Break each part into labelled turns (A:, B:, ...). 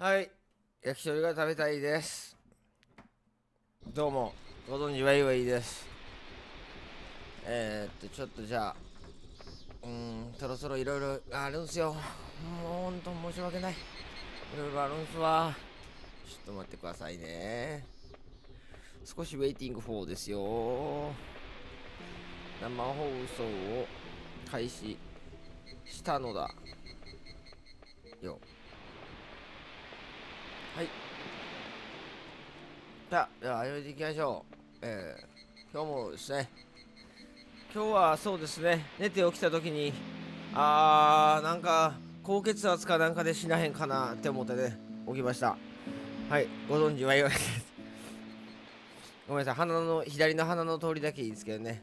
A: はい焼き鳥が食べたいですどうもご存知わいわいですえー、っとちょっとじゃあうんそろそろいろいろあるんすよもうほんと申し訳ないいろいろあるんすわちょっと待ってくださいね少しウェイティングーですよ生放送を開始したのだよはいゃあでは始めていきましょうえー、今日もですね今日はそうですね寝て起きた時にあーなんか高血圧かなんかで死なへんかなって思ってね起きましたはいご存知はいです ごめんなさい鼻の左の鼻の通りだけいいですけどね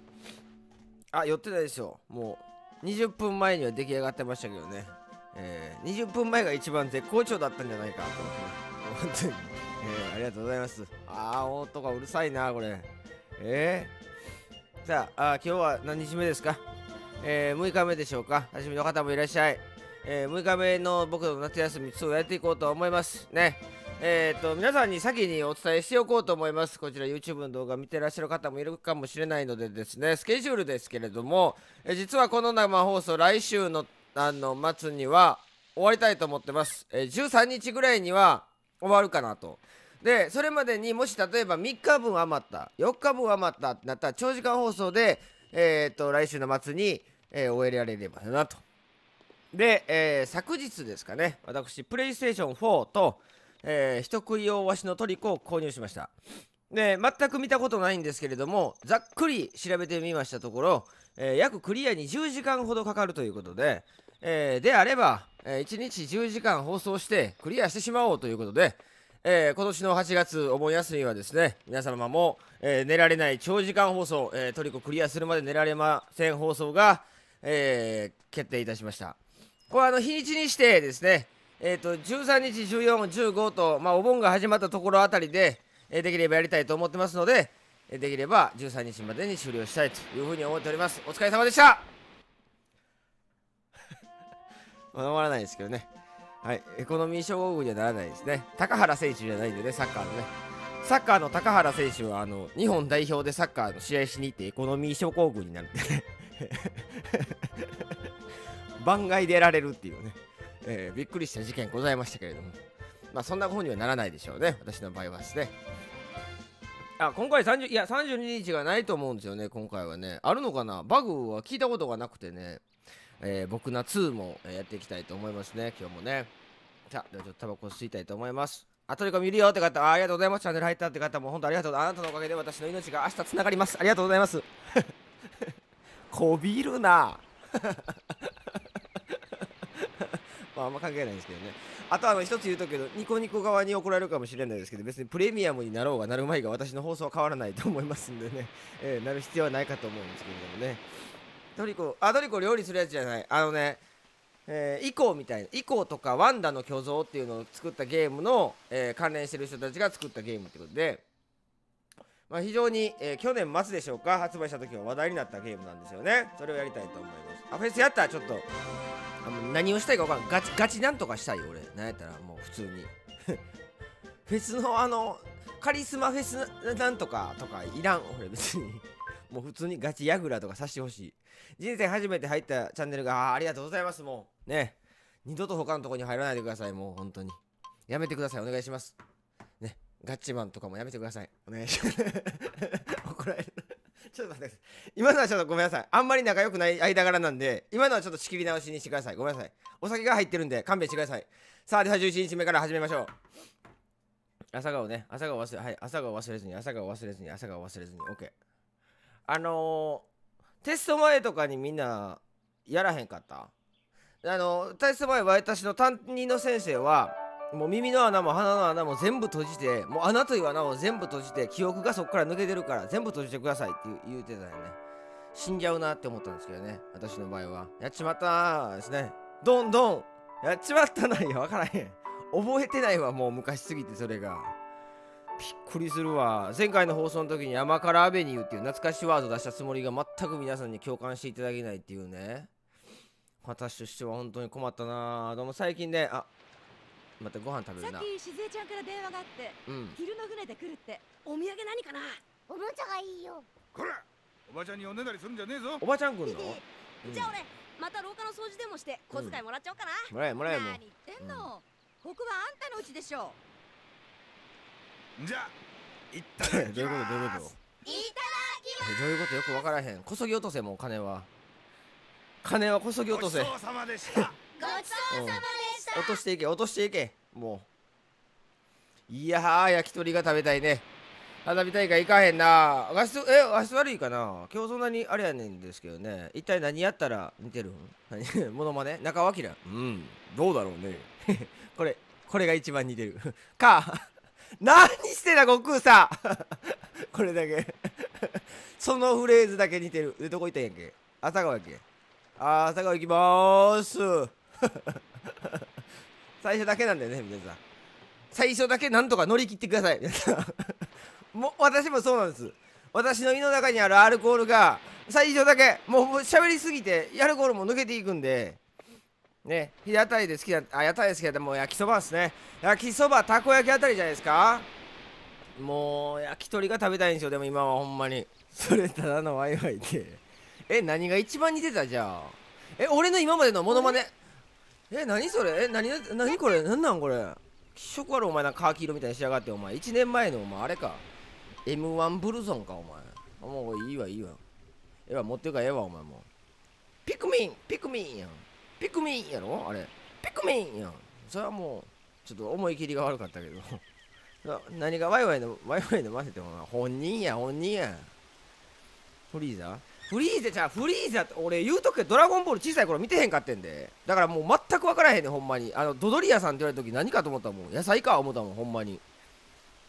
A: あ寄ってないですよもう20分前には出来上がってましたけどね、えー、20分前が一番絶好調だったんじゃないかと思ってます本当に、えー、ありがとうございますああ音がうるさいなこれえー、じゃああ今日は何日目ですか、えー、6日目でしょうか初めの方もいらっしゃい、えー、6日目の僕の夏休み2をやっていこうと思いますねえーと、と皆さんに先にお伝えしておこうと思います。こちら YouTube の動画見てらっしゃる方もいるかもしれないのでですね、スケジュールですけれども、え実はこの生放送、来週のあの末には終わりたいと思ってます。え13日ぐらいには、終わるかなと。でそれまでにもし例えば3日分余った4日分余ったってなったら長時間放送で、えーと、来週の末に、えー、終えられればなと。で、えー、昨日ですかね私プレイステーション4と、えー、人食い用わしのトリコを購入しました。で全く見たことないんですけれどもざっくり調べてみましたところ、えー、約クリアに10時間ほどかかるということで、えー、であれば、えー、1日10時間放送してクリアしてしまおうということで、えー、今年の8月お盆休みはですね皆様も、えー、寝られない長時間放送、えー、トリコクリアするまで寝られません放送が、えー、決定いたしましたこれはあの日にちにしてですねえーと、13日14、15と、まあ、お盆が始まったところあたりで、えー、できればやりたいと思ってますので、えできれば13日までに終了したいというふうに思っておりますお疲れ様でしたまわらないですけどね。はい、エコノミー症候群にはならないですね。高原選手じゃないんでね、サッカーのね。サッカーの高原選手はあの日本代表でサッカーの試合しに行ってエコノミー症候群になるんでね。番外出られるっていうね、えー、びっくりした事件ございましたけれども。まあそんな方にはならないでしょうね、私の場合はですね。あ今回30いや32日がないと思うんですよね、今回はね。あるのかなバグは聞いたことがなくてね。えー、僕な2もやっていきたいと思いますね、今日もね。さあ、ではちょっとタバコ吸いたいと思います。アトリコ見るよって方あ、ありがとうございます。チャンネル入ったって方も本当ありがとう。あなたのおかげで私の命が明日つながります。ありがとうございます。こびるな。まあ、あんま関係ないんですけどね。あとあの一つ言うとけど、ニコニコ側に怒られるかもしれないですけど、別にプレミアムになろうがなるまいが私の放送は変わらないと思いますんでね、えー、なる必要はないかと思うんですけれどもね。ドリコあトリコ料理するやつじゃないあのねえー、イコみたいなイコとかワンダの巨像っていうのを作ったゲームの、えー、関連してる人たちが作ったゲームってことで、まあ、非常に、えー、去年末でしょうか発売した時は話題になったゲームなんですよねそれをやりたいと思いますあフェスやったらちょっとあの何をしたいか分からんガチガチなんとかしたい俺なんやったらもう普通に フェスのあのカリスマフェスなんとかとかいらん俺別にもう普通にガチヤグラとかさしてほしい。人生初めて入ったチャンネルが、あありがとうございます、もう。ね。二度と他のとこに入らないでください、もう本当に。やめてください、お願いします。ね。ガッチマンとかもやめてください。お願いします。怒られる。ちょっと待って今のはちょっとごめんなさい。あんまり仲良くない間柄なんで、今のはちょっと仕切り直しにしてください。ごめんなさい。お酒が入ってるんで、勘弁してください。さあ、では11日目から始めましょう。朝顔ね、朝顔忘れ、はい、朝顔忘れずに、朝顔忘れずに、朝顔忘れずに、OK。あのー、テスト前とかにみんなやらへんかったあのテスト前私の担任の先生はもう耳の穴も鼻の穴も全部閉じてもう穴という穴を全部閉じて記憶がそこから抜けてるから全部閉じてくださいって言うてたよね死んじゃうなって思ったんですけどね私の場合はやっちまったですねどんどんやっちまったなんや分からへん覚えてないわもう昔すぎてそれが。びっくりするわ前回の放送の時に山からアベニューっていう懐かしいワード出したつもりが全く皆さんに共感していただけないっていうね私としては本当に困ったなどうも最近ねあ
B: またご飯食べるなさっき
C: しずえちゃんから電話があって、うん、昼の船で来るってお土
D: 産何かなおもちゃがいいよこら
B: おばちゃんにおねだりするんじゃねえぞおばちゃん来んの、うん、じゃあ俺
D: また廊下の掃除でもして小遣いもらっちゃおうかな、
B: うん、もらえもらえも何言
D: ってんの、ここはあんたのうちでしょ
A: じゃいった い。どういうことどういうこといただきどういうことよくわからへんこそぎ落とせもう金は金はこそぎ落とせごちそうささままででしした。ごちそうた。落としていけ落としていけもういやー焼き鳥が食べたいね花火大会行かへんな画質え画質悪いかな今日そんなにあれやねんですけどね一体何やったら似てるん モノマネ中脇らうんどうだろうねこれこれが一番似てるか何してた悟空さん これだけそのフレーズだけ似てるでどこ行ったんやっけ朝顔やっけあ朝顔行きまーす 最初だけなんだよね皆さん最初だけなんとか乗り切ってください皆さんも私もそうなんです私の胃の中にあるアルコールが最初だけもう喋りすぎてアルコールも抜けていくんでね日あたりで好きだあ屋台ですけども焼きそばですね焼きそばたこ焼きあたりじゃないですかもう焼き鳥が食べたいんですよでも今はほんまにそれただのワイワイでえ何が一番似てたじゃあえ俺の今までのモノマネえ何それえ何何これ何なんこれ気色悪お前なカーキ色みたいに仕上がってお前1年前のお前あれか M1 ブルゾンかお前もういいわいいわええわ持ってるかええわお前もうピクミンピクミンやんピクミンやろあれピクミンやんそれはもうちょっと思い切りが悪かったけど 何がワイワイのワイワイの混ぜても本人や本人やフリーザフリーザじゃフリーザって俺言うとくけどドラゴンボール小さい頃見てへんかってんでだからもう全く分からへんねほんまにあのドドリアさんって言われた時何かと思ったもん野菜か思ったもんほんまに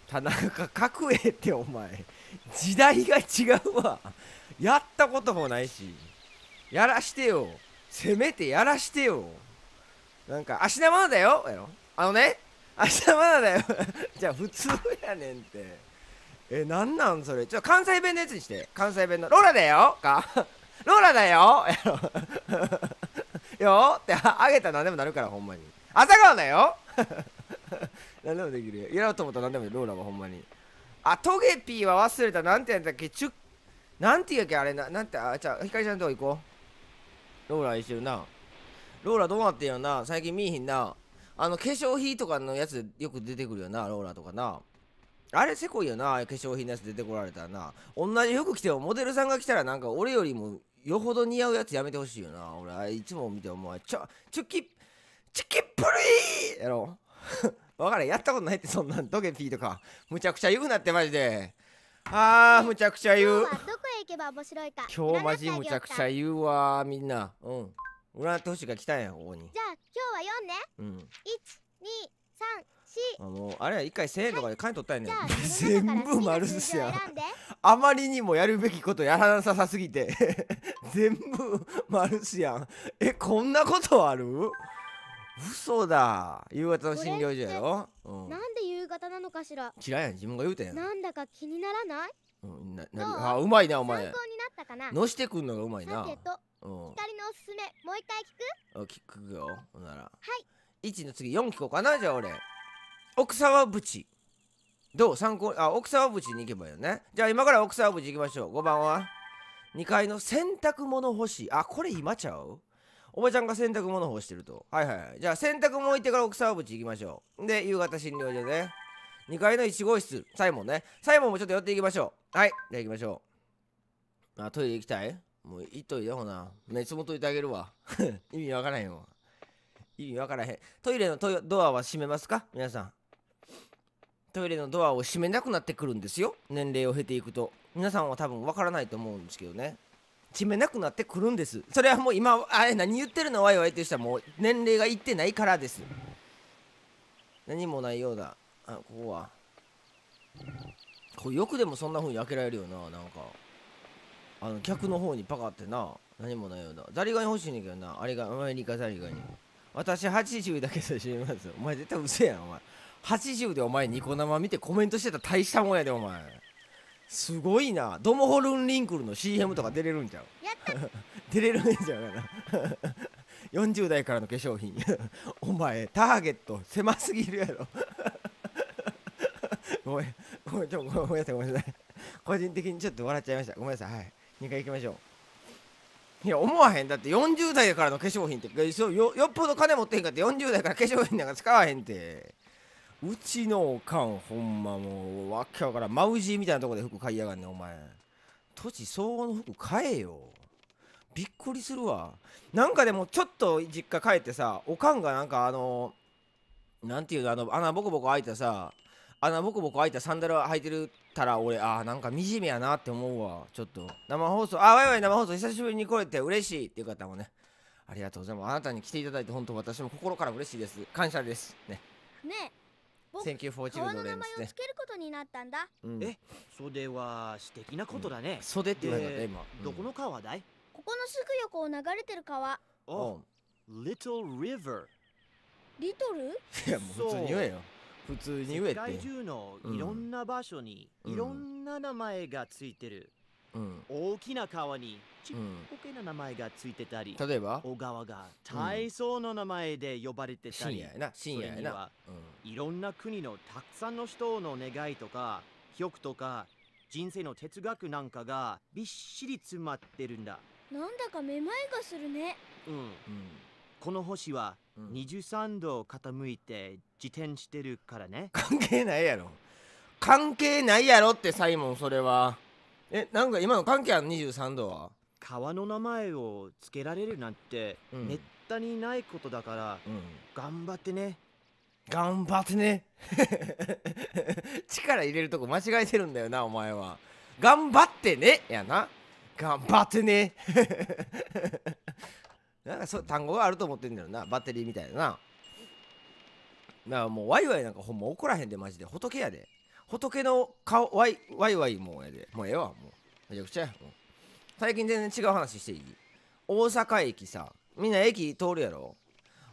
A: 田中角栄ってお前時代が違うわやったこともないしやらしてよせめてやらしてよなんか足玉だよやろあのね足玉だよ じゃあ普通やねんってえなんなんそれちょ関西弁のやつにして関西弁のローラだよか ローラだよやろ よってあげたら何でもなるからほんまに朝顔だよ何でもできるやろうと思ったら何でもローラはほんまにあトゲピーは忘れたなんてやったっけちゅなんて言うっけあれななんてあじゃあひかりちゃんとこ行こうローラ一してるな。ローラどうなってんやな。最近見えひんな。あの、化粧品とかのやつよく出てくるよな、ローラとかな。あれせこいよな、化粧品のやつ出てこられたらな。同じ服着てもモデルさんが来たらなんか俺よりもよほど似合うやつやめてほしいよな。俺、あいつも見て思う。ちょ、チョキ、チキプリーやろ。わからん、やったことないってそんなん、ドゲピーとか。むちゃくちゃ言うなってマジで。あー、むちゃくちゃ言う。けば面白いか今日マジむちゃくちゃ言うわみんなうん占ってほしいが来たんやここにじゃ
D: あ今日は4ね
A: うん123あのあれは一回1000円とかで金取ったんやね、はい、全部丸寿司やあまりにもやるべきことやらなさすぎて 全部丸寿司やんえこんなことある嘘だ夕方の診療所やろ、うん、
D: なんで夕方なのかしら嫌
A: いやん自分が言うてん
D: なんだか気にならない
A: うんななあうまいなお参前考にな
D: ったかなのしてくんのがうまいなさてとうん光のおすすめもう一回聞
A: くあ聞くよほんならはい一の次四聞こうかなじゃあ俺奥沢淵どう参考あ奥沢淵に行けばいいよねじゃあ今から奥沢淵行きましょう五番は二階の洗濯物干しあこれ今ちゃうおばちゃんが洗濯物干してるとはいはい、はい、じゃあ洗濯物置いてから奥沢淵行きましょうで夕方診療所で、ね2階の1号室サイモンねサイモンもちょっと寄っていきましょうはいじゃあ行きましょうあトイレ行きたいもう行っといてほなねつもといてあげるわ 意味わからへんわ意味わからへんトイレのトドアは閉めますか皆さんトイレのドアを閉めなくなってくるんですよ年齢を経ていくと皆さんは多分わからないと思うんですけどね閉めなくなってくるんですそれはもう今あれ何言ってるのワイワイって人はもう年齢がいってないからです何もないようなあここはこれよくでもそんな風に開けられるよななんかあの客の方にパカってな何もないようなザリガニ欲しいねんけどなあれがアメリカザリガニ私80だけで知りますお前絶対うせやんお前80でお前ニコ生見てコメントしてた大したもんやでお前すごいなドモホルンリンクルの CM とか出れるんちゃう 出れるんちゃうかな40 代からの化粧品 お前ターゲット狭すぎるやろごめん、ごめん、ちょ、ごめんなさい、ごめんなさい。個人的にちょっと笑っちゃいました。ごめんなさい、はい。2回行きましょう。いや、思わへん。だって40代からの化粧品って、よよっぽど金持ってへんかって40代から化粧品なんか使わへんって。うちのおかん、ほんまもう、わけわからん。マウジーみたいなとこで服買いやがんねん、お前。土地相応の服買えよ。びっくりするわ。なんかでも、ちょっと実家帰ってさ、おかんがなんかあの、なんていうの、あの、穴ボコボコ開いたさ、穴ボコボコ開いたサンダル履いてるたら俺あーなんか惨めやなって思うわちょっと生放送あわいわい生放送久しぶりに来れて嬉しいっていう方もねありがとうございますあなたに来ていただいて本当私も心から嬉しいです感謝です
B: ね
D: ねえ僕川の名前をつけることになったんだ
B: うんえ袖は素敵なことだね、袖って言われたで今どこの川だい
D: ここのすぐ横を流れてる川
B: お、うん Little River リトルいやもう普通に言えよ普通に植えて世界中のいろんな場所にいろんな名前がついてる、うん、大きな川にちっぽけな名前がついてたり、例えば小川が体操の名前で呼ばれてたり、夜ん、な深夜やな、いろんな国のたくさんの人の願いとか欲とか人生の哲学なんかがびっしり詰まってるんだ
D: なんだかめまいがするね
B: うん、うんこの星は23度傾いて自転してるからね、関係ないやろ関係ないやろってサイモンそれはえなんか今の関係ある23度は川の名前を付けられるなんてめったにないことだから頑張ってね頑張ってね 力入れるとこ間違えてるんだよな
A: お前は頑張ってねやな頑張ってね なんかそう単語があると思ってんだよなバッテリーみたいななあ、もうワイワイなんかほんま怒らへんでマジで仏やで仏の顔ワイワイワイもうやでもうええわもうめちゃくちゃや最近全然違う話していい大阪駅さみんな駅通るやろ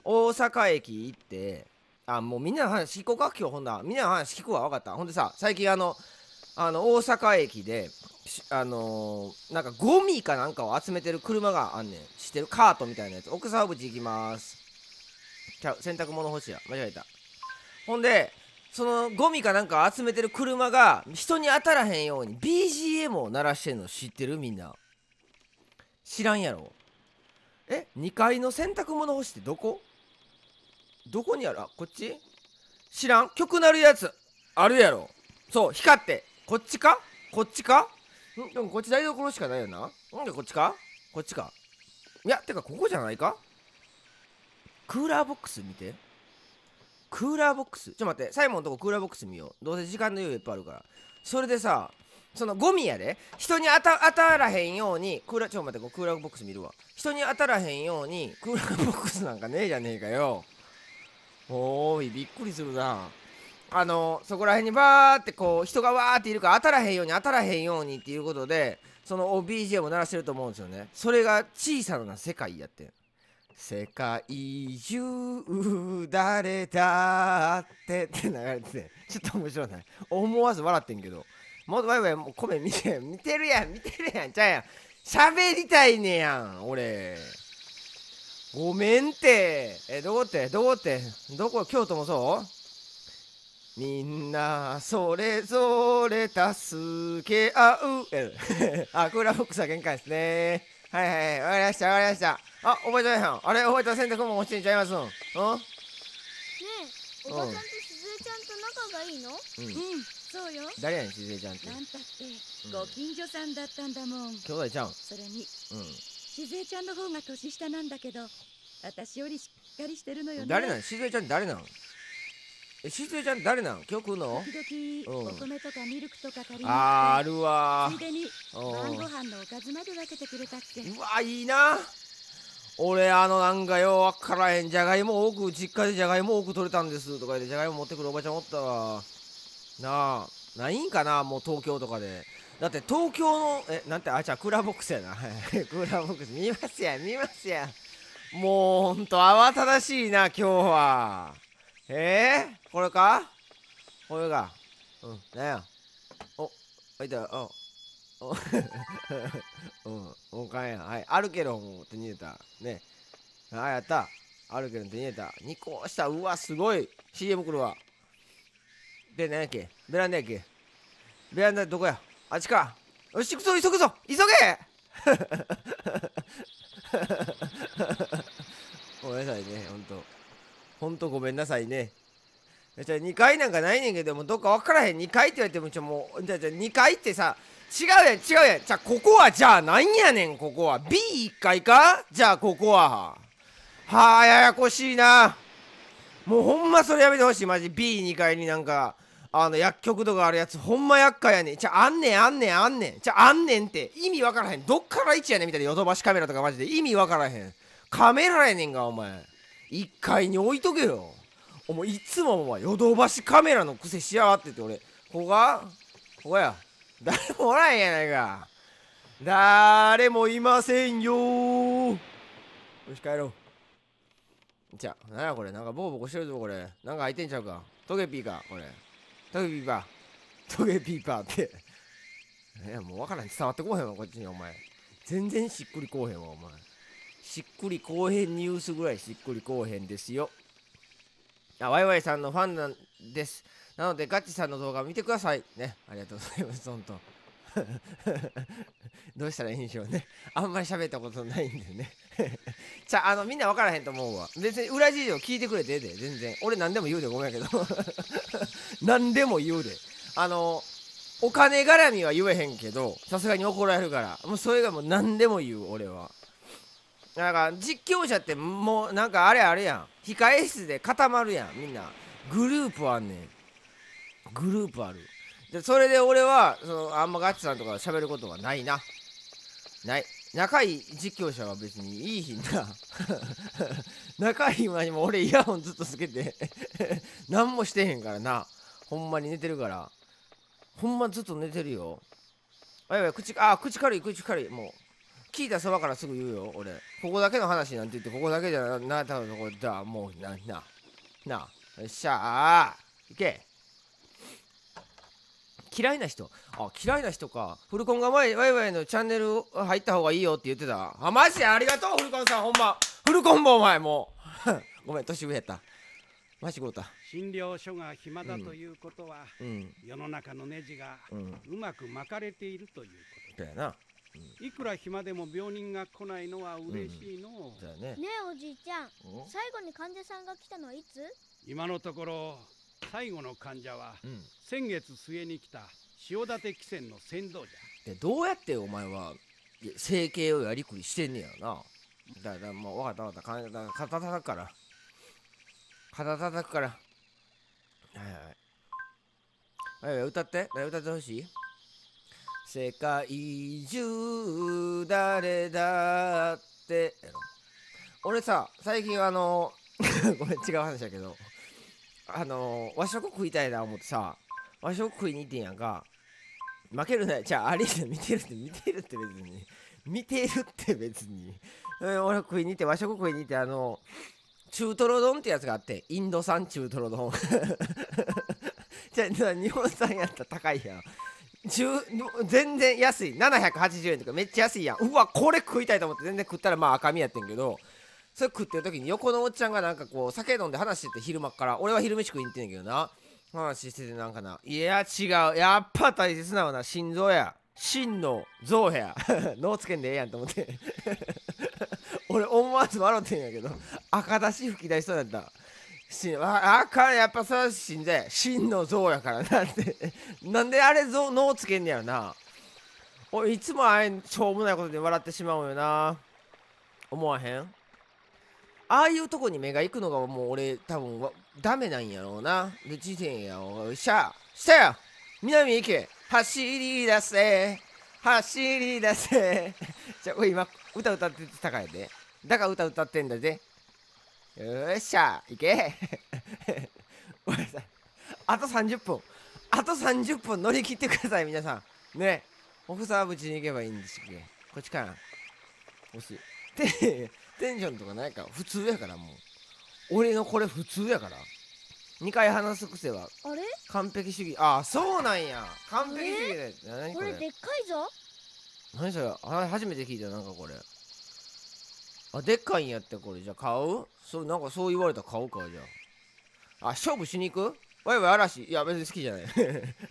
A: 大阪駅行ってあもうみんなの話聞こうか今日ほんなみんなの話聞くわ分かったほんでさ最近あのあの大阪駅であのー、なんかゴミかなんかを集めてる車があんねん知ってるカートみたいなやつ奥沢口行きますちゃう洗濯物干しや間違えたほんでそのゴミかなんか集めてる車が人に当たらへんように BGM を鳴らしてんの知ってるみんな知らんやろえ2階の洗濯物干しってどこどこにあるあこっち知らん曲鳴るやつあるやろそう光ってこっちかこっちかんでもこっち台所しかないよななんでこっちかこっちかいやてかここじゃないかクーラーボックス見てクーラーボックスちょ待ってサイモンのとこクーラーボックス見ようどうせ時間の余裕いっぱいあるからそれでさそのゴミやで人に当た当たらへんようにクーラーちょ待ってこうクーラーボックス見るわ人に当たらへんようにクーラーボックスなんかねえじゃねえかよおーいびっくりするなあのそこら辺にバーってこう人がわーっているから当たらへんように当たらへんようにっていうことでその b j m を鳴らしてると思うんですよねそれが小さな世界やって世界中誰だってって流れててちょっと面白ない思わず笑ってんけどもうワイワイもう米見て見てるやん見てるやんちゃうやん喋りたいねやん俺ごめんってえどこってどこってどこ京都もそうみんなそれぞれ助け合う。あ、クーラーボックスは限界ですね。はいはい、わかりました、わかりました。あ、覚えてないやん。あれ、覚えた洗濯物落ちてんちゃいますん。うんねえ、
D: おばさんとしずえちゃんと仲がいいの、うん、そうよ。誰や
A: ねん、しずえちゃんって。な
D: ん
E: たって、ご近所さんだったんだもん。兄
A: 弟ちゃん。それに、うん。
E: しずえちゃんの方が年下なんだけど、私よりしっかりしてるのよね。誰なんし
A: ずえちゃん誰なんえしずちゃん誰なの今日食うの
E: 時々お米とかミルクとか借りに行ってあ
A: ーあるわついでに晩ご飯のおかずまで分けてくれたってうわいいな俺あのなんかよう分からへんじゃがいも多く実家でじゃがいも多く取れたんですとか言ってじゃがいも持ってくるおばちゃんおったわなあないんかなもう東京とかでだって東京のえなんてあじゃあクーラーボックスやな クーラーボックス見ますや見ますやもうほんと慌ただしいな今日は。ええこれかこれが。うん、なや。お、った、お。お うん、おかんや。はい、あるけど手に入れた。ね。あ、やった。あるけど手に入れた。2個した。うわ、すごい。CM 袋は。で、何やっけベランダやっけベランダどこやあっちか。よし、くぞ、急ぐぞ急げ ごめんなさいね、ほんと。ほんとごめんなさいねじゃあ2階なんかないねんけどもどっか分からへん2階って言われてもちょもうじゃあじゃあ2階ってさ違うやん違うやんじゃあここはじゃあなんやねんここは B1 階かじゃあここははあややこしいなもうほんまそれやめてほしいマジ B2 階になんかあの薬局とかあるやつほんま厄介やねんじゃあんねんあんねんあんねんじゃあんねんって意味わからへんどっから位置やねんみたいなヨドバシカメラとかマジで意味わからへんカメラやねんがお前1階に置いとけよお前いつもお前ヨドバシカメラの癖しやがってて俺ここがここや誰もおらんやないか誰もいませんよよし帰ろうじゃあ、なやこれ、なんかボコボコしてるぞ、これ。なんか開いてんちゃうか。トゲピーか、これ。トゲピーパー。トゲピーパーっていや、もうわからん。伝わってこへんわ、こっちに、お前。全然しっくりこうへんわ、お前。しっくり後編ニュースぐらいしっくり後編ですよ。あ、ワイワイさんのファンなんです。なので、ガッチさんの動画を見てください。ね。ありがとうございます、本当 どうしたらいいんでしょうね。あんまり喋ったことないんでね じゃあ、の、みんな分からへんと思うわ。別に裏事情聞いてくれてええで、全然。俺何でも言うで、ごめんやけど 何でも言うで。あの、お金絡みは言えへんけど、さすがに怒られるから。もうそれがもう何でも言う、俺は。なんか実況者ってもうなんかあれあれやん控え室で固まるやんみんなグループあんねんグループあるでそれで俺はそのあんまガッチさんとか喋ることがないなない仲いい実況者は別にいい日な 仲いい間にも俺イヤホンずっとつけて何 もしてへんからなほんまに寝てるからほんまずっと寝てるよあやばい口あ口軽い口軽いもう聞いたそばからすぐ言うよ俺ここだけの話なんて言ってここだけじゃなたのところだもうなななよっしゃあ行け嫌いな人あ嫌いな人かフルコンが前ワイワイのチャンネル入った方がいいよって言ってたあマジでありがとう
C: フルコンさんほんま
A: フルコンもお前もう ごめん年上やったマジうた
C: 診療所が暇だということは、うん、世の中のネジがうまく巻かれているということだよないくら暇でも病人が来ないのは嬉しいの、うん、ねね
D: えおじいちゃん最後に患者さんが来たのはいつ
C: 今のところ最後の患者は、うん、先月末に来た塩立汽船の船頭じ
A: ゃでどうやってお前は整形をやりくりしてんねやろなだからもう分かった分かった肩叩くから肩叩くからはいはいはい、はい、歌って歌ってほしい世界中誰だって俺さ最近あの ごめん違う話だけどあの和食食いたいな思ってさ和食食いに行ってんやんか負けるなじゃああれ見てるって見てるって別に見てるって別に俺食いに行って和食食いに行ってあの中トロ丼ってやつがあってインド産中トロ丼 じゃあ日本産やったら高いやん全然安い780円とかめっちゃ安いやんうわこれ食いたいと思って全然食ったらまあ赤身やってんけどそれ食ってる時に横のおっちゃんがなんかこう酒飲んで話してて昼間から俺は昼飯食いに行ってんけどな話しててなんかないや違うやっぱ大切なのはな心臓や真の臓や 脳つけんでええやんと思って 俺思わず笑ってんやけど赤だし吹き出しそうやったああかんやっぱそれは死んで真の像やからなんで なんであれ像脳つけんねやろなおいつもああいうしょうもないことで笑ってしまうよな思わへんああいうとこに目が行くのがもう俺多分ダメなんやろうなで事生やろうしゃしたや南行け走り出せ走り出せ じゃあ今歌歌ってたからやでだから歌歌ってんだぜよっしゃいけごめんなさいあと30分あと30分乗り切ってください皆さんね奥沢淵に行けばいいんですけどこっちかな惜しいテンションとかないか普通やからもう俺のこれ普通やから2回話す癖はあれ完璧主義あそうなんや
D: 完璧主義
A: だよ、えー、何これこれでっかいぞ何それあ初めて聞いたなんかこれあでっかいんやってこれじゃあ買うそうなんかそう言われたら買うかじゃああ勝負しに行くわいわい嵐いや別に好きじゃない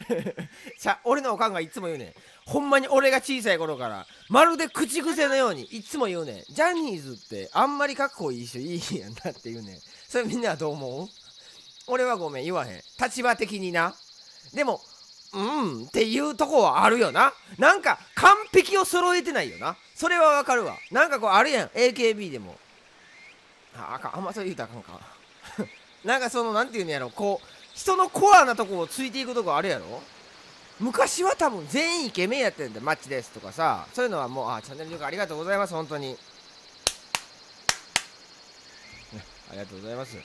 A: さ俺のおかんがいつも言うねんほんまに俺が小さい頃からまるで口癖のようにいつも言うねんジャニーズってあんまりかっこいいしいいやんなって言うねんそれみんなはどう思う俺はごめん言わへん立場的になでもうんっていうとこはあるよななんか完璧を揃えてないよなそれはわかるわなんかこうあるやん AKB でもああかんあんまそう言うたらあかんか なんかそのんていうんやろこう人のコアなとこをついていくとこあるやろ昔は多分全員イケメンやってるんだマッチですとかさそういうのはもうあチャンネル登録ありがとうございます本当に ありがとうございます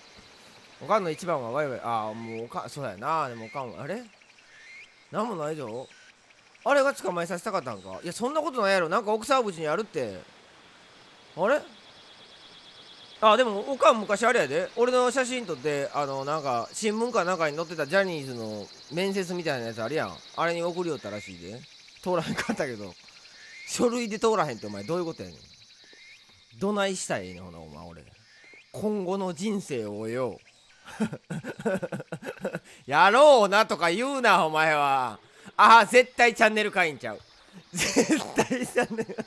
A: おかんの一番はわいわいああもうおかんそうやなでもおかんはあれ何もないぞあれが捕まえさせたかったんかいやそんなことないやろなんか奥沢口にあるってあれあでもおかん昔あれやで俺の写真撮ってあのなんか新聞かなんかに載ってたジャニーズの面接みたいなやつあるやんあれに送りよったらしいで通らへんかったけど書類で通らへんってお前どういうことやねんどないしたいのほなお前俺今後の人生を終えよう やろうなとか言うなお前はああ絶対チャンネル会員ちゃう絶対チャンネル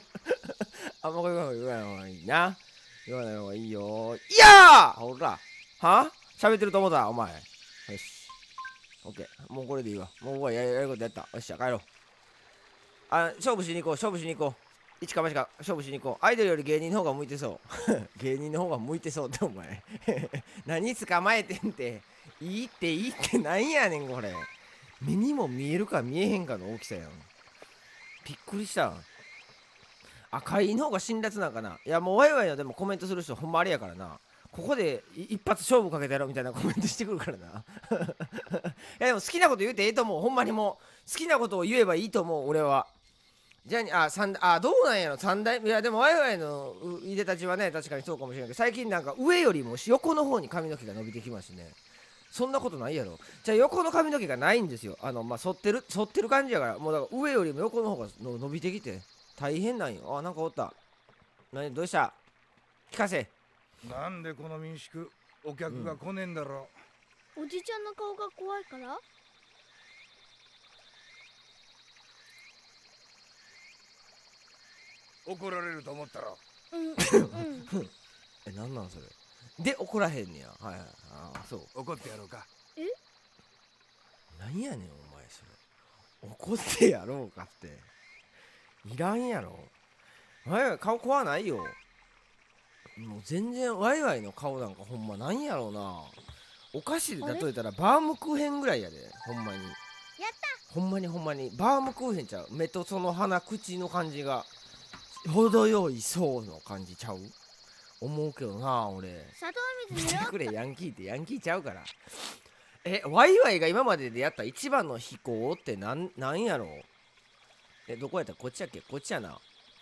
A: あんまこういうこと言わない方がいいな言わない方がいいよいやほらは喋ってると思ったお前よしオッケーもうこれでいいわもうややることやったよっしゃ帰ろうあ勝負しに行こう勝負しに行こう一か八か勝負しに行こうアイドルより芸人の方が向いてそう 芸人の方が向いてそうってお前 何捕まえてんていいっていいってなんやねんこれ目にも見えるか見えへんかの大きさやんびっくりした赤いの方が辛辣なんかないやもうワイワイのでもコメントする人ほんまあれやからなここで一発勝負かけてやろうみたいなコメントしてくるからな いやでも好きなこと言うてええと思うほんまにもう好きなことを言えばいいと思う俺はじゃあ、あ、三、あ、どうなんやろ三代いや、でも、ワイワイのいでたちはね、確かにそうかもしれないけど、最近なんか上よりも横の方に髪の毛が伸びてきますね。そんなことないやろ。じゃあ、横の髪の毛がないんですよ。あの、まあ、反ってる、反ってる感じやから、もうだから上よりも横の方がの伸びてきて、大変なんよ。あ、なんかおった。何、どうし
B: た聞かせ。なんでこの民宿、お客が来ねえんだろ
D: う、うん、おじちゃんの顔が怖いから
B: 怒られると思ったら
A: えなんなんそれで怒らへんねやはいはいああそう怒ってやろうかえなんやねんお前それ怒ってやろうかっていらんやろわいわい顔怖ないよもう全然ワイワイの顔なんかほんまなんやろうなお菓子で例えたらバームクーヘンぐらいやでほんまにやったほんまにほんまにバームクーヘンちゃう目とその鼻口の感じが程よい層の感じちゃう思うけどな俺
F: 砂糖水見てくれ
A: ヤンキーってヤンキーちゃうからえワイワイが今まででやった一番の飛行ってなんなんやろえどこやったこっちやっけこっちやな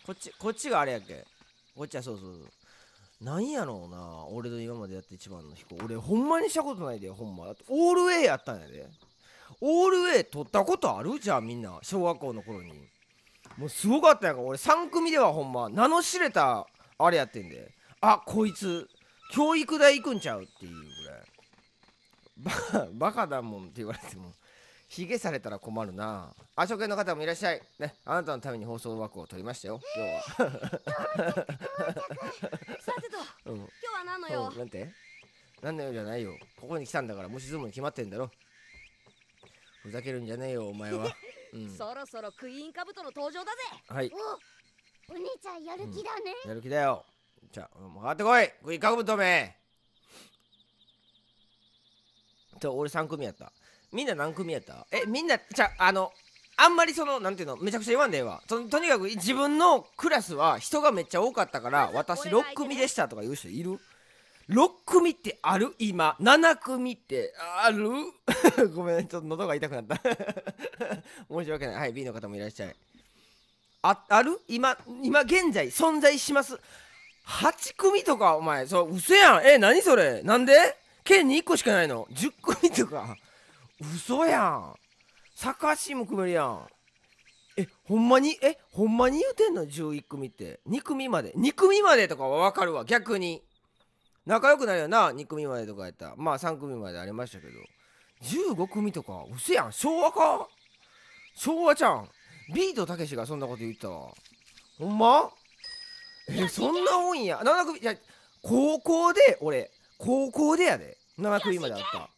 A: こっちこっちがあれやっけこっちはそうそうそうなんやろうな俺の今までやった一番の飛行俺ほんまにしたことないでほんまオールウェイやったんやでオールウェイ取ったことあるじゃあみんな小学校の頃にもうすごかったやんか俺3組ではほんま名の知れたあれやってんであこいつ教育大行くんちゃうっていうぐらいバカだもんって言われてもヒゲされたら困るなあ初見の方もいらっしゃいねあなたのために放送枠を取りましたよ今日は
D: うん、今日は何の用、な
A: んて何の用じゃないよここに来たんだから虫相撲に決まってんだろふざけるんじゃねえよお前は
D: そろそろクイーンカブトの登場だぜはいおお姉ちゃんやる気だね、うん、や
A: る気だよじゃあ上がってこいクイーンカブトめって俺3組やったみんな何組やったえみんなじゃあのあんまりそのなんていうのめちゃくちゃ言わんでええわととにかく自分のクラスは人がめっちゃ多かったから私6組でしたとか言う人いる6組ってある今7組ってある ごめんちょっと喉が痛くなった 申し訳ないはい B の方もいらっしゃいあある今今現在存在します8組とかお前そう嘘やんえ何それなんで県に1個しかないの10組とか嘘やんサッカーチーム組めるやんえほんまにえほんまに言うてんの11組って2組まで2組までとかは分かるわ逆に仲良くなるよな2組までとかやったまあ3組までありましたけど15組とかうせやん昭和か昭和ちゃんビートたけしがそんなこと言ったわほんまえそんなもんや7組いや高校で俺高校でやで7組まであった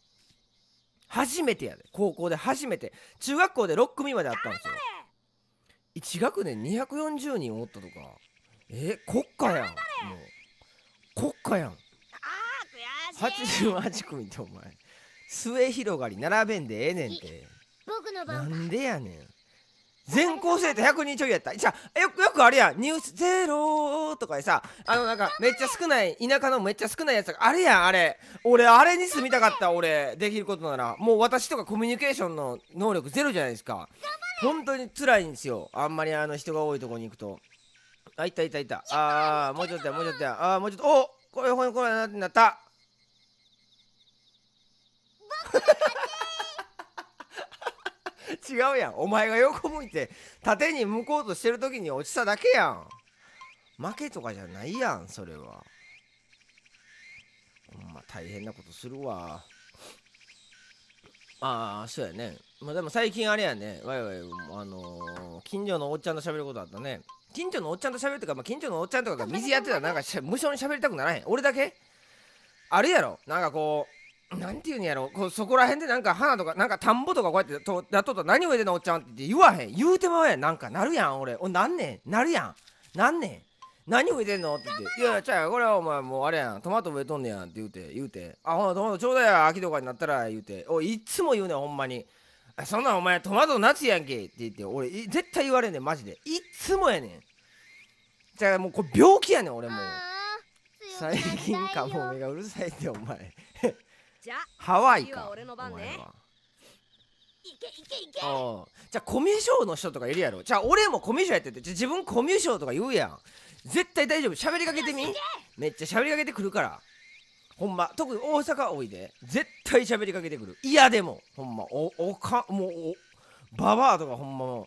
A: 初めてやで高校で初めて中学校で6組まであったんですよ1学年240人おったとかえ国家やんもう国家やん88組ってお前末広がり並べんでええねんて
D: 僕の番なん
A: でやねん全校生徒100人ちょいやったじゃよくよくあるやんニュースゼロとかでさあのなんかめっちゃ少ない田舎のめっちゃ少ないやつあれやんあれ俺あれに住みたかった俺できることならもう私とかコミュニケーションの能力ゼロじゃないですか本当に辛いんですよあんまりあの人が多いとこに行くとあいたいたいたああもうちょっとやもうちょっとやああもうちょっとおこれこれこれなってなった 違うやんお前が横向いて縦に向こうとしてる時に落ちただけやん負けとかじゃないやんそれはほんま大変なことするわああそうやねまあでも最近あれやねわいわいあのー、近所のおっちゃんと喋ることあったね近所のおっちゃんと喋るてか、まあ、近所のおっちゃんとかが水やってたらなんか無性に喋りたくならへん俺だけあるやろなんかこうなんていうんやろこうそこら辺でなんか花とかなんか田んぼとかこうやってとやっとった何植えてんのおっちゃんって言わへん言うてまうやんなんかなるやん俺おなんねんなるやんなんねん何植えてんのって言って「いやちゃうこれはお前もうあれやんトマト植えとんねやん」って言うて言うて「あほんトマトちょうだいや秋とかになったら」言うておいつも言うねんほんまに「そんなお前トマト夏やんけ」って言って俺絶対言われんねんマジでいつもやねんじゃあもうこれ病気やねん俺もう最近かもう目がうるさいってお前
D: ハワイかいいけけいけじゃ
A: あコミュ障の人とかいるやろじゃあ俺もコミュ障やってて自分コミュ障とか言うやん絶対大丈夫喋りかけてみめっちゃ喋りかけてくるからほんま特に大阪おいで絶対喋りかけてくる嫌でもほんまおおかもうおババアとかほんまもう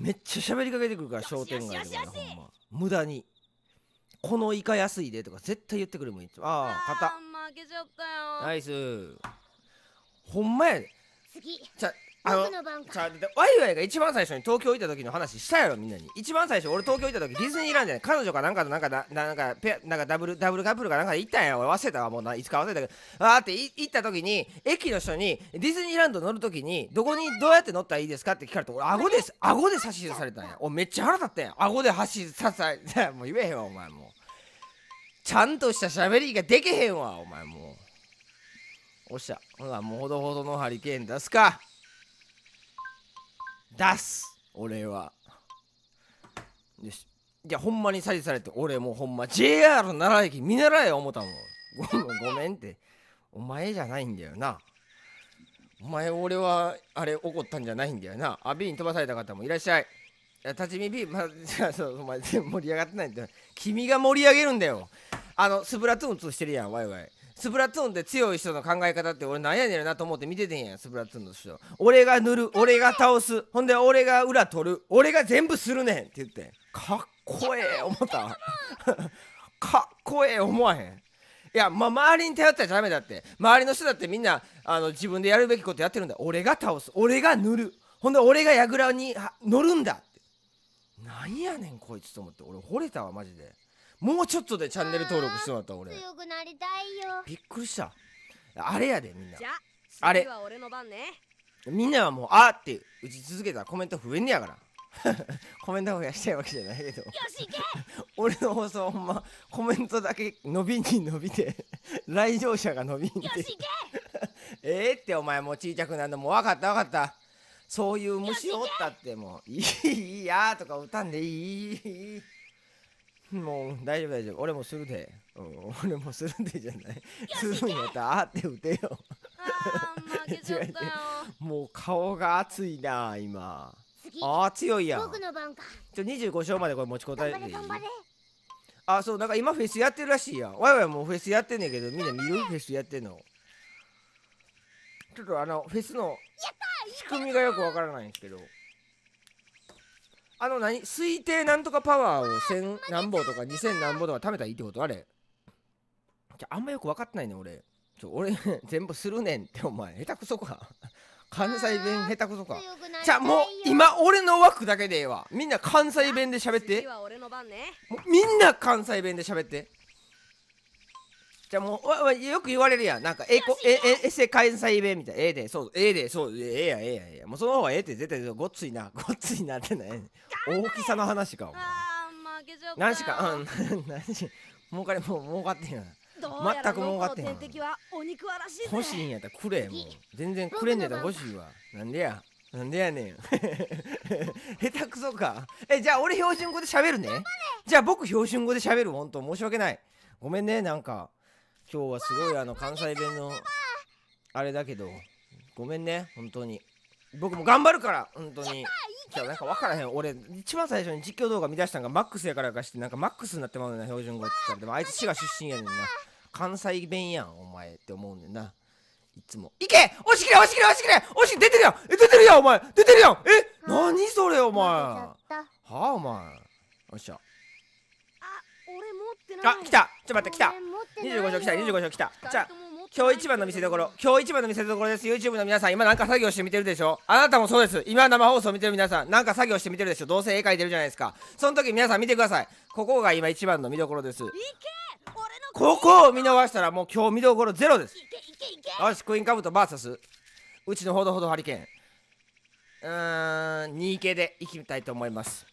A: めっちゃ喋りかけてくるから商店街とかほんま無駄にこのイカ安いでとか絶対言ってくるもんああった
D: 負けちゃったよナ
A: イスほんまやで
D: 次じゃあのゃ
A: ワイワイが一番最初に東京行った時の話したやろみんなに一番最初俺東京行った時ディズニーランドで彼女かなんかとなんかななんかペなんかダブルダブルカップルかなんかで行ったんや俺忘れたわもうないつか忘れたけどあーって行った時に駅の人にディズニーランド乗る時にどこにどうやって乗ったらいいですかって聞かれて俺顎で顎で指しされたんや俺めっちゃ腹立ったや顎で指しささ もう言えへんわお前もうちゃんとした喋りができへんわお前もうおっしゃほらもうほどほどのハリケーン出すか出す俺はよしいやほんまに詐欺されて俺もうほんま JR 奈良駅見習え思ったもんごめんごめんってお前じゃないんだよなお前俺はあれ怒ったんじゃないんだよなアビに飛ばされた方もいらっしゃい立ち見 B、まあ、そうお前盛り上がってないんだよ。君が盛り上げるんだよあのスプラトゥーン2してるやんワイワイスプラトゥーンで強い人の考え方って俺なんやねんなと思って見ててんやんスプラトゥーンの人俺が塗る俺が倒すほんで俺が裏取る俺が全部するねんって言ってかっこええ思った かっこええ思わへんいや、まあ、周りに頼ったらダメだって周りの人だってみんなあの自分でやるべきことやってるんだ俺が倒す俺が塗るほんで俺が櫓に乗るんだってなんやねんこいつと思って俺惚れたわマジで。もうちょっとでチャンネル登録してもらった俺強
D: くなりたいよびっ
A: くりしたあれやでみんなあれみんなはもうあって打ち続けたらコメント増えんねやから コメント増やしたいわけじゃないけど 俺の放送ほんまコメントだけ伸びに伸びて 来場者が伸びにええってお前もうちゃくなるのも分かった分かったそういう虫おったってもういいやとか歌んでいいもう大丈夫大丈夫俺もするで、うん、俺もするでじゃないするんやったらあって打てよあ負けちゃったよ もう顔が熱いな今あ強いやん僕の番か25勝までこれ持ちこたえてあそうなんか今フェスやってるらしいやんわいわいもうフェスやってんねんけどみんな見るフェスやってんのちょっとあのフェスの仕組みがよくわからないんですけどあの何推定なんとかパワーを1000何本とか2000何本とか貯めたらいいってことあれあんまよく分かってないね俺ちょ俺 全部するねんってお前下手くそか 関西弁下手くそかじゃあもう今俺の枠だけでええわみんな関西弁で喋って、ね、みんな関西弁で喋ってじゃあもうわわよく言われるやんなんかえこええエセえ、西弁みたいええでそうええでそうええやええやええやもうその方がええって絶対ごっついなごっついなってな い大きさの話か何しかうん 何し儲かれもう儲かってんや全く儲かってんや
D: 欲しいんやったらくれもう全然くれんねやったら欲し
A: いわなんでやなんでやねん 下手くそかえじゃあ俺標準語で喋るねじゃあ僕標準語で喋るほんと申し訳ないごめんねなんか今日はすごいあの関西弁のあれだけどごめんね本当に僕も頑張るから本当に今日なんか分からへん俺一番最初に実況動画見出したんがマックスやからかしてなんかマックスになってまうねな標準語って言ったらでもあいつ滋賀出身やねんな関西弁やんお前って思うねんないつも行け押し切れ押し切れ押し切れ押し切れ出てるやんえ出てるやんお前出てるやんえ何それお前はあお前よっしゃあ来たちょっと待って来た25章来た25章来たじゃあ今日一番の見せ所今日一番の見せ所です YouTube の皆さん今なんか作業してみてるでしょあなたもそうです今生放送見てる皆さんなんか作業してみてるでしょどうせ絵描いてるじゃないですかその時皆さん見てくださいここが今一番の見どころですここを見逃したらもう今日見どころゼロですよしクイーンカブト VS うちのほどほどハリケーンうーん 2K でいきたいと思います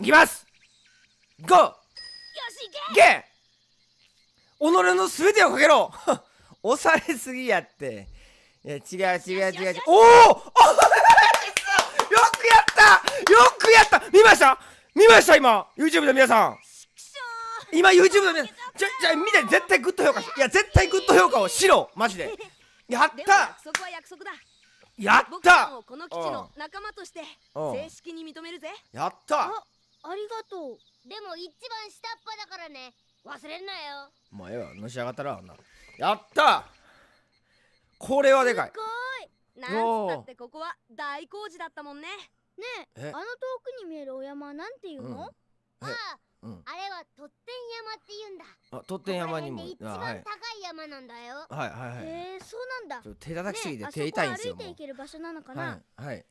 A: いきます GO! 行け己の全てをかけろ 押されすぎやっていや違う違う違う違うおお よくやったよくやった見ました見ました今 YouTube の皆さん今 YouTube の皆さんじゃじゃ見て絶対グッド評価いや絶対グッド評価をしろマジでやった
D: やったこの基地の仲間として正式に認めるぜやったありがとうでも一番下っ端だからね忘れんなよ
A: まあええわのし上がったらあなやったこれはでかいす
D: ごいなんつってここは大工事だったもんねねえあの遠くに見えるお山はなんていうの、うん、ああ、うん、あれはとってん山って言うんだ
A: あとってん山にも一番高い
D: 山なんだよはいはいはいえー、そうなんだ手叩きすぎて手痛いんですよ、ね、歩いていける場所なのかな
A: はい、はい、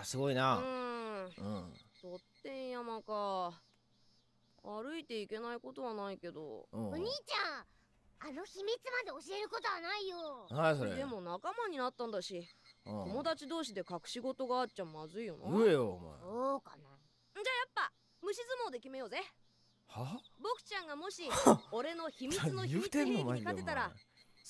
A: あすごいなうん、うん
D: とっ天山か歩いていけないことはないけど、お兄ちゃんあの秘密まで教えることはないよはいそれでも仲間になったんだし、友達同士で隠し事があっちゃまずいよな
A: うよお前
D: そうかなじゃあやっぱ虫相撲で決めようぜは僕ちゃんがもし俺の秘密の秘密兵器に勝てたら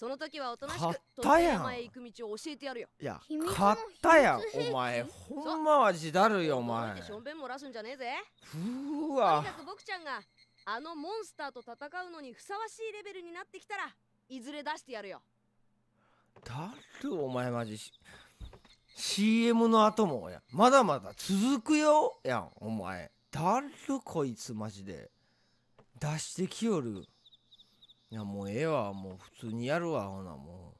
D: その時はおとなしくったやん前行く道を教えてやるよいや買ったやんお前ほんま
A: はじだるよお前しょん
D: べん漏らすんじゃねえぜ
A: ふわとにか
D: く僕ちゃんがあのモンスターと戦うのにふさわしいレベルになってきたらいずれ出してやるよ
A: だるお前マジし CM の後もやまだまだ続くよやんお前だるこいつマジで出してきよるいやもうええわもう普通にやるわほなも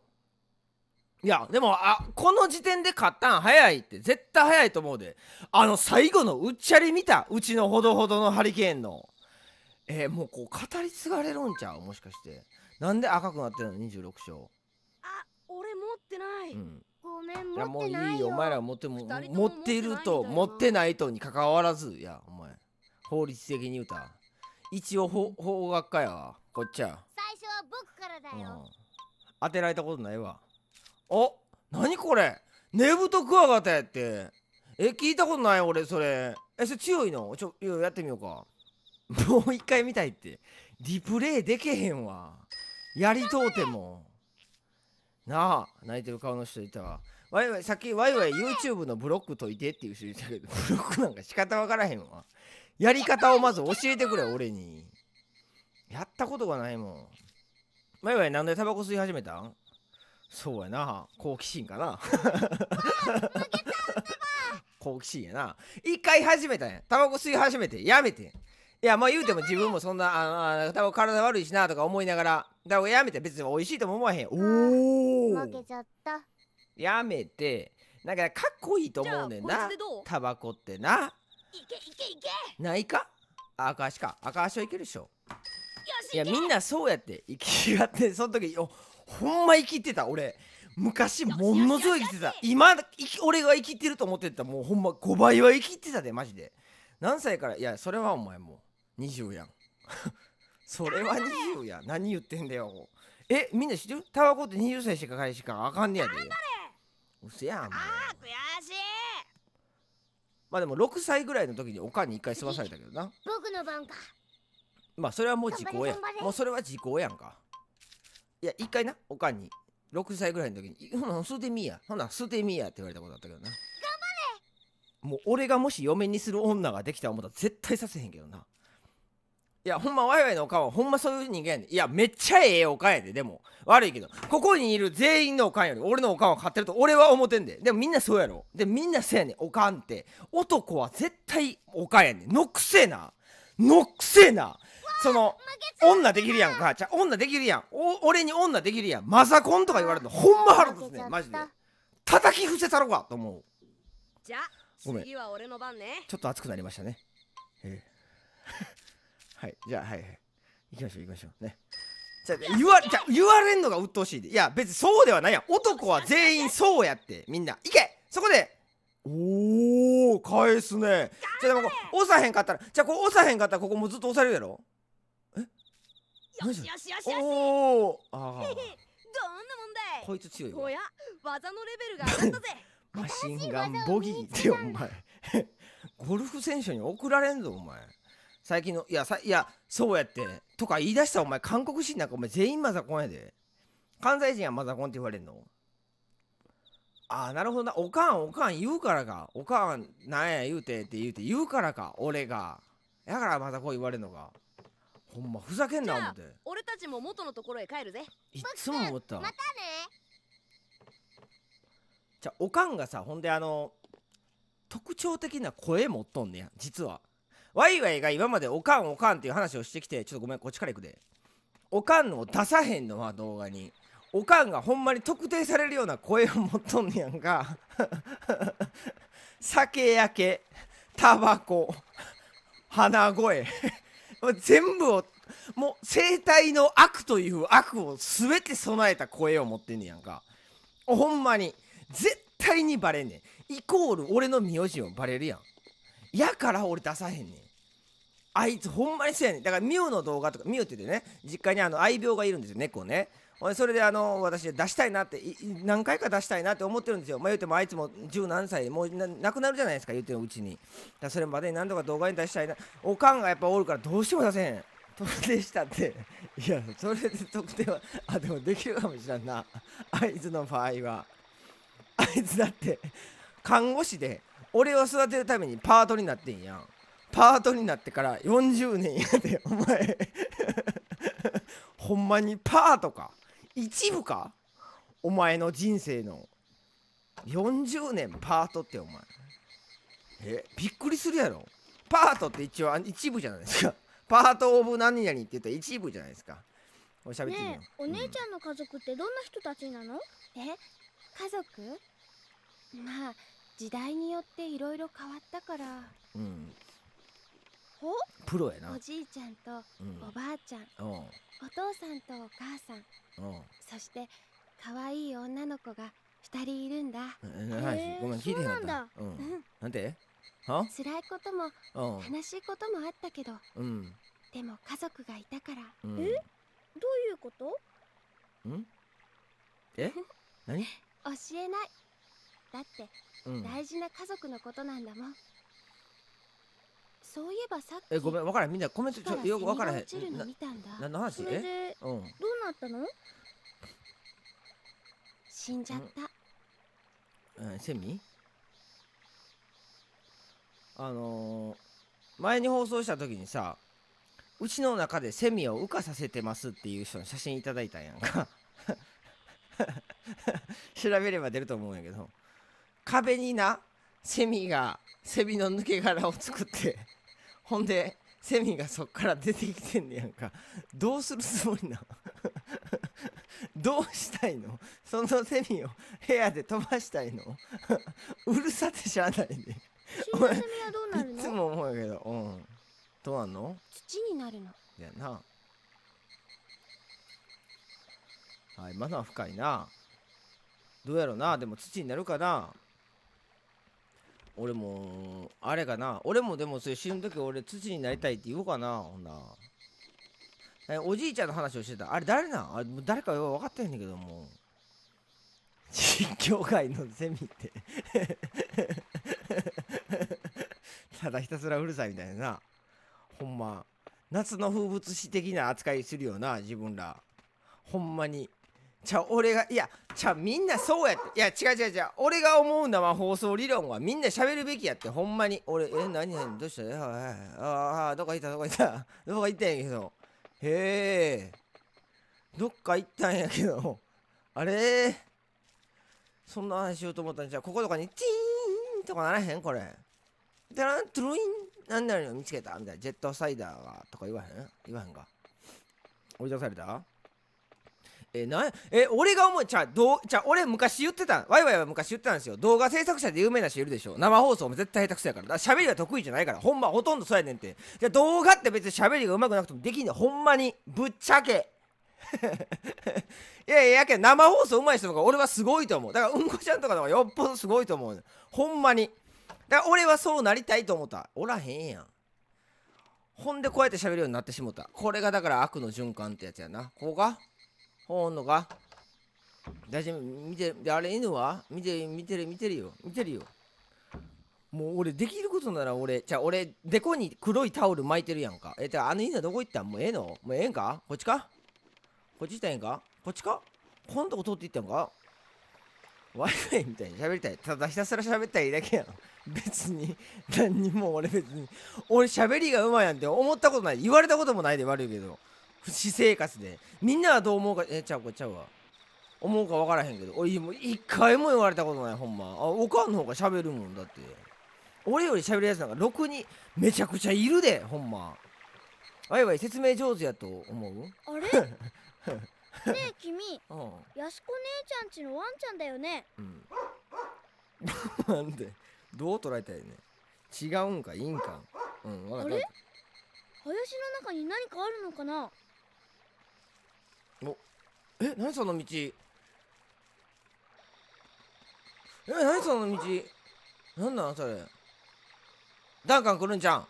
A: ういやでもあこの時点で勝ったん早いって絶対早いと思うであの最後のうっちゃり見たうちのほどほどのハリケーンのえー、もうこう語り継がれるんちゃうもしかしてなんで赤くなってるの26章あ俺持ってない、うん、ご
D: めん持ってないもういいよお前ら持っても持っ
A: ていると持ってないとにかかわらずいやお前法律的に言うた一応法学科やこっちは。僕からだよ、うん、当てられたことないわお何これねぶとクワガタやってえ聞いたことない俺それえそれ強いのちょやってみようかもう一回見たいってリプレイでけへんわやりとうてもなあ泣いてる顔の人いたわワイワイさっきワイワイ YouTube のブロック解いてっていう人いたけどブロックなんか仕方わからへんわやり方をまず教えてくれ俺にやったことがないもん前はなんでタバコ吸い始めたんそうやな好奇心かな好奇心やな一回始めたんやタバコ吸い始めてやめていやまあ言うても自分もそんなあのタバコ体悪いしなとか思いながらだからやめて別に美味しいとも思わへんおお負けちゃったやめてなんかかっこいいと思うねんなタバコってな
D: いけいけいけ
A: ないか赤足か赤足はいけるでしょいやみんなそうやって生きがってその時おほんま生きてた俺昔ものすごい生きてた今俺が生きてると思ってたもうほんま5倍は生きてたでマジで何歳からいやそれはお前もう20やん それは20や何言ってんだよえみんな知ってるタバコって20歳しか返しかあかんねやでうせやんもうあ悔しいまあでも6歳ぐらいの時におかんに1回済まされたけどな
D: 僕の番か
A: まあそれはもう時効やもうそれは時効やんかいや一回なおかんに6歳ぐらいの時に「ほな捨てみやほな捨てみや」って言われたことあったけどな頑張れもう俺がもし嫁にする女ができた思ったら絶対させへんけどないやほんまワイワイのおかんはほんまそういう人間やねんいやめっちゃええおかんやででも悪いけどここにいる全員のおかんより俺のおかんを買ってると俺は思ってんででもみんなそうやろでみんなそうやねんおかんって男は絶対おかんやねんのくせえなのくせえなその女できるやんかじゃ女できるやんお俺に女できるやんマザコンとか言われるのほんま腹立つねマジで叩き伏せたろかと思う
D: じゃごめん次は俺の番ねちょっと
A: 熱くなりましたね、えー、はいじゃあはいはい行きましょう行きましょうねじゃ言わじゃ言われんのが鬱陶しいでいや別にそうではないやん男は全員そうやってみんな行けそこでおお返すねじゃでもこう押さへんかったらじゃあこう押さへんかったらここもずっと押されるやろよしよしよしよし。お どんな問題。こいつ強いわ。お
D: や、技のレベルが 上がったぜ。
A: マシンガンボギーってお前 ゴルフ選手に送られんぞお前最近のいやさいやそうやってとか言い出したお前韓国人なんかお前全員マザコンやで関西人はマザコンって言われんのああなるほどなおかんおかん言うからかおかんなんや言うてって言うて言うからか俺がやからマザコン言われんのかほんまふざけんな思って
D: 俺たちも元のところへ帰るぜ
A: いつも思ったまたねじゃおかんがさほんであの特徴的な声持っとんねや実はワイワイが今までおかんおかんっていう話をしてきてちょっとごめんこっちから行くでおかんのを出さへんのは動画におかんがほんまに特定されるような声を持っとんねやんか酒焼けタバコ鼻声全部をもう生体の悪という悪を全て備えた声を持ってんねやんかほんまに絶対にバレんねんイコール俺の名字もバレるやんやから俺出さへんねんあいつほんまにそうやねんだからミュウの動画とかミュウって言ってね実家にあの愛病がいるんですよ猫ねそれであの私出したいなって何回か出したいなって思ってるんですよまあ言うてもあいつも十何歳もうなくなるじゃないですか言ってるうちにだそれまでに何とか動画に出したいなおかんがやっぱおるからどうしても出せへん特定したっていやそれで特定はあでもできるかもしれんなあいつの場合はあいつだって看護師で俺を育てるためにパートになってんやんパートになってから40年やでお前ほんまにパーとか一部かお前の人生の40年パートってお前えびっくりするやろパートって一応一部じゃないですかパートオブ何々って言ったら一部じゃないですかおしゃべりね
D: お姉ちゃんの家族ってどんな人た
E: ちなの、うん、え家族まあ時代によっていろいろ変わったからうんプロやなおじいちゃんとおばあちゃん、うん、お父さんとお母さん、うん、そして可愛い女の子が二人いるんだ、
A: えー、ごめん聞いてなかったうん、なんては辛
E: いことも悲しいこともあったけど、うん、でも家族がいたから、うん、えどういうことんえ何教えないだって、うん、大事な家族のことなんだもんそういえばさっきえごめ
A: ん分からへんみんなコメントちょよく分からへん何の話えうんどう
E: なったの死んじゃっ
A: たうん、うん、セミあのー、前に放送した時にさうちの中でセミを羽化させてますっていう人の写真いただいたんやんか 調べれば出ると思うんやけど壁になセミがセミの抜け殻を作ってほんでセミがそっから出てきてんねやんかどうするつもりな どうしたいのそのセミを部屋で飛ばしたいの うるさってしゃあないね
E: 死んだセミはどうなるのいつも
A: 思うけどうんどうなんの
E: 土になるの
A: やなはいマナー深いなどうやろなでも土になるかな俺もあれかな俺もでもそれ死ぬ時俺土になりたいって言おうかなほんなおじいちゃんの話をしてたあれ誰なんあれ誰か分かってへんねんけども実況界のゼミって ただひたすらうるさいみたいなほんま夏の風物詩的な扱いするよな自分らほんまにじゃ俺がいやじゃみんなそうやっていや違う違う違う俺が思う生放送理論はみんな喋るべきやってほんまに俺え何何どうしたえああどこ行ったどこ行った どこ行ったんやけどへえどっか行ったんやけどあれそんな話しようと思ったんじゃこことかにチーンとかならへんこれでらんトゥルインなんなの見つけたみたいなジェットサイダーがとか言わへん言わへんか追い出されたえなえ俺が思うじゃどうじゃ俺昔言ってたワイワイは昔言ってたんですよ動画制作者で有名な人いるでしょ生放送も絶対下手くそやからだから喋りは得意じゃないからほんまほとんどそうやねんってじゃ動画って別に喋りがうまくなくてもできんねんほんまにぶっちゃけ いやいややけ生放送うまい人とか俺はすごいと思うだからうんこちゃんとかの方がよっぽどすごいと思う、ね、ほんまにだから俺はそうなりたいと思ったおらへんやんほんでこうやって喋るようになってしもたこれがだから悪の循環ってやつやなここがおんのか夫見てあれ犬は見て見てる見てるよ見てるよもう俺できることなら俺じゃあ俺デコに黒いタオル巻いてるやんかえじゃああの犬はどこ行ったんもうええのもうええんかこっちかこっち行ったんやんかこっちかこんとこ通って行ったんか w い f i みたいに喋りたい。ただひたすら喋ったいだけやん。
B: 別に、何にも俺別に。
A: 俺喋りがうまいなんて思ったことない。言われたこともないで悪いけど。私生活でみんなはどう思うかえちゃうかちゃうわ思うか分からへんけど俺もう一回も言われたことないほんまあおかんの方が喋るもんだって俺より喋るやつなんかろくにめちゃくちゃいるでほんまわいわい説明上手やと思うあれ ね
D: え君、うん、やすこ姉ちゃんちのワンちゃんだよね、
A: うん、なんでどう捉えたいね違うんかいいんかうん分かった林
D: の中に何かあるのかな
A: え何その道え何その道何なんそれダンカン来るんちゃん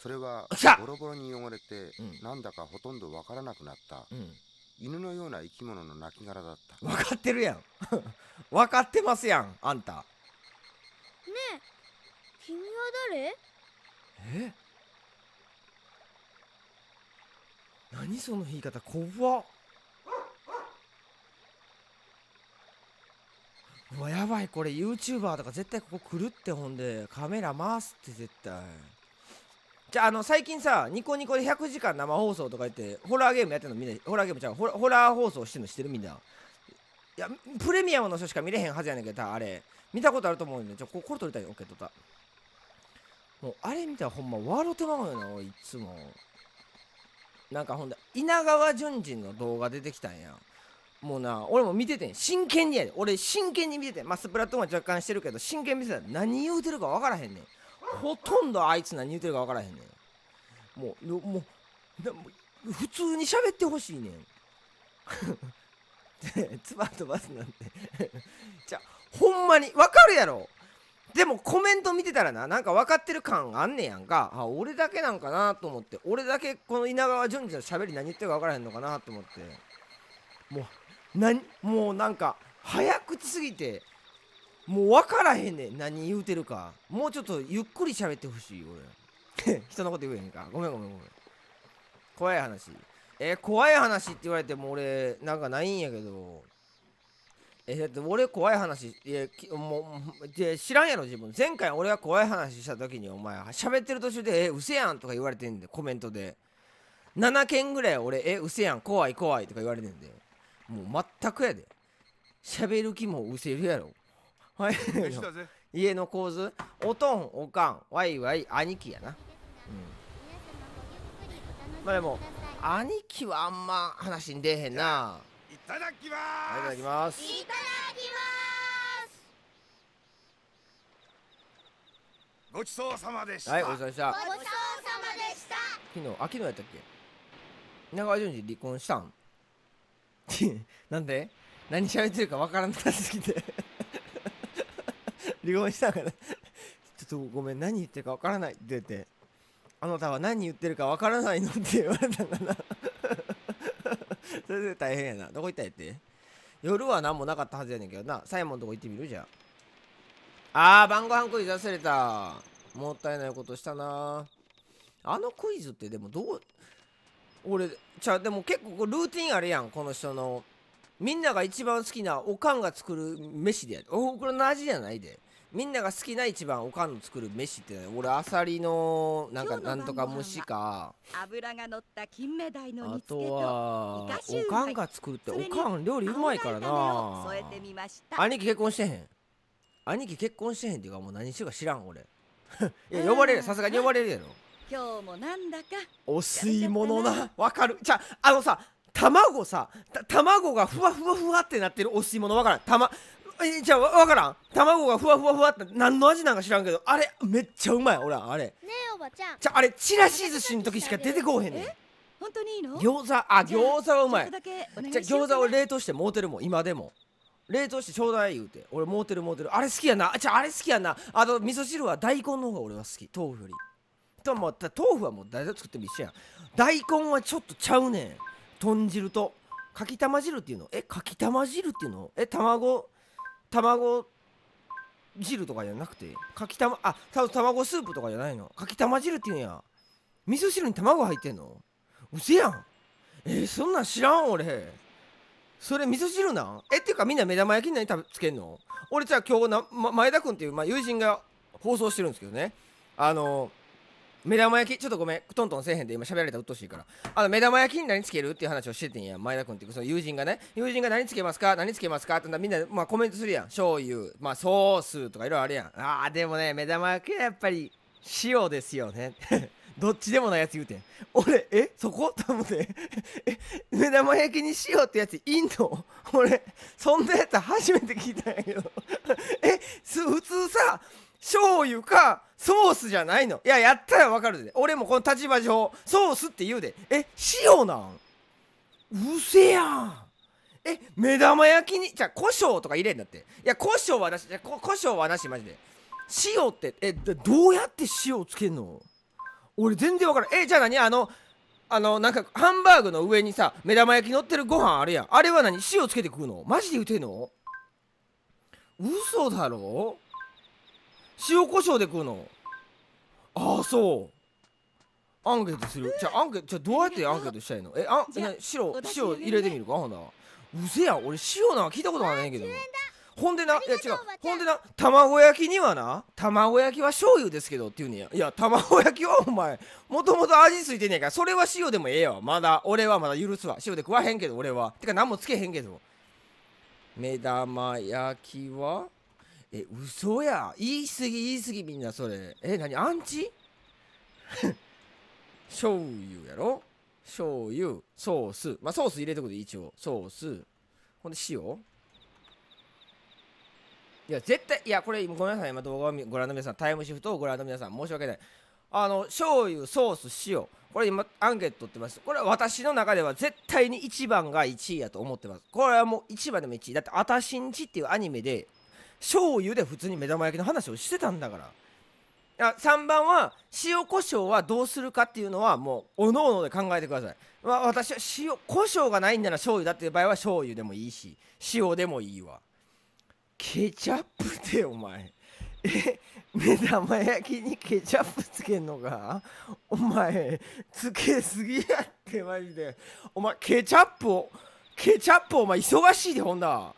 B: それはボロボロに汚れて、なんだかほとんどわからなくなった、うん、犬のような生き物の亡骸だった分かってるやん分 かってますやんあんたね
D: え君は誰
A: え何その言い方怖っうわやばいこれ YouTuber とか絶対ここ来るってほんでカメラ回すって絶対じゃああの最近さニコニコで100時間生放送とか言ってホラーゲームやってんのみんなホラーゲームちゃうホラホラー放送してるのしてるみんないやプレミアムの人しか見れへんはずやねんけどあれ見たことあると思うんでちょここれ撮りたいよ OK 撮ったもうあれ見たらほんま笑うてまうよな俺いつもなんかほんだ稲川淳二の動画出てきたんやもうな俺も見ててん真剣にやで俺真剣に見ててんまあスプラットォーム若干してるけど真剣見てたら何言うてるか分からへんねんほとんどあいつ何言うてるか分からへんねんもうもう普通に喋ってほしいねんツバ 飛ばすなんて じゃほんまに分かるやろでもコメント見てたらななんか分かってる感あんねやんかあ俺だけなんかなと思って俺だけこの稲川淳二のしゃべり何言ってるか分からへんのかなと思ってもう何もうなんか早口すぎてもう分からへんねん何言うてるかもうちょっとゆっくり喋ってほしい俺 人のこと言えへんかごめんごめんごめん怖い話えー、怖い話って言われても俺なんかないんやけどえだって俺怖い話いやもう知らんやろ自分前回俺が怖い話した時にお前喋ってる途中で「えうせやん」とか言われてんでコメントで7件ぐらい俺「えうせやん怖い怖い」とか言われてんでもう全くやで喋る気もうせるやろはい 家の構図おとんおかんわいわい兄貴やなうんまあでも兄貴はあんま話に出へんな
E: ただきますいただきますいただき
A: ます
B: ごちそうさまでしたはいごちそうさまで
A: したごち
D: そうさまでした昨日あ
A: 昨日やったっけ長井淳二離婚したん なんで何喋ってるかわからなさすぎて 離婚したからちょっとごめん何言ってるかわからないって言ってあなたは何言ってるかわからないのって言われたんだな それで大変やな。どこ行ったんやって夜は何もなかったはずやねんけどな。サイモンとこ行ってみるじゃあ。あー、晩ご飯クイズ忘れた。もったいないことしたな。あのクイズってでもどう、俺、ちゃでも結構ルーティンあるやん。この人の。みんなが一番好きなおかんが作る飯でやる。お、これの味じゃないで。みんなが好きな一番おかんの作る飯って俺あさりのなんかなんとか蒸しか
D: 油が乗
C: った金目鯛の煮付
A: けとあとはおかんが作るっておかん料理うまいからな兄貴結婚してへん兄貴結婚してへんっていうかもう何しようか知らん俺 いや呼ばれるさすがに呼ばれるやろ
E: 今日もなんだか
A: お吸い物なわかるじゃあのさ卵さ卵がふわふわふわってなってるお吸い物わからんたまえじゃあ分からん卵がふわふわふわって何の味なんか知らんけどあれめっちゃうまい俺あれねえおばちゃんじゃあれちらし寿司の時しか出てこへんねん本
D: 当にいいの餃子あ餃子はうまいじゃ餃子を冷
A: 凍してもうてるもん今でも冷凍してちょうだい言うて俺もうてるもうてるあれ好きやなじゃあれ好きやなあと味噌汁は大根の方が俺は好き豆腐よりとも豆腐はもう大で作っても一緒やん大根はちょっとちゃうねん豚汁とかきたま汁っていうのえかきたま汁っていうのえ卵卵汁とかじゃなくてかきたまあた卵スープとかじゃないのかきたま汁っていうんや味噌汁に卵入ってんのうせやんえー、そんなん知らん俺それ味噌汁なんえっていうかみんな目玉焼き何食べつけんの俺じゃあ今日な、ま、前田君っていう、まあ、友人が放送してるんですけどねあのー目玉焼きちょっとごめんトントンせえへんで今喋られたうっとしいからあの目玉焼きに何つけるっていう話をしててんや前田君っていうその友人がね友人が何つけますか何つけますかってみんな、まあ、コメントするやん醤油まあソースとかいろいろあるやんあーでもね目玉焼きはやっぱり塩ですよね どっちでもないやつ言うてん俺えそこと思って え目玉焼きに塩ってやついいの 俺そんなやつ初めて聞いたんやけどえ普通さ醤油かソースじゃないのいややったらわかるで俺もこの立場上ソースって言うでえ塩なんうせやんえ目玉焼きにじゃあ胡椒とか入れんだっていや胡椒はなしじゃこ胡椒はなしマジで塩ってえどうやって塩つけんの俺全然分からんえじゃあ何あのあのなんかハンバーグの上にさ目玉焼き乗ってるご飯あるやんあれは何塩つけて食うのマジで言うてんの嘘だろ塩コショウで食うのああそうアンケートするじゃあアンケートじゃどうやってアンケートしたいのえあん白塩入れてみるかほんなうせやん俺塩なんか聞いたことがないけどほんでないや違うほんでな卵焼きにはな卵焼きは醤油ですけどって言うねやいや卵焼きはお前もともと味付いてねえからそれは塩でもええわまだ俺はまだ許すわ塩で食わへんけど俺はてか何もつけへんけど目玉焼きはえ、嘘や。言い過ぎ言い過ぎみんなそれ。え、何アンチ 醤油やろ醤油、ソース。まあ、ソース入れとくで一応。ソース。ほんで塩いや、絶対、いや、これ、ごめんなさい。今動画をご覧の皆さん、タイムシフトをご覧の皆さん、申し訳ない。あの、醤油、ソース、塩。これ今、アンケート取ってます。これ私の中では絶対に1番が1位やと思ってます。これはもう1番でも1位。だって、あたしんちっていうアニメで、醤油で普通に目玉焼きの話をしてたんだからあ3番は塩コショウはどうするかっていうのはもうおのおので考えてください、まあ、私は塩コショウがないんなら醤油だっていう場合は醤油でもいいし塩でもいいわケチャップでお前え目玉焼きにケチャップつけんのかお前つけすぎやってマジでお前ケチャップをケチャップお前忙しいでほんだ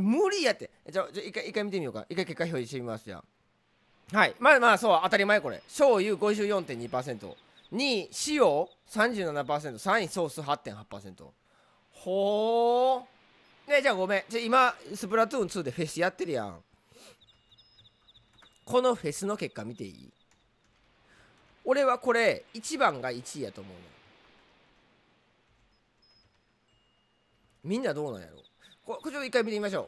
A: 無理やってじゃあ一回一回見てみようか一回結果表示してみますじゃはいまあまあそう当たり前これ醤油54.2%。2位塩37%、3位ソース8.8%。ほうねじゃあごめん。じゃ今、スプラトゥーン2でフェスやってるやん。このフェスの結果見ていい俺はこれ、1番が1位やと思うのみんなどうなんやろここちら一回見てみましょう。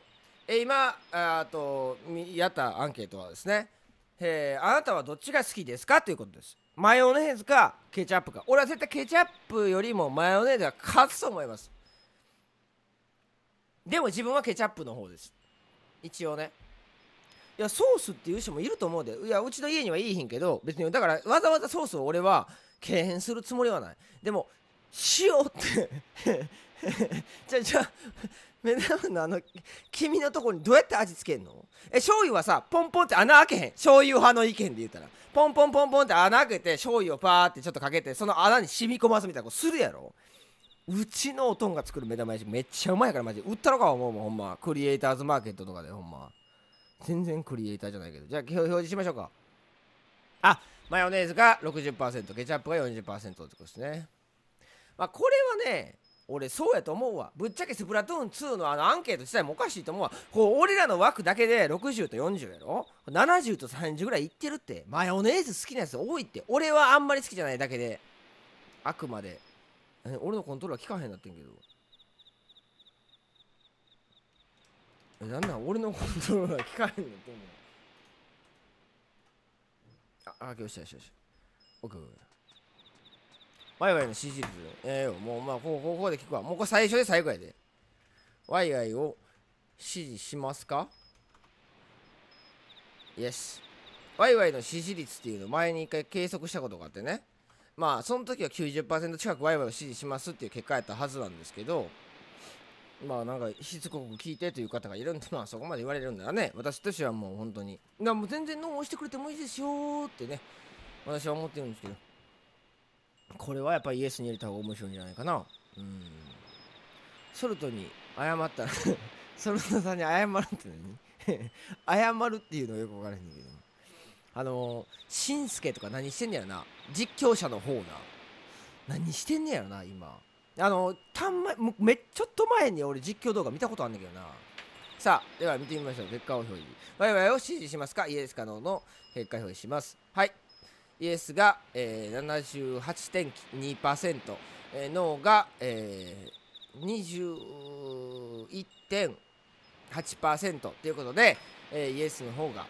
A: え今あとやったアンケートはですね、えー、あなたはどっちが好きですかということです。マヨネーズかケチャップか。俺は絶対ケチャップよりもマヨネーズが勝つと思います。でも自分はケチャップの方です。一応ね。いや、ソースっていう人もいると思うで。いや、うちの家にはいいひんけど、別に、だからわざわざソースを俺は敬遠するつもりはない。でも、塩ってじゃ、じ ゃ、目玉のあの黄身のとこにどうやって味付けんのえ醤油はさポンポンって穴開けへん醤油派の意見で言ったらポンポンポンポンって穴開けて醤油をパーってちょっとかけてその穴に染み込ますみたいなことするやろうちのおとんが作る目玉焼きめっちゃうまいからマジで売ったのか思うもんほんまクリエイターズマーケットとかでほんま全然クリエイターじゃないけどじゃあ表示しましょうかあマヨネーズが60%ケチャップが40%ってことですねまあこれはね俺そうやと思うわぶっちゃけスプラトゥーン2のあのアンケート自体もおかしいと思うわこう俺らの枠だけで60と40やろ70と30ぐらいいってるってマヨネーズ好きなやつ多いって俺はあんまり好きじゃないだけであくまで俺のコントローラー効かへんなってんけどえなんなん俺のコントローラー効かへんなってんのああよしよしよし o ワイワイの支持率。ええよ。もう、まあ、こう、ここで聞くわ。もうこれ最初で最後やで。ワイワイを支持しますか ?Yes。ワイワイの支持率っていうのを前に一回計測したことがあってね。まあ、その時は90%近くワイワイを支持しますっていう結果やったはずなんですけど、まあなんかしつこく聞いてという方がいるんで、まあそこまで言われるんだよね、私としてはもう本当に、な、もう全然ノーしてくれてもいいですよってね、私は思ってるんですけど。これはやっぱりイエスに入れた方が面白いんじゃないかなうんソルトに謝ったら ソルトさんに謝るって何 謝るっていうのよく分からへんけどあのしんすけとか何してんねやろな実況者の方な何してんねやろな今あのたん、ま、めちょっと前に俺実況動画見たことあんねんけどなさあでは見てみましょう結果を表示わいを指示しますかイエスかノーの結果表示しますはいイエスが、えー、78.2%、えー、ノーが、えー、21.8%ということで、えー、イエスの方が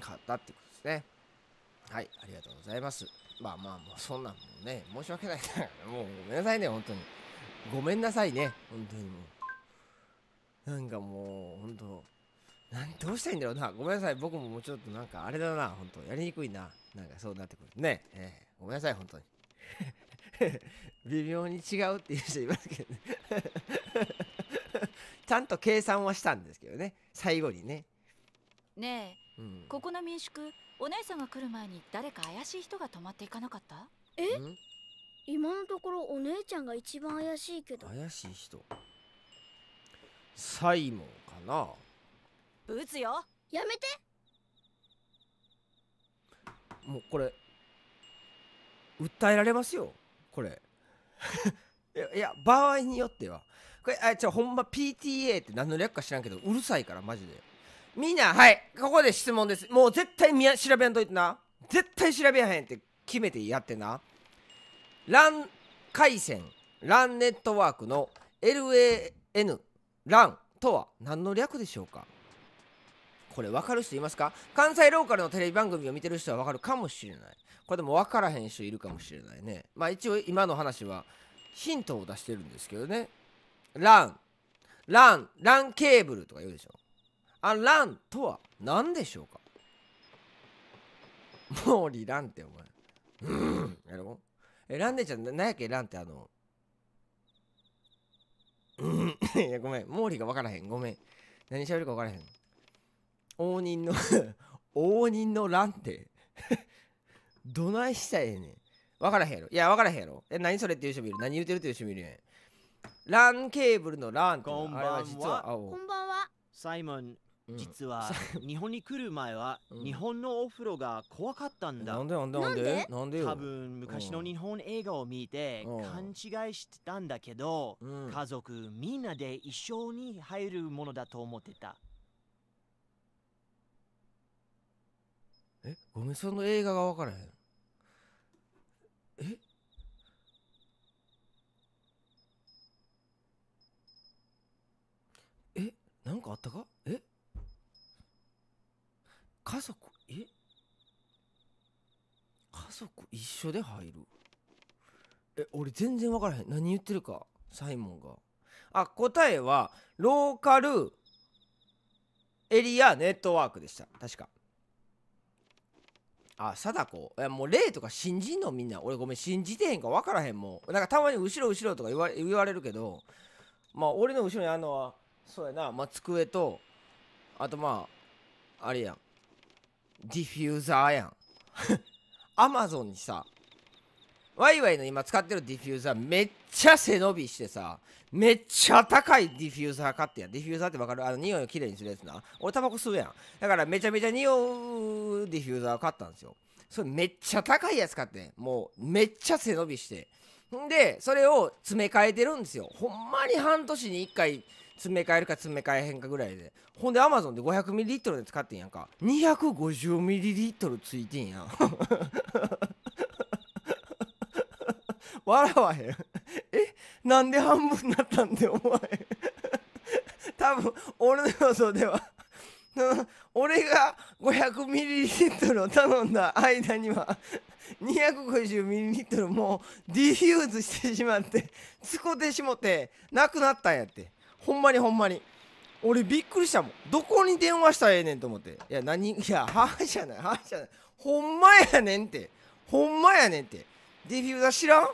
A: 勝ったってことですね。はい、ありがとうございます。まあまあまあ、そんなんもね、申し訳ないもうごめんなさいね、本当に。ごめんなさいね、本当にもう。なんかもう、本当。などうしたいんだろうな。ごめんなさい。僕ももうちょっとなんかあれだな。本当やりにくいな。なんかそうなってくる。ねえー、ごめんなさい、本当に。微妙に違うっていう人いますけどね ちゃんと計算はしたんですけどね。最後にね。
C: ねえ、うん、ここの民宿、お姉さんが来る前に誰か怪しい人が泊まっていかなかった
E: え、うん、
D: 今のところお姉ちゃんが一番怪しいけど。
E: 怪しい人
A: サイモンかな
D: 撃つよやめて
A: もうこれ訴えられますよこれ いや場合によってはこれあじゃほんま PTA って何の略か知らんけどうるさいからマジでみんなはいここで質問ですもう絶対見や調べやんといてな絶対調べやへんって決めてやってな LAN 回線 LAN ネットワークの LAN LAN とは何の略でしょうかこれ分かる人いますか関西ローカルのテレビ番組を見てる人は分かるかもしれないこれでも分からへん人いるかもしれないねまあ一応今の話はヒントを出してるんですけどねランランランケーブルとか言うでしょあランとは何でしょうかモーリーランってお前うんやろえランネちゃん何やっけランってあのうんいやごめんモーリーが分からへんごめん何喋るか分からへん応仁の 応仁の乱って どないしたいねん分からへんやろいや分からへんやろえ何それっていう人もいる何言うてるっていう人もいるやんランケーブルのランこんばんはは実
B: はこんばんはサイモン実は日本に来る前は日本のお風呂が怖かったんだ。なんなんでなんでなんで多分昔の日本映画を見て勘違いしてたんだけど、家族みんなで一緒に入るものだと思ってた。
A: えごめんその映画が分からへんええなんかあったかえ家族え家族一緒で入るえ俺全然分からへん何言ってるかサイモンがあ答えはローカルエリアネットワークでした確かあ貞子いやもう霊とか信じんのみんな俺ごめん信じてへんか分からへんもうなんかたまに後ろ後ろとか言われるけどまあ俺の後ろにあんのはそうやな、まあ、机とあとまああれやんディフューザーやん アマゾンにさワイワイの今使ってるディフューザーめっちゃ背伸びしてさめっちゃ高いディフューザー買ってやディフューザーってわかるあの匂いをきれいにするやつな俺タバコ吸うやんだからめちゃめちゃ匂うディフューザー買ったんですよそれめっちゃ高いやつ買ってもうめっちゃ背伸びしてでそれを詰め替えてるんですよほんまに半年に1回詰め替えるか詰め替えへんかぐらいでほんでアマゾンで 500ml で使ってんやんか 250ml ついてんやん笑わへん えなんで半分になったんって思わへん 多分俺の予想では 俺が500ミリリットルを頼んだ間には250ミリリットルもディフューズしてしまって使ってしもてなくなったんやってほんまにほんまに俺びっくりしたもんどこに電話したらええねんと思っていや何いやはあじゃないはあじゃないほんまやねんってほんまやねんってディフューザー知らん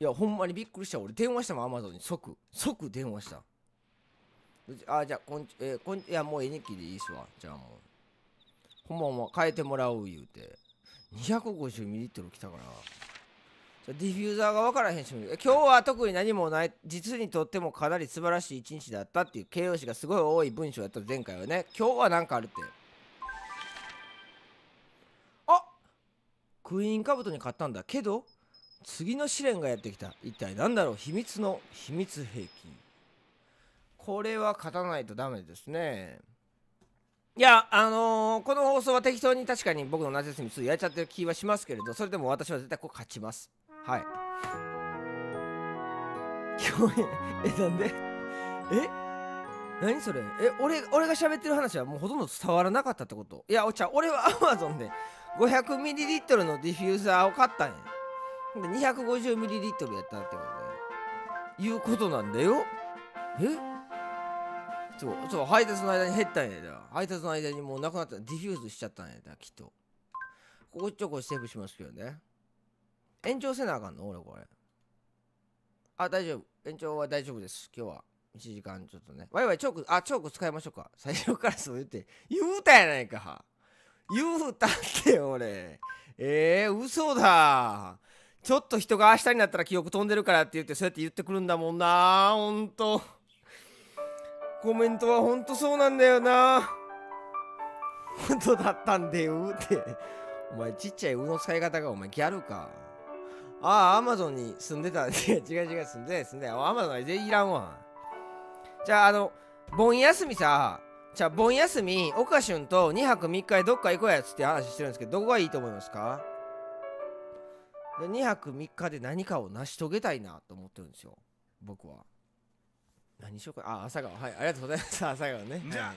A: いや、ほんまにびっくりした。俺、電話したもん、アマゾンに。即。即電話した。あ、じゃあ、こんち、えー、こん、いや、もう絵日記でいいっすわ。じゃあもう。ほんまもう変えてもらう言うて。250ml 来たから。ディフューザーが分からへんし、今日は特に何もない、実にとってもかなり素晴らしい一日だったっていう形容詞がすごい多い文章やった前回はね。今日は何かあるって。あクイーンカブトに買ったんだけど次の試練がやってきた一体何だろう秘密の秘密兵器これは勝たないとダメですねいやあのー、この放送は適当に確かに僕の夏休み2やっちゃってる気はしますけれどそれでも私は絶対こう勝ちますはい共演えなんでえ何それえ俺俺が喋ってる話はもうほとんど伝わらなかったってこといやお茶俺はアマゾンで 500ml のディフューザーを買ったんや 250ml やったってことねいうことなんだよえそうそう配達の間に減ったんやだ配達の間にもうなくなったディフューズしちゃったんやだきっとここちょこセーブしますけどね延長せなあかんの俺これあ大丈夫延長は大丈夫です今日は1時間ちょっとねワイワイチョークあチョーク使いましょうか最初からそう言って言うたやないか言うたって俺えー、嘘だちょっと人が明日になったら記憶飛んでるからって言ってそうやって言ってくるんだもんなほんとコメントはほんとそうなんだよな本当だったんだよってお前ちっちゃい「う」の使い方がお前ギャルかああアマゾンに住んでた 違う違う住んでない住んでないアマゾンは全然いらんわじゃああの盆休みさじゃあ盆休み岡旬と2泊3日どっか行こうやつって話してるんですけどどこがいいと思いますかで2泊3日で何かを成し遂げたいなと思ってるんですよ僕は何しようかあ朝顔はいありがとうございます 朝顔ねじゃ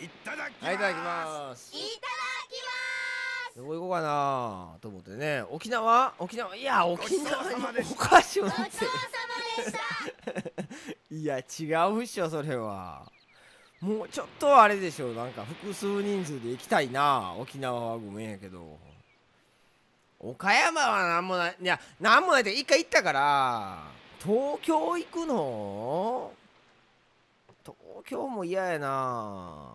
A: あいただきます、はい、いただきますいただきますどこ行こうかなと思ってね沖縄沖縄いや沖縄にお菓子をごってでした いや違うっしょそれはもうちょっとあれでしょなんか複数人数で行きたいな沖縄はごめんやけど岡山は何もないいやなんもないって一回行ったから東京行くの東京も嫌やな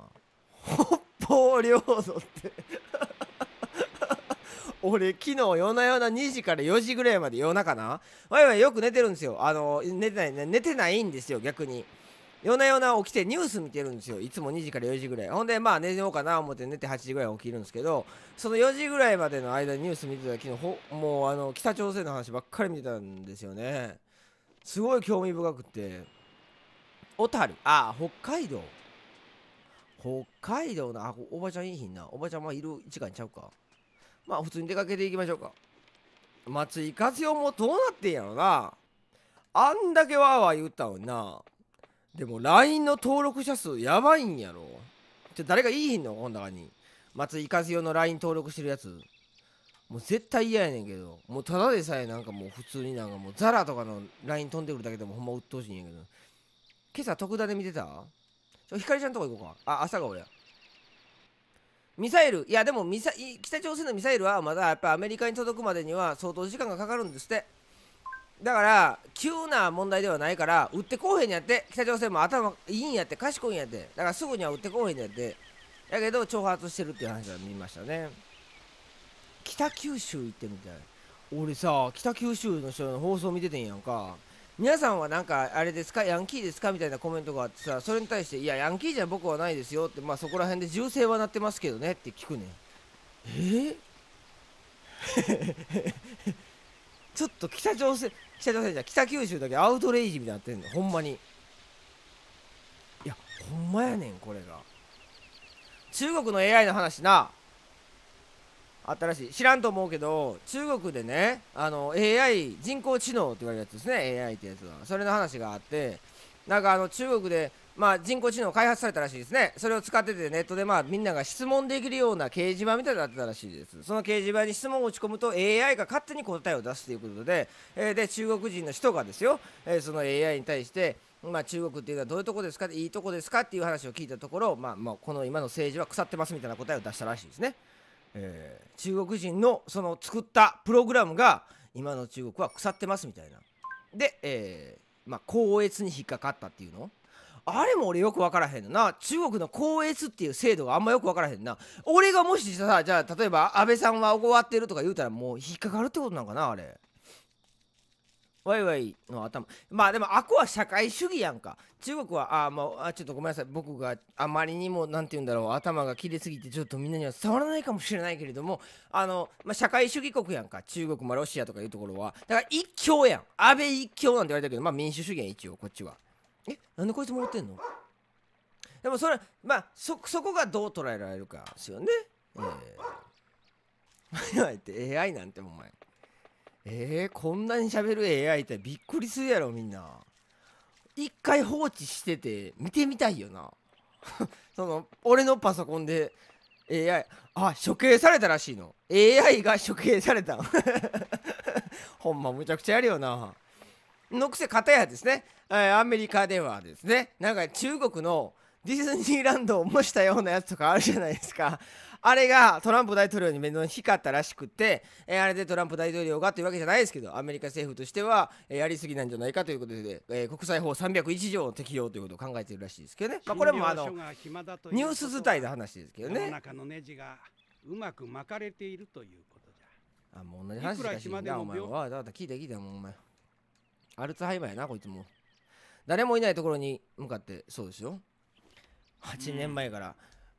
A: 北方領土って 俺昨日夜な夜な2時から4時ぐらいまで夜中なわいわいよく寝てるんですよあの寝てない寝てないんですよ逆に夜な夜な起きてニュース見てるんですよいつも2時から4時ぐらいほんでまあ寝ようかな思って寝て8時ぐらい起きるんですけどその4時ぐらいまでの間にニュース見てた昨日もうあの北朝鮮の話ばっかり見てたんですよねすごい興味深くって小樽あ北海道北海道なあおばちゃんいいひんなおばちゃんまあいる時間ちゃうかまあ普通に出かけていきましょうか松井和代もどうなってんやろなあんだけわーわー言ったのになでも LINE の登録者数やばいんやろじゃ誰がいいひんのこんかに松井和ずの LINE 登録してるやつもう絶対嫌やねんけどもうただでさえなんかもう普通になんかもうザラとかの LINE 飛んでくるだけでもほんま鬱陶しいんやけど今朝特ダで見てたちょひかりちゃんとこ行こうかあ朝が俺やミサイルいやでもミサ北朝鮮のミサイルはまだやっぱアメリカに届くまでには相当時間がかかるんですってだから急な問題ではないから打ってこうへんやって北朝鮮も頭いいんやって賢いんやってだからすぐには打ってこうへんやってだけど挑発してるっていう話は見ましたね北九州行ってみたい俺さ北九州の人の放送見ててんやんか皆さんはなんかあれですかヤンキーですかみたいなコメントがあってさそれに対して「いやヤンキーじゃ僕はないですよ」ってまあそこら辺で銃声は鳴ってますけどねって聞くねんえー、ちょっと北朝鮮北朝鮮じゃ北九州だけアウトレイジみたいになってんのほんまにいやほんまやねんこれが中国の AI の話な新しい知らんと思うけど中国でねあの AI 人工知能って言われるやつですね AI ってやつはそれの話があってなんかあの中国でまあ、人工知能開発されたらしいですねそれを使っててネットでまあみんなが質問できるような掲示板みたいになってたらしいですその掲示板に質問を打ち込むと AI が勝手に答えを出すということで、えー、で中国人の人がですよ、えー、その AI に対してまあ、中国っていうのはどういうとこですかいいとこですかっていう話を聞いたところ、まあ、まあこの今の政治は腐ってますみたいな答えを出したらしいですね、えー、中国人のその作ったプログラムが今の中国は腐ってますみたいなで、えーまあ、高越に引っかかったっていうのあれも俺よく分からへんのな中国の公越っていう制度があんまよく分からへんな俺がもしさじゃあ例えば安倍さんは終わってるとか言うたらもう引っかかるってことなんかなあれワイワイの頭まあでもあこは社会主義やんか中国はあまあちょっとごめんなさい僕があまりにも何て言うんだろう頭が切れすぎてちょっとみんなには伝わらないかもしれないけれどもあの、まあ、社会主義国やんか中国もロシアとかいうところはだから一強やん安倍一強なんて言われたけどまあ民主主義やん一応こっちはえなんでこいつもらってんのでもそれまあそそこがどう捉えられるかですよねええー、って AI なんてお前えー、こんなに喋る AI ってびっくりするやろみんな一回放置してて見てみたいよな その俺のパソコンで AI あ処刑されたらしいの AI が処刑された ほんまむちゃくちゃやるよなのくせ片やですねアメリカではですねなんか中国のディズニーランドを模したようなやつとかあるじゃないですか。あれがトランプ大統領に目の光ったらしくて、えあれでトランプ大統領がというわけじゃないですけど、アメリカ政府としては、えやりすぎなんじゃないかということで、え国際法301条の適用ということを考えているらしいですけどね。まあ、これもあのニュース伝いの話ですけどね。中
C: のネジがうまく巻かれているということじゃ。あ、もう同じ話しお前は。
A: だから聞いて聞いもお前。アルツハイマーやなこいつも誰もいないところに向かってそうですよ8年前から、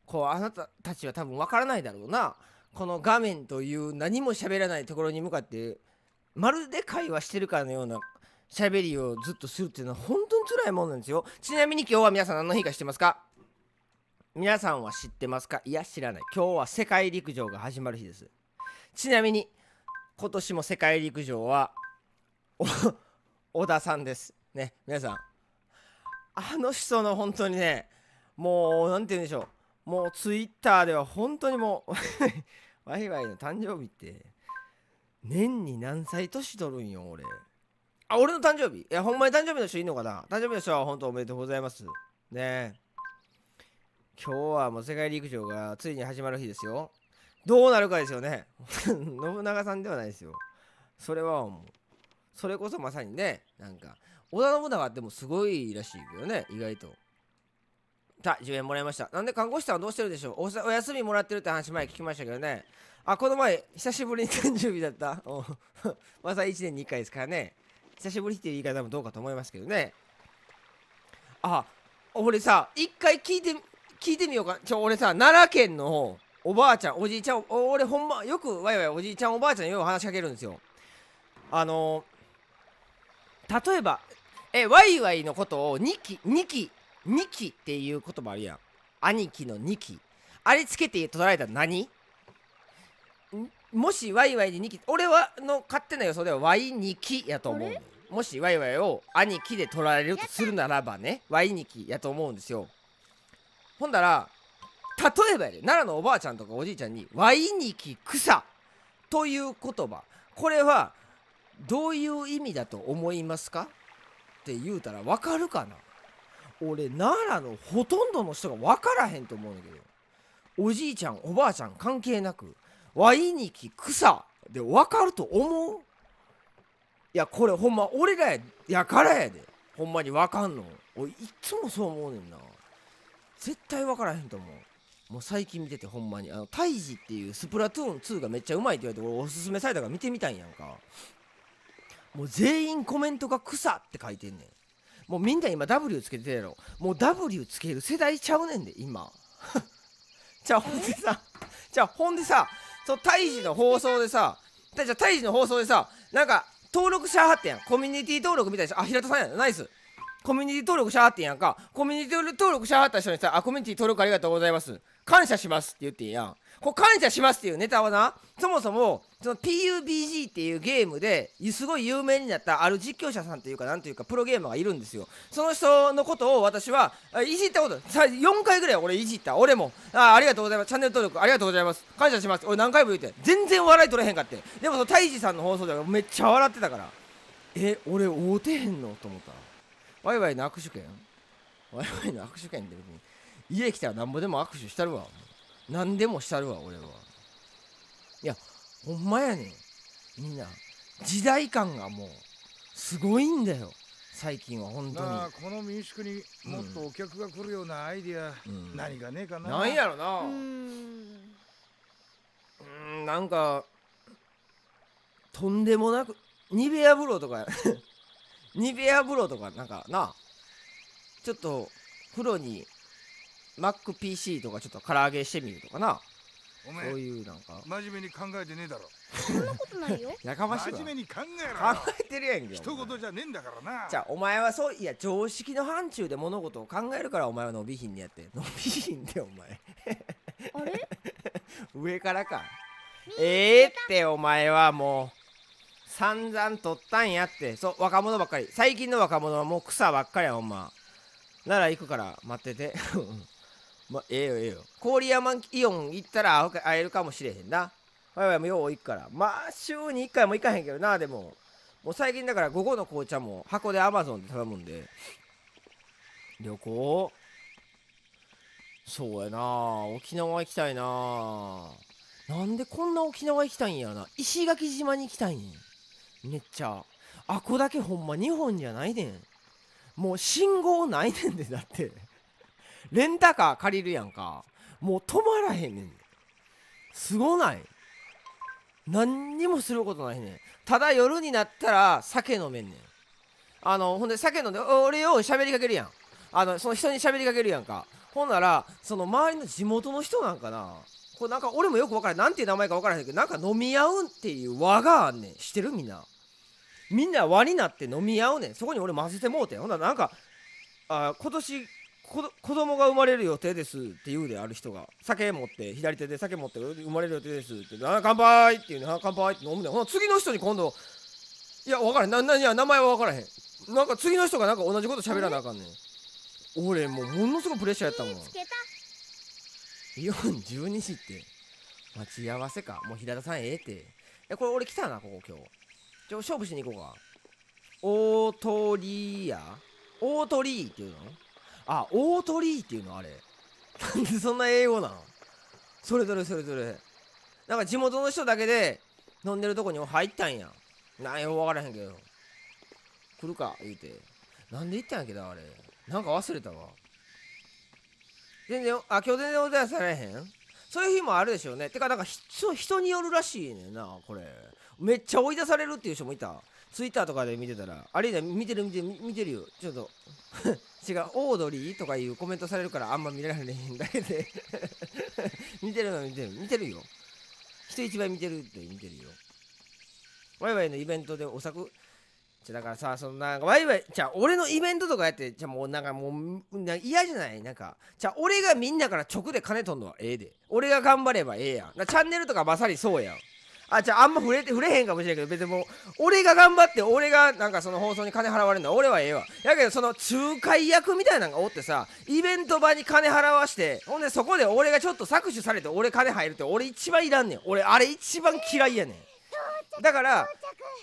A: こうあなたたちは多分分からないだろうなこの画面という何も喋らないところに向かってまるで会話してるかのような喋りをずっとするっていうのは本当に辛いもんなんですよちなみに今日は皆さん何の日か知ってますか皆さんは知ってますかいや知らない今日は世界陸上が始まる日ですちなみに今年も世界陸上は小田さんです。ね、皆さん。あの人の本当にね、もう、なんて言うんでしょう。もう、ツイッターでは本当にもう ワイワイの誕生日って、年に何歳年取るんよ、俺。あ、俺の誕生日いや、ほんまに誕生日の人いいのかな誕生日の人は本当おめでとうございます。ねえ。今日はもう世界陸上がついに始まる日ですよ。どうなるかですよね。信長さんではないですよ。それはもう。それこそまさにね、なんか、織田信長ってもすごいらしいけどね、意外と。さあ、10円もらいました。なんで看護師さんはどうしてるでしょうおお休みもらってるって話前聞きましたけどね。あ、この前、久しぶりに誕生日だった。まさに1年に1回ですからね。久しぶりっていう言い方もどうかと思いますけどね。あ、俺さ、一回聞いて、聞いてみようか。ちょ、俺さ、奈良県のおばあちゃん、おじいちゃん、俺ほんま、よくわいわいおじいちゃん、おばあちゃんによく話しかけるんですよ。あのー例えばえワイワイのことを2期2期2期っていう言葉あるやん兄貴の2期あれつけて取られたら何もしワイワイに2期俺はの勝手な予想ではワイ2期やと思うもしワイワイを兄貴で取られるとするならばねワイ2期やと思うんですよほんだら例えばやで奈良のおばあちゃんとかおじいちゃんに「ワイニキ草」という言葉これはどういう意味だと思いますかって言うたら分かるかな俺奈良のほとんどの人が分からへんと思うんだけどおじいちゃんおばあちゃん関係なくワイニキ草で分かると思ういやこれほんま俺らやからやでほんまに分かんの俺いつもそう思うねんな絶対分からへんと思うもう最近見ててほんまにあの「タイジ」っていうスプラトゥーン2がめっちゃうまいって言われて俺おすすめされたから見てみたんやんかもう全員コメントが草って書いてんねんもうみんな今 W つけてやろもう W つける世代ちゃうねんで今 じゃあほんでさじゃあほんでさその胎児の放送でさじゃあ胎児の放送でさなんか登録しはってやんコミュニティ登録みたいなあ平田さんやナイスコミュニティ登録しはってやんかコミュニティ登録しはった人にさあコミュニティ登録ありがとうございます感謝しますって言ってんやんこう感謝しますっていうネタはなそもそもその PUBG っていうゲームですごい有名になったある実況者さんというかなんというかプロゲーマーがいるんですよその人のことを私はいじったことさ4回ぐらい俺いじった俺もあありがとうございますチャンネル登録ありがとうございます感謝します俺何回も言うて全然笑い取れへんかってでもそのタイジさんの放送ではめっちゃ笑ってたからえ俺会うてへんのと思ったワイワイの握手券ワイワイの握手券って別に家来たらなんぼでも握手したるわ何でもしたるわ俺はいやほんまやねんみんな時代感がもうすごいんだよ最近は本当に
B: この民宿にもっとお客が来るようなアイディア、うん、何がねえかな何やろなうんなんかとんでもなくニベ
A: ア風呂とか ニベア風呂とかなんかなちょっと風呂に MacPC とかちょっと唐揚げしてみるとかなおそういうなんか
B: 真面目に考えてねえだろそんなことないよ やかましい真面目に考えろ
A: 考えてるやんけ一
B: 言じゃねえんだからなじゃ
A: あお前はそういや常識の範疇で物事を考えるからお前は伸びひんにやって伸びひんでお前あれ 上からかええってお前はもう散々とったんやってそう若者ばっかり最近の若者はもう草ばっかりやほんまなら行くから待っててまあ、ええよええよ郡山イオン行ったら会えるかもしれへんなわいわいもよう行くからまあ週に1回も行かへんけどなでももう最近だから午後の紅茶も箱でアマゾンで頼むんで旅行そうやな沖縄行きたいななんでこんな沖縄行きたいんやな石垣島に行きたいんめっちゃあこだけほんま日本じゃないねんもう信号ないねんでだってレンタカー借りるやんかもう止まらへんねんすごない何にもすることないねんただ夜になったら酒飲めんねんあのほんで酒飲んで俺を喋りかけるやんあのその人に喋りかけるやんかほんならその周りの地元の人なんかなこれなんか俺もよく分からん。なんていう名前か分からへんけどなんか飲み合うんっていう輪があんねんしてるみんなみんな輪になって飲み合うねんそこに俺混ぜてもうてほんならなんかあ今年子供が生まれる予定ですって言うである人が酒持って左手で酒持って生まれる予定ですって「あ乾杯!」って言うね「乾杯!」って飲むねほな次の人に今度いや分からへんななや名前は分からへんなんか次の人がなんか同じこと喋らなあかんねん俺もうものすごいプレッシャーやったもんイ十二時って待ち合わせかもう平田さんええってえこれ俺来たなここ今日ちょ勝負しに行こうか大鳥屋大鳥っていうのあ、トリーっていうのあれ。なんでそんな英語なのそれぞれそれぞれ。なんか地元の人だけで飲んでるとこにも入ったんや。なんよ、わからへんけど。来るか、言うて。なんで行ったんやけど、あれ。なんか忘れたわ。全然、あ、今日全然お手伝されへんそういう日もあるでしょうね。てか、なんか人によるらしいねんな、これ。めっちゃ追い出されるっていう人もいた。ツイッターとかで見てたら、あれだ、見てる見てる、見てるよ。ちょっと、違う、オードリーとかいうコメントされるからあんま見られへんだけで 見てるの見てる、見てるよ。人一倍見てるって見てるよ。ワイワイのイベントでお作、じゃだからさ、そのなんか、ワイワイ、じゃ俺のイベントとかやって、じゃもうなんかもう、な嫌じゃないなんか、じゃ俺がみんなから直で金取んのはええで。俺が頑張ればええやん。チャンネルとかまさにそうやん。あじゃああんま触れて触れへんかもしれんけど別にもう俺が頑張って俺がなんかその放送に金払われるのは俺はええわやけどその仲介役みたいなのがおってさイベント場に金払わしてほんでそこで俺がちょっと搾取されて俺金入るって俺一番いらんねん俺あれ一番嫌いやねんだから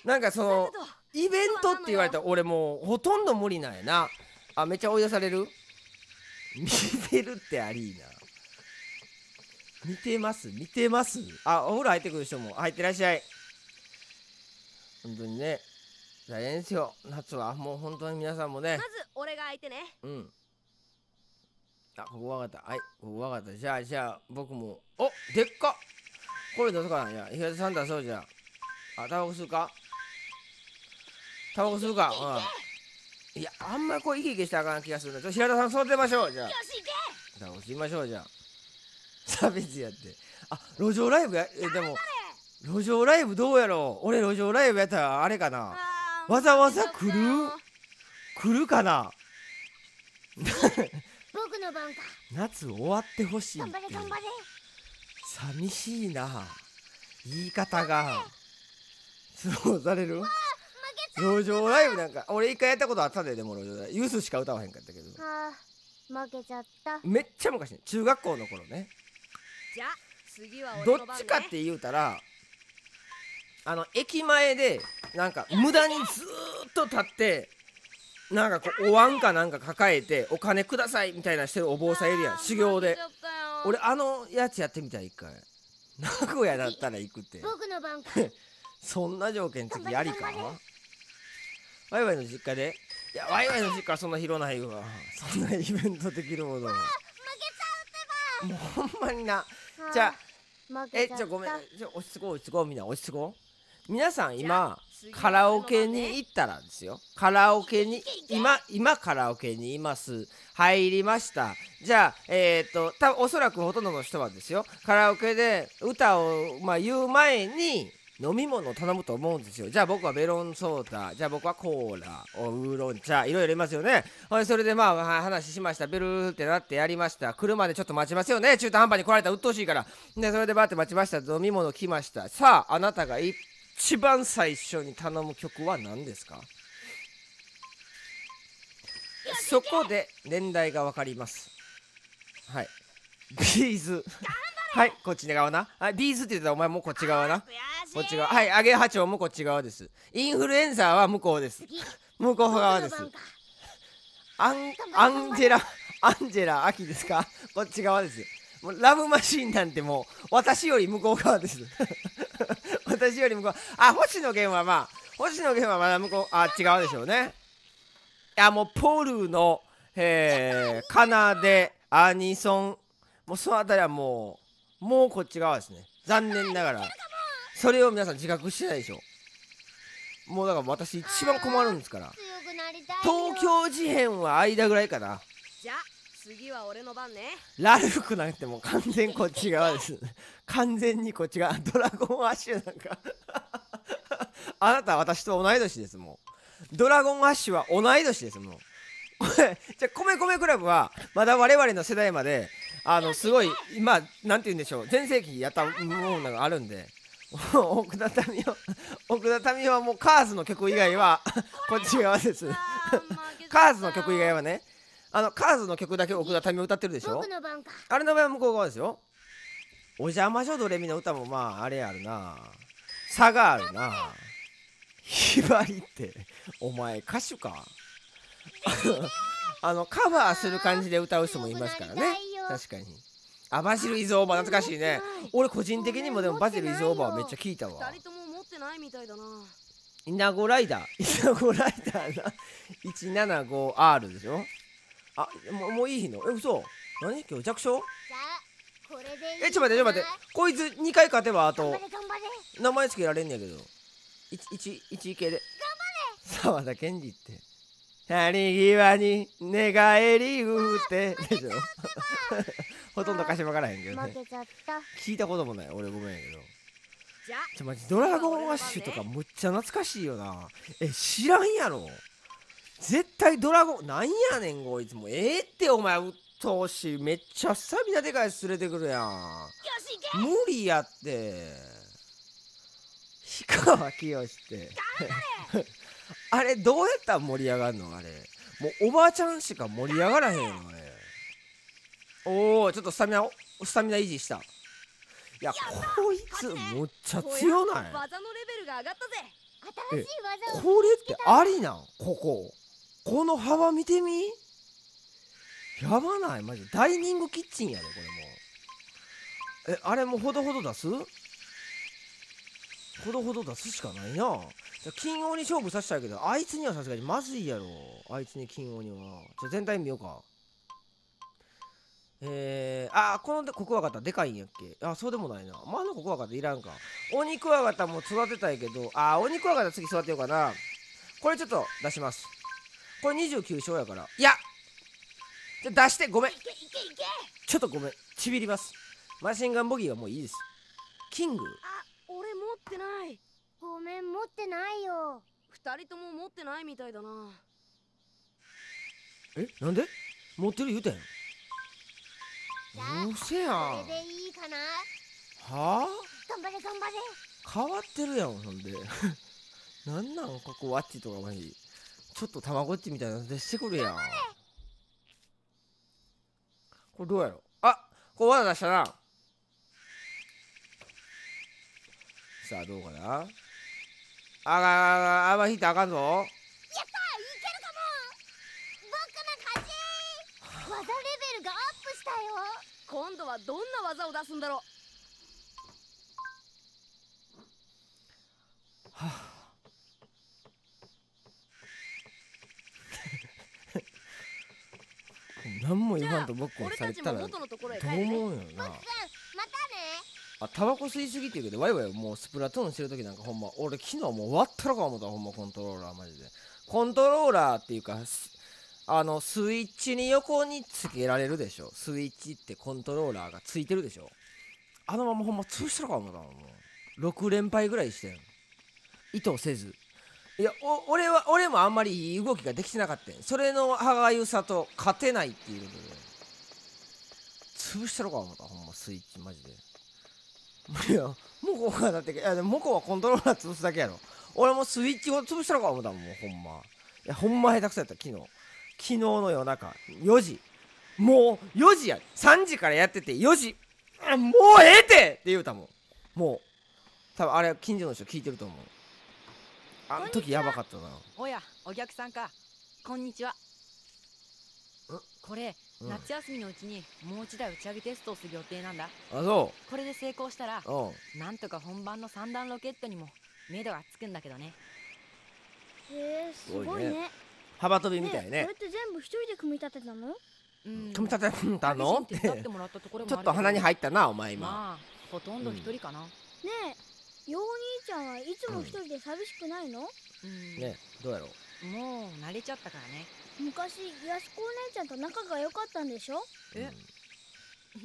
A: なんかそのイベントって言われたら俺もうほとんど無理なんやなあめっちゃ追い出される見てるってアリーナ似てます似てますあ、お風呂入ってくる人も入ってらっしゃい。本当にね、大変ですよ、夏は。もう本当に皆さんもね。まず
D: 俺が相手ね。
A: うん。あ、ここわかった。はい、ここわかった。じゃあ、じゃあ、僕も。おでっかこれ出すかないや平田さんだそうじゃあ。タバコ吸うかタバコ吸うかうん。いや、あんまりこう、イケイケしたらあかん気がするな。ちょっと平田さん、座ってましょう。じゃあ。よし、行けタバコ吸いましょう、じゃあ。差別やってあ路上ライブやえでも路上ライブどうやろう俺路上ライブやったらあれかなわざわざ来る来るかな
D: 僕の番か
A: 夏終わってほしい寂しいな言い方がそうされる路上ライブなんか俺一回やったことあったででも路上ライブユースしか歌わへんかったけ
D: ど負けちゃった
A: めっちゃ昔ね中学校の頃ねどっちかって言うたらあの駅前でなんか無駄にずっと立ってなんかこうお椀かなんか抱えてお金くださいみたいなしてるお坊さんいるやん修行で俺あのやつやってみたい一回名古屋だったら行くって
D: 僕の番
A: そんな条件次やりかワイワイの実家でいやワイワイの実家はそんな広ないわそんなイベントできるほどもうほんまになじゃあえじゃあごめんじゃ落ち着こう落ち着こうみんな落ち着こう皆さん今カラオケに行ったらですよカラオケに今今カラオケにいます入りましたじゃあえっ、ー、と分おそらくほとんどの人はですよカラオケで歌を、まあ、言う前に飲み物を頼むと思うんですよじゃあ僕はメロンソーダじゃあ僕はコーラウーロン茶いろいろりますよねほいそれでまあ話しましたベルーってなってやりました車でちょっと待ちますよね中途半端に来られたら鬱陶しいからでそれでバーって待ちました飲み物来ましたさああなたが一番最初に頼む曲は何ですかそこで年代が分かりますはいビーズはいこっち側なあディーズって言ってたお前もこっち側なこっち側はいアゲハチョウもこっち側ですインフルエンサーは向こうです向こう側ですアンアンジェラアンジェラ秋ですかこっち側ですもうラブマシーンなんてもう私より向こう側です 私より向こうあ星野源はまあ星野源はまだ向こうあ違うでしょうねいやもうポルのえー、カナデアニソンもうその辺りはもう、もうこっち側ですね残念ながらそれを皆さん自覚してないでしょもうだから私一番困るんですから東京事変は間ぐらいかな
D: じゃ次は俺の番ね
A: ラルフなんてもう完全こっち側です 完全
B: にこっち側ドラゴンアッシュなんか
A: あなたは私と同い年ですもうドラゴンアッシュは同い年ですもうこれじゃあ米米クラブはまだ我々の世代まであのすごい今なんて言うんでしょう全盛期やったものがあるんで 奥田民生奥田民生はもうカーズの曲以外は こっち側ですカーズの曲以外はねあのカーズの曲だけ奥田民生歌ってるでしょあれの場合は向こう側ですよお邪魔所ドレミの歌もまああれあるな差があるなひばりってお前歌手か あのカバーする感じで歌う人もいますからね確かにあバジルイズオーバー懐かしいね俺個人的にもでもバジルイズオーバーはめっちゃ聞いたわ
D: 2人とも持ってないみたいだな
A: イナゴライダー イナゴライダーな 175R でしょあもうもういい日のえ嘘何今日弱小
F: えちょっと待ってちょっと待って
A: こいつ2回勝てばあと名前つけられんねやけど11系で澤田健二って去り際に寝返りうてでしょほとんど歌詞わからへんけどね聞いたこともない俺ごめんやけどちょマジドラゴンアッシュとかむっちゃ懐かしいよなえ知らんやろ絶対ドラゴンなんやねんこいつもええー、ってお前うっとうしいめっちゃスタミナでかい連れてくるやん無理やって氷川きよしって あれどうやったら盛り上がるのあれもうおばあちゃんしか盛り上がらへんよあれおおちょっとスタミナスタミナ維持したいやこいつむっちゃ強ないこれってありなんこここの幅見てみやばないマジダイニングキッチンやでこれもうえあれもほどほど出すほどほど出すしかないなじゃ金王に勝負させたいけどあいつにはさすがにまずいやろあいつに金王にはじゃ全体見ようかえー、あこのコクワガタでかいんやっけあそうでもないな前、まあのコクワガタいらんかオニクワガタも育てたいけどあオニクワガタ次育てようかなこれちょっと出しますこれ29勝やからいやじゃ出してごめん
D: ち
A: ょっとごめんちびりますマシンガンボギーはもういいですキング
D: ってないごめん持ってないよ二人とも持ってないみたいだな
A: えなんで持ってる言うたやんうせやんこ
D: れでいいかなはあ頑張れ頑張れ
A: 変わってるやんほんで なんなんここワッチとかマジちょっとたまごっちみたいなの出してくるやんこれどうやろあこれ罠出したなさあどうかなあらあらあま引いたあかんぞや
D: ったいけるかも僕の勝ち技レベルがアップしたよ今度はどんな技を出すんだろうはあ
F: 何も言わんと僕をされたらどう思
D: うよな。あタバコ
F: 吸
A: いすぎって言うけどワイワイもうスプラトゥーンしてる時なんかほんま俺昨日もう終わったろか思ったほんまコントローラーマジでコントローラーっていうかあのスイッチに横につけられるでしょスイッチってコントローラーがついてるでしょあのままほんま潰したろか思ったもう6連敗ぐらいしてん意図せずいや俺は俺もあんまりいい動きができてなかったそれの歯がゆさと勝てないっていうことで潰したろか思ったほんまスイッチマジで。いや、ここはだって、いや、でもモコはコントローラー潰すだけやろ。俺もスイッチごと潰したのか思ったもん、ほんま。いや、ほんま下手くそやった、昨日。昨日の夜中、4時。もう4時や。3時からやってて、4時。もうええてって言うたもん。もう。多分あれ、近所の人聞いてると思う。あの時やばかったな。
C: おや、お客さんか。こんにちは。これ、うん、夏休みのうちにもう一台打ち上げテストをする予定なんだあ
F: そ
A: う
C: これで成功したらなんとか本番の三段ロケットにも目処がつくんだけどねへえすごいね、ね、
A: 幅跳びみたいねねこれ
C: って全部一人で組み立てたのうん組み立てたのってちょっと鼻に入ったなお前今、まあ、ほとんど一人かな、うん、ねえよお兄ちゃんはいつも一人で寂しくないの、う
F: ん、ねどうやろう
C: もう慣れちゃったからね昔安子お姉ちゃんと仲が良かったんでしょえ、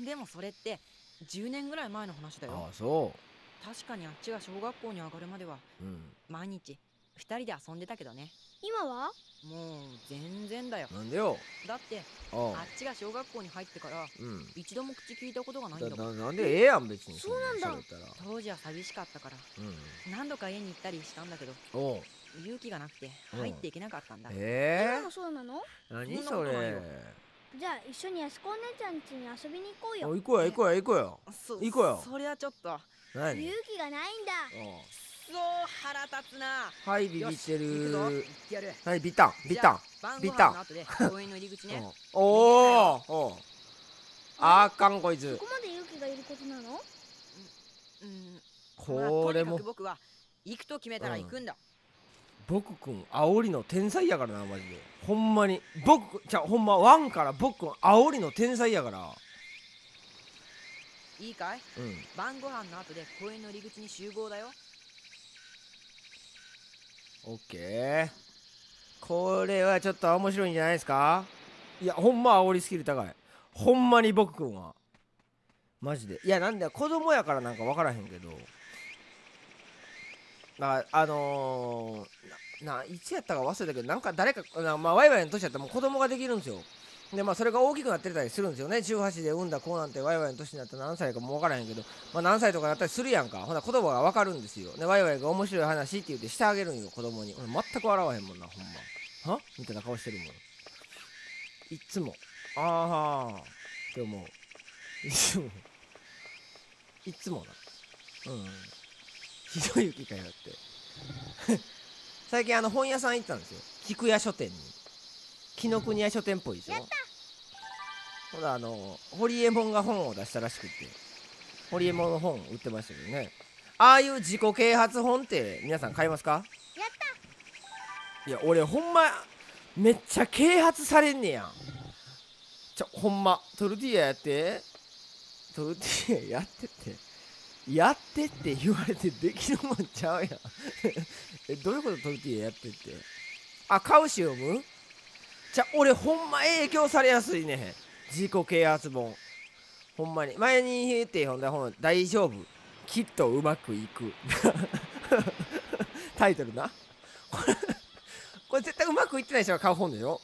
C: でもそれって10年ぐらい前の話だよああそう確かにあっちが小学校に上がるまでは、うん、毎日2人で遊んでたけどね今はもう全然だよなんでよだってあっちが小学校に入ってから、うん、一度も口聞いたことがないんだもんなんでええやん別にそうなんだ当時は寂しかったから、うん、何度か家に行ったりしたんだけど勇気がなくて入っていけなかったんだ、うん、
D: えー、そうなの何それじゃあ一緒に安こお姉ちゃん家に遊びに行こうよ行こ
A: うよ行こうよ行こうよ行こうよ
D: それはちょっと勇気がないんだそう腹立つなはいビビってるはいビタンビタンビタン公園の入り口ね お
A: おあーかんこいつ
C: ここまで勇気がいることなのうん、うん、
A: これも、まあ、僕
C: は行くと決めたら行くんだ、うん
A: 僕くん煽りの天才やからなマジでほんまに僕じゃほんまワンから僕くん煽りの天才やからいいかい、うん、
C: 晩ご飯の後で公園の入り口に集合だよ
A: オッケーこれはちょっと面白いんじゃないですかいやほんま煽りスキル高いほんまに僕くんはマジでいやなんだ子供やからなんか分からへんけどああのー、ないつやったか忘れたけどなんか誰かまあ、ワイワイの年やったらもう子供ができるんですよでまあそれが大きくなってたりするんですよね18で産んだ子なんてワイワイの年になったら何歳かも分からへんけど、まあ、何歳とかなったりするやんかほな言葉が分かるんですよでワイワイが面白い話って言ってしてあげるんよ子供に全く笑わへんもんなほんまはみたいな顔してるもんいっつもああって思ういつもいつもなうんひどい雪かよって 最近あの本屋さん行ったんですよ菊屋書店に紀ノ国屋書店っぽいでしょほらあのホリエモンが本を出したらしくてホリエモンの本売ってましたけどねああいう自己啓発本って皆さん買いますかやったいや俺ほんまめっちゃ啓発されんねやんちょほんまトルティーヤやってトルティーヤやっててやってって言われてできるもんちゃうやん えどういうことトルティーヤやってってあカウシウムじゃ俺ほんま影響されやすいね自己啓発本ほんまに前に言って読んだ本「大丈夫きっとうまくいく」タイトルなこれ これ絶対うまくいってない人が買う本でしょ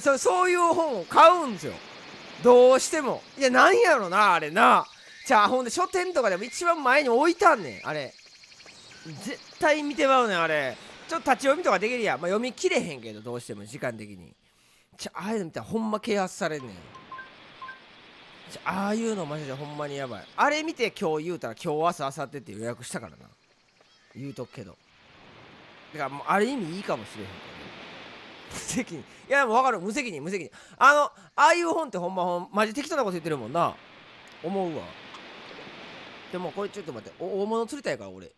A: そそういう本を買うんですよどうしてもいやなんやろなあれなじゃあほんで書店とかでも一番前に置いたんねんあれ絶対見てまうねんあれちょっと立ち読みとかできるやん、まあ、読み切れへんけどどうしても時間的にゃああいうの見たらほんま啓発されんねんゃああいうのマジでほんまにやばいあれ見て今日言うたら今日朝明後日って予約したからな言うとくけどだからもうある意味いいかもしれへん無責任いやでも分かる無責任無責任あのああいう本ってほんまほんマジ適当なこと言ってるもんな思うわでもこれちょっと待って大物釣りたいから俺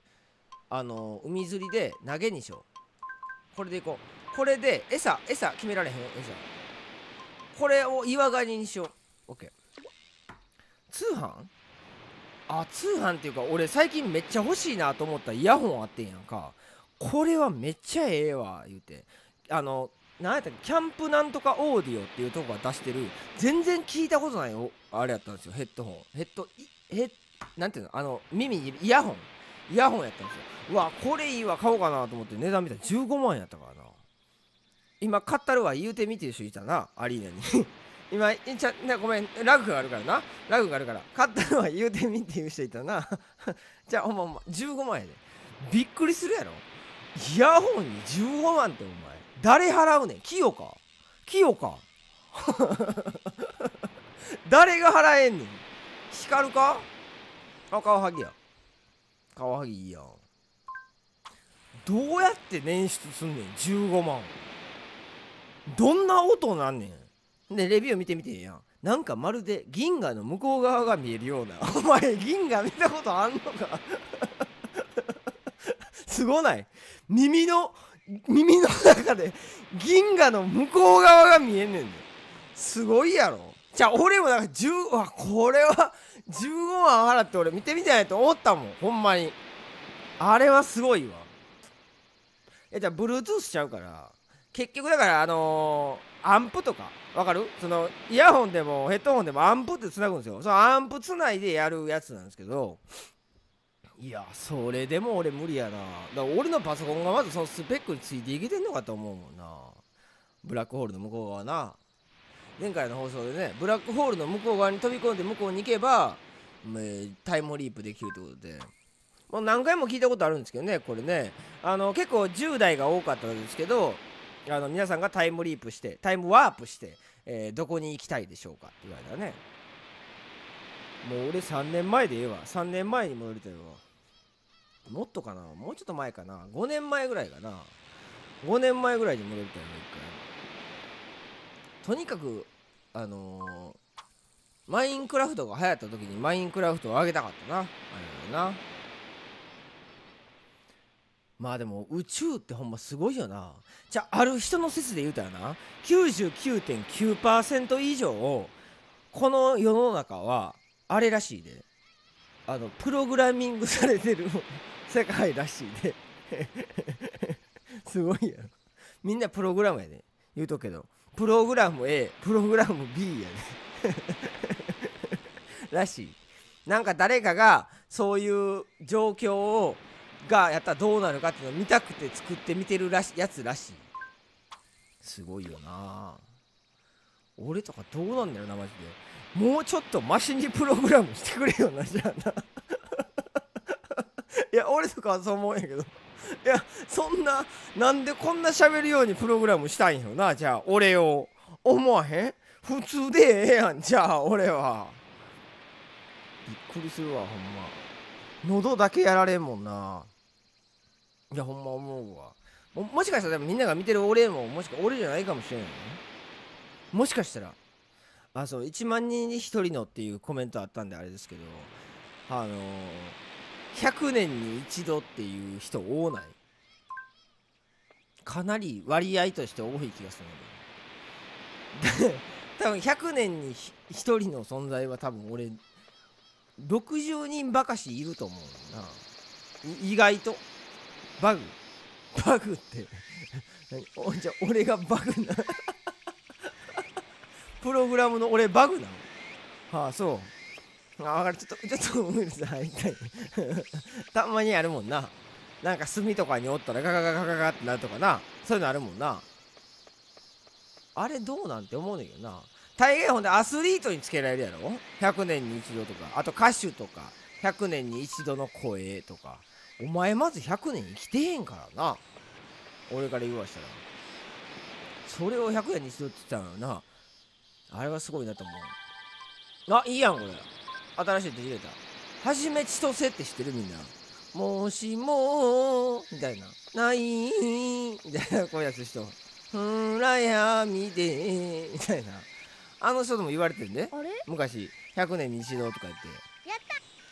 A: あのー、海釣りで投げにしようこれでいこうこれで餌餌決められへんよ餌これを岩狩りにしよう OK 通販あ通販っていうか俺最近めっちゃ欲しいなと思ったイヤホンあってんやんかこれはめっちゃええわ言うてあのなんやったっけキャンプなんとかオーディオっていうとこが出してる全然聞いたことないあれやったんですよヘッドホンヘッドヘッなんていうのあの耳にイヤホンイヤホンやったんですようわこれいいわ買おうかなと思って値段見たら15万やったからな今買ったるわ言うてみてる人いたなアリーナに 今ちゃなごめんラグがあるからなラグがあるから買ったるわ言うてみてる人いたな じゃあほんまほんま15万やでびっくりするやろイヤホンに15万ってお前誰払うねん清か清か誰が払えんねん光るかあカワハギやカワハギいいやんどうやって捻出すんねん15万どんな音なんねんでレビュー見てみてやんなんかまるで銀河の向こう側が見えるような お前銀河見たことあんのか すごない耳の耳の中で銀河の向こう側が見えんねんすごいやろじゃあ俺もなんか10わこれは15万払って俺見てみたいと思ったもんほんまにあれはすごいわえじゃあ Bluetooth しちゃうから結局だからあのー、アンプとかわかるそのイヤホンでもヘッドホンでもアンプってつなぐんですよそのアンプつないでやるやつなんですけどいやそれでも俺無理やなだから俺のパソコンがまずそのスペックについていけてんのかと思うもんなブラックホールの向こう側な前回の放送でねブラックホールの向こう側に飛び込んで向こうに行けば、タイムリープできるってことでもう何回も聞いたことあるんですけどねこれねあの結構10代が多かったんですけどあの皆さんがタイムリープしてタイムワープして、えー、どこに行きたいでしょうかって言われたらねもう俺3年前でええわ3年前に戻りたいわもっとかなもうちょっと前かな5年前ぐらいかな5年前ぐらいに戻りたいの一回とにかくあのー、マインクラフトが流行った時にマインクラフトを上げたかったなあれなまあでも宇宙ってほんますごいよなじゃあある人の説で言うたらな99.9%以上この世の中はあれらしいであのプログラミングされてる 世界らしいで すごいやろみんなプログラムやで言うとくけどプログラム A プログラム B やね らしいなんか誰かがそういう状況をがやったらどうなるかっていうのを見たくて作ってみてるらしやつらしいすごいよな俺とかどうなんだよなマジでもうちょっとマシにプログラムしてくれよなじゃあな いや俺とかはそう思うんやけどいやそんななんでこんな喋るようにプログラムしたいんよなじゃあ俺を思わへん普通でええやんじゃあ俺はびっくりするわほんま喉だけやられんもんないやほんま思うわももしかしたらみんなが見てる俺ももしか俺じゃないかもしれんよねもしかしたらあそう1万人に1人のっていうコメントあったんであれですけどあのー100年に一度っていう人多ないかなり割合として多い気がするので 多分100年に1人の存在は多分俺60人ばかしいると思うな意外とバグ バグって おじゃ俺がバグなプログラムの俺バグなのはあそうあ分かるちょっとちょっと無理さ入りたいたまにあるもんななんか炭とかにおったらガガガガガガってなるとかなそういうのあるもんなあれどうなんて思うねんけどな大概ほんでアスリートにつけられるやろ100年に一度とかあと歌手とか100年に一度の声とかお前まず100年生きてへんからな俺から言わしたらそれを100年に一度って言ったのよなあれはすごいなと思うあいいやんこれ新しい手入れた。はじめちとせって知ってるみんな。もしもみたいな。ないみたいな、こういうやつ人。ふらやみでみたいな。あの人とも言われてるね。昔、100年に一度とか言って。やっ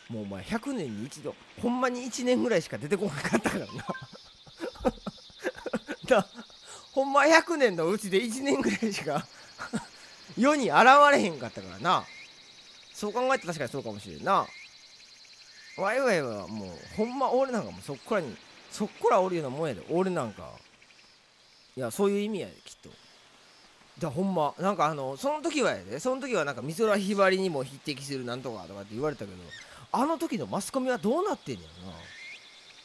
A: たもうお前、100年に一度。ほんまに1年ぐらいしか出てこなかったからな。だほんま100年のうちで1年ぐらいしか世に現れへんかったからな。そう考えて確かにそうかもしれんなワイワイはもうほんま俺なんかもそっからにそっからおるようなもんやで俺なんかいやそういう意味やできっとだほんまなんかあのその時はやでその時はなんか美空ひばりにも匹敵するなんとかとかって言われたけどあの時のマスコミはどうなってんのよな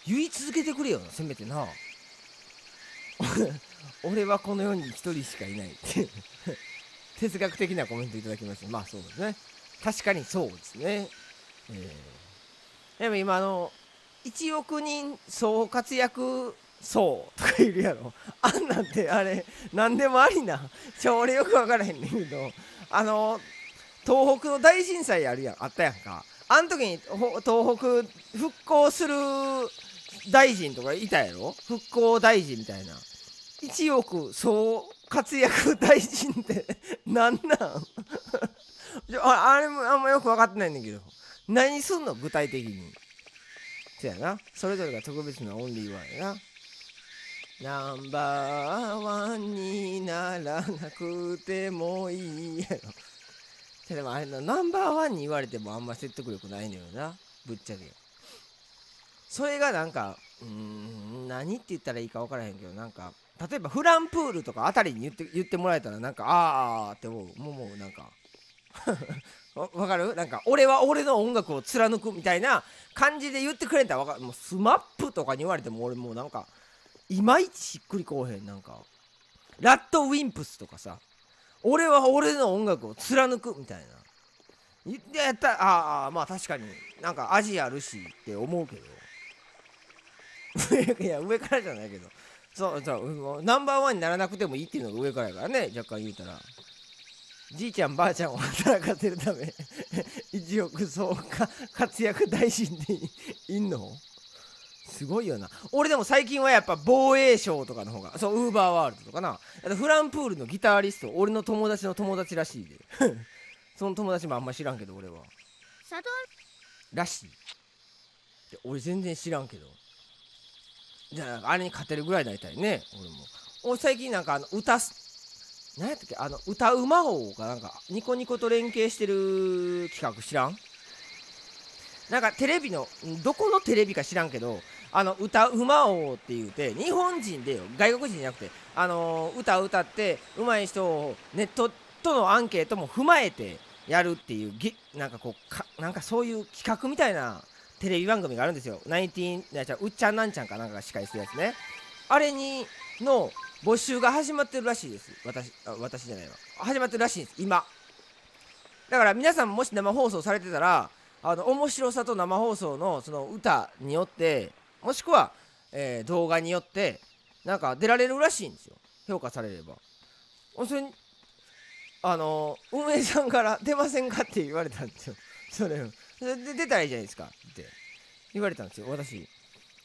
A: 言い続けてくれよなせめてな 俺はこの世に一人しかいないって 哲学的なコメントいただきましたまあそうですね確かにそうですね、えー、でも今あの1億人総活躍層とかいるやろ あんなんてあれ何でもありなちょ俺よく分からへんねんけどあの東北の大震災あるやんあったやんかあん時に東北復興する大臣とかいたやろ復興大臣みたいな1億総活躍大臣って何なんあれもあんまよく分かってないんだけど何すんの具体的にそやなそれぞれが特別なオンリーワンやなナンバーワンにならなくてもいいやろ。でもあれのナンバーワンに言われてもあんま説得力ないのよな。ぶっちゃけ。それがなんか、うーん、何って言ったらいいか分からへんけど、なんか、例えばフランプールとかあたりに言って言ってもらえたら、なんか、あーって思う。もう、もうなんか、わかるなんか俺は俺の音楽を貫くみたいな感じで言ってくれたらわかるもうスマップとかに言われても俺もうなんかいまいちしっくりこうへんなんかラットウィンプスとかさ俺は俺の音楽を貫くみたいな言ってやったああまあ確かになんか味あるしって思うけど いや上からじゃないけどそうそうナンバーワンにならなくてもいいっていうのが上からやからね若干言うたらじいちゃんばあちゃんを働かせるため 一億総か活躍大臣でいんのすごいよな俺でも最近はやっぱ防衛省とかの方がそうウーバーワールドとかなフランプールのギタリスト俺の友達の友達らしいで その友達もあんま知らんけど俺はサドらしい俺全然知らんけどじゃああれに勝てるぐらいだいたいね俺も俺最近なんかあの歌す何やったっけあの歌うま王がなんかニコニコと連携してる企画知らんなんかテレビのどこのテレビか知らんけどあの歌うま王って言うて日本人でよ外国人じゃなくてあのー、歌歌って上手い人をネットとのアンケートも踏まえてやるっていうぎなんかこうかなんかそういう企画みたいなテレビ番組があるんですよ。ナインティーンうっちゃんなんちゃんかなんかが司会してるやつね。あれにの募集が始まってるらしいです私あ私じゃないわ始まってるらしいんです今だから皆さんもし生放送されてたらあの面白さと生放送のその歌によってもしくは、えー、動画によってなんか出られるらしいんですよ評価されればそれあの運営さんから「出ませんか?」って言われたんですよ それそれで出たらいいじゃないですかって言われたんですよ私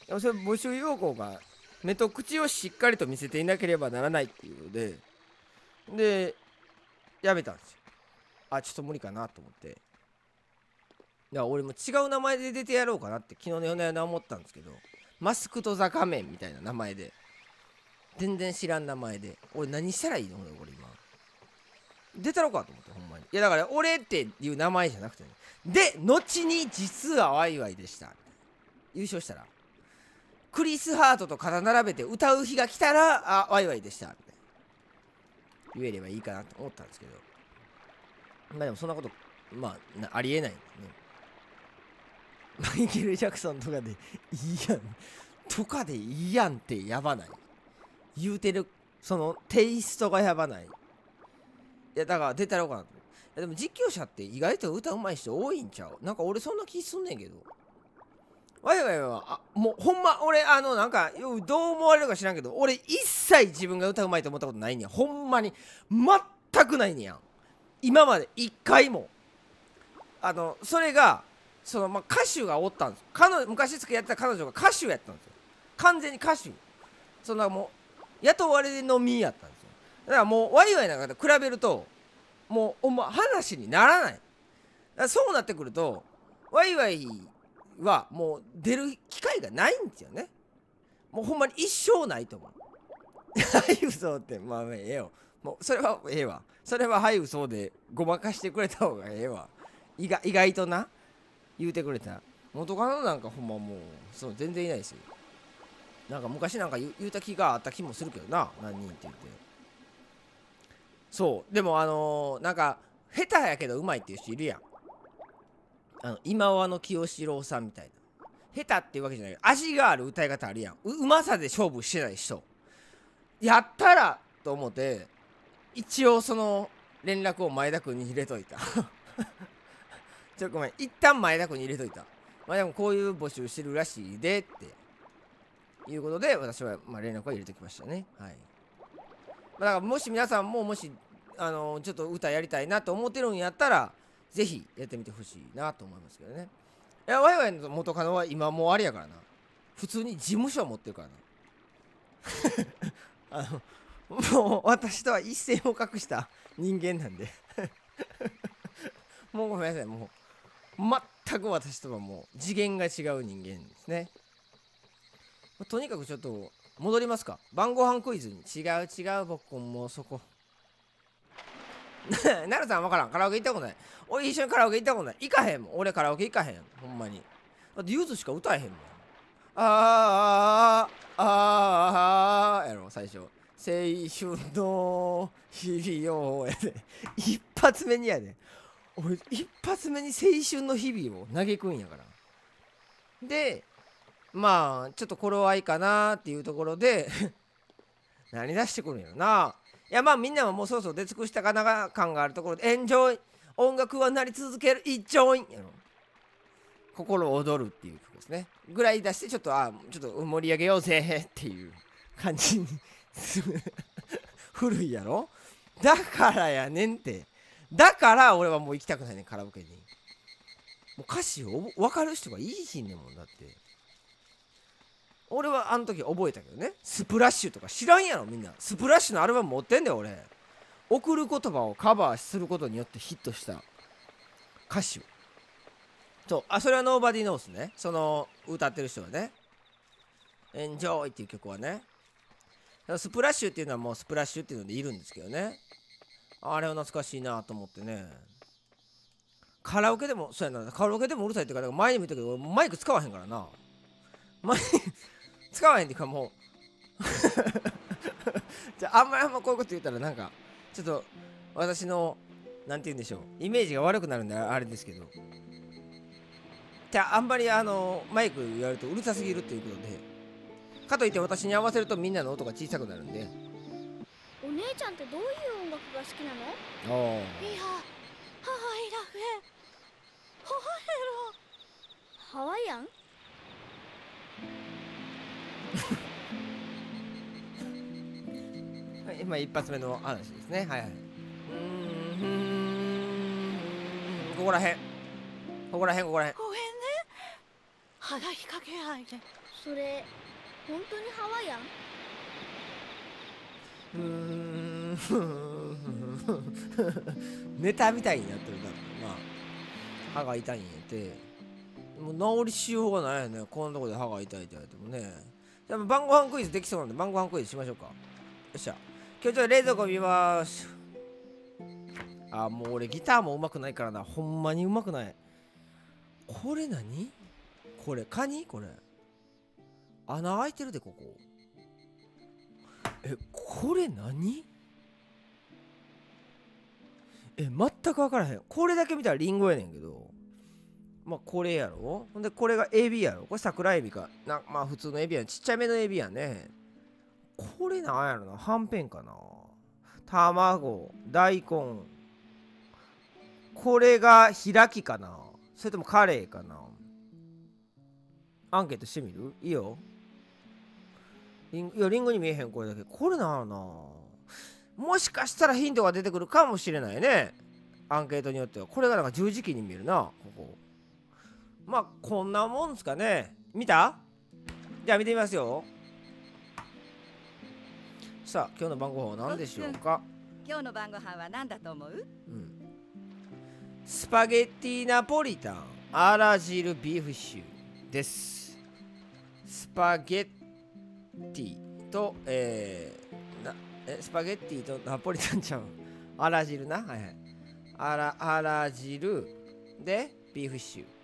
A: それ募集要項が目と口をしっかりと見せていなければならないっていうのででやめたんですよあちょっと無理かなと思ってだから俺も違う名前で出てやろうかなって昨日の夜な夜な思ったんですけどマスクとザカメンみたいな名前で全然知らん名前で俺何したらいいの俺今出たろかと思ってほんまにいやだから俺っていう名前じゃなくてねで後に実はワイワイでした優勝したらクリス・ハートと肩並べて歌う日が来たらあワイワイでしたって言えればいいかなと思ったんですけどまあでもそんなことまあありえないねマイケル・ジャクソンとかでいいやんとかでいいやんってやばない言うてるそのテイストがやばないいやだから出たらうかなとでも実況者って意外と歌うまい人多いんちゃうなんか俺そんな気すんねんけどわいわいわいもうほんま俺あのなんかどう思われるか知らんけど俺一切自分が歌うまいと思ったことないんんほんまに全くないんやん今まで一回もあのそれがそのまあ、歌手がおったんです彼女昔付き合ってた彼女が歌手やったんですよ完全に歌手そんなもう雇われのみやったんですよだからもうわいわいなんかと比べるともうほんま話にならないそうなってくるとワイワイはもう出る機会がないんですよねもうほんまに一生ないと思うはい嘘ってまあええよもうそれはええわそれははい嘘でごまかしてくれた方がええわ意外意外とな言うてくれた元カノなんかほんまもうそう全然いないですよなんか昔なんか言うた気があった気もするけどな何人って言ってそうでもあのー、なんか下手やけどうまいっていう人いるやんあの今はの清志郎さんみたいな下手っていうわけじゃないけど味がある歌い方あるやんうまさで勝負してない人やったらと思って一応その連絡を前田君に入れといた ちょっとごめん一旦前田君に入れといたまあでもこういう募集してるらしいでっていうことで私はま連絡は入れてきましたねはいだからもし皆さんももしあのちょっと歌やりたいなと思ってるんやったらぜひやってみてほしいなと思いますけどねいやワイワイの元カノは今もうあれやからな普通に事務所持ってるからな あのもう私とは一線を画した人間なんで もうごめんなさいもう全く私とはもう次元が違う人間ですねとにかくちょっと戻りますか晩ご飯クイズに違う違う僕もうそこな るさん分からんカラオケ行ったことない俺一緒にカラオケ行ったことない行かへんもん俺カラオケ行かへんほんまにだってーずしか歌えへんもんあーあーあーやろ最初青春の日々をやで一発目にやで俺一発目に青春の日々を嘆くんやからでまあちょっと頃合いかなっていうところで 何出してくるんやろないやまあみんなはもうそろそろ出尽くしたかな感があるところでエンジョイ音楽は鳴り続ける一丁インやろ心躍るっていう曲ですねぐらい出してちょっとあちょっと盛り上げようぜっていう感じに 古いやろだからやねんってだから俺はもう行きたくないねカラオケにもう歌詞を分かる人がいいひんねもんだって俺はあの時覚えたけどねスプラッシュとか知らんやろみんなスプラッシュのアルバム持ってんだよ俺送る言葉をカバーすることによってヒットした歌手そうあそれはノーバディノースねその歌ってる人はね「エンジョイ」っていう曲はねスプラッシュっていうのはもうスプラッシュっていうのでいるんですけどねあれは懐かしいなと思ってねカラオケでもそうやなカラオケでもうるさいって言うか前にも言ったけどマイク使わへんからな使わへんっていうかもう じゃああんまりあんまこういうこと言ったらなんかちょっと私のなんて言うんでしょうイメージが悪くなるんであれですけどじゃああんまりあのマイクやるとうるさすぎるっていうことでかといって私に合わせるとみんなの音が小さくなるんで
D: お姉ちゃんってどういう音楽が好き
F: なのああいやハワ
A: イ
D: だねハワイヘロハワイアン
A: 今一発目の話ですねはいはい
F: うん
A: ここらへんここらへんここらへん
E: ごめんね肌しかけないそれ本当にハワイ
F: アンうん
A: ネタみたいになってるんだまあ歯が痛いんやてもう治りしようがないよねこんなとこで歯が痛いって言われてもねでも晩ご飯クイズできそうなんで晩ご飯クイズしましょうかよっしゃ今日ちょっと冷蔵庫見まーすあもう俺ギターもうまくないからなほんまにうまくないこれ何これカニこれ穴開いてるでここえこれ何え全く分からへんこれだけ見たらリンゴやねんけどまあ、これやろほんで、これがエビやろこれ桜エビか。なまあ、普通のエビやん。ちっちゃめのエビやね。これなんやろなはんぺんかな卵、大根。これが開きかなそれともカレーかなアンケートしてみるいいよ。いや、リンゴに見えへん、これだけ。これなんやろなもしかしたらヒントが出てくるかもしれないね。アンケートによっては。これがなんか十字キーに見えるな、ここ。まあこんなもんすかね見たじゃあ見てみますよさあ今日の晩ご飯は何でしょうか
D: 今日の晩ご飯は何だと思う、うん、
A: スパゲッティナポリタンアラ汁ビーフシューですスパゲッティとえー、なえスパゲッティとナポリタンちゃんアラ汁なはいはいあらラジ汁でビーフシュー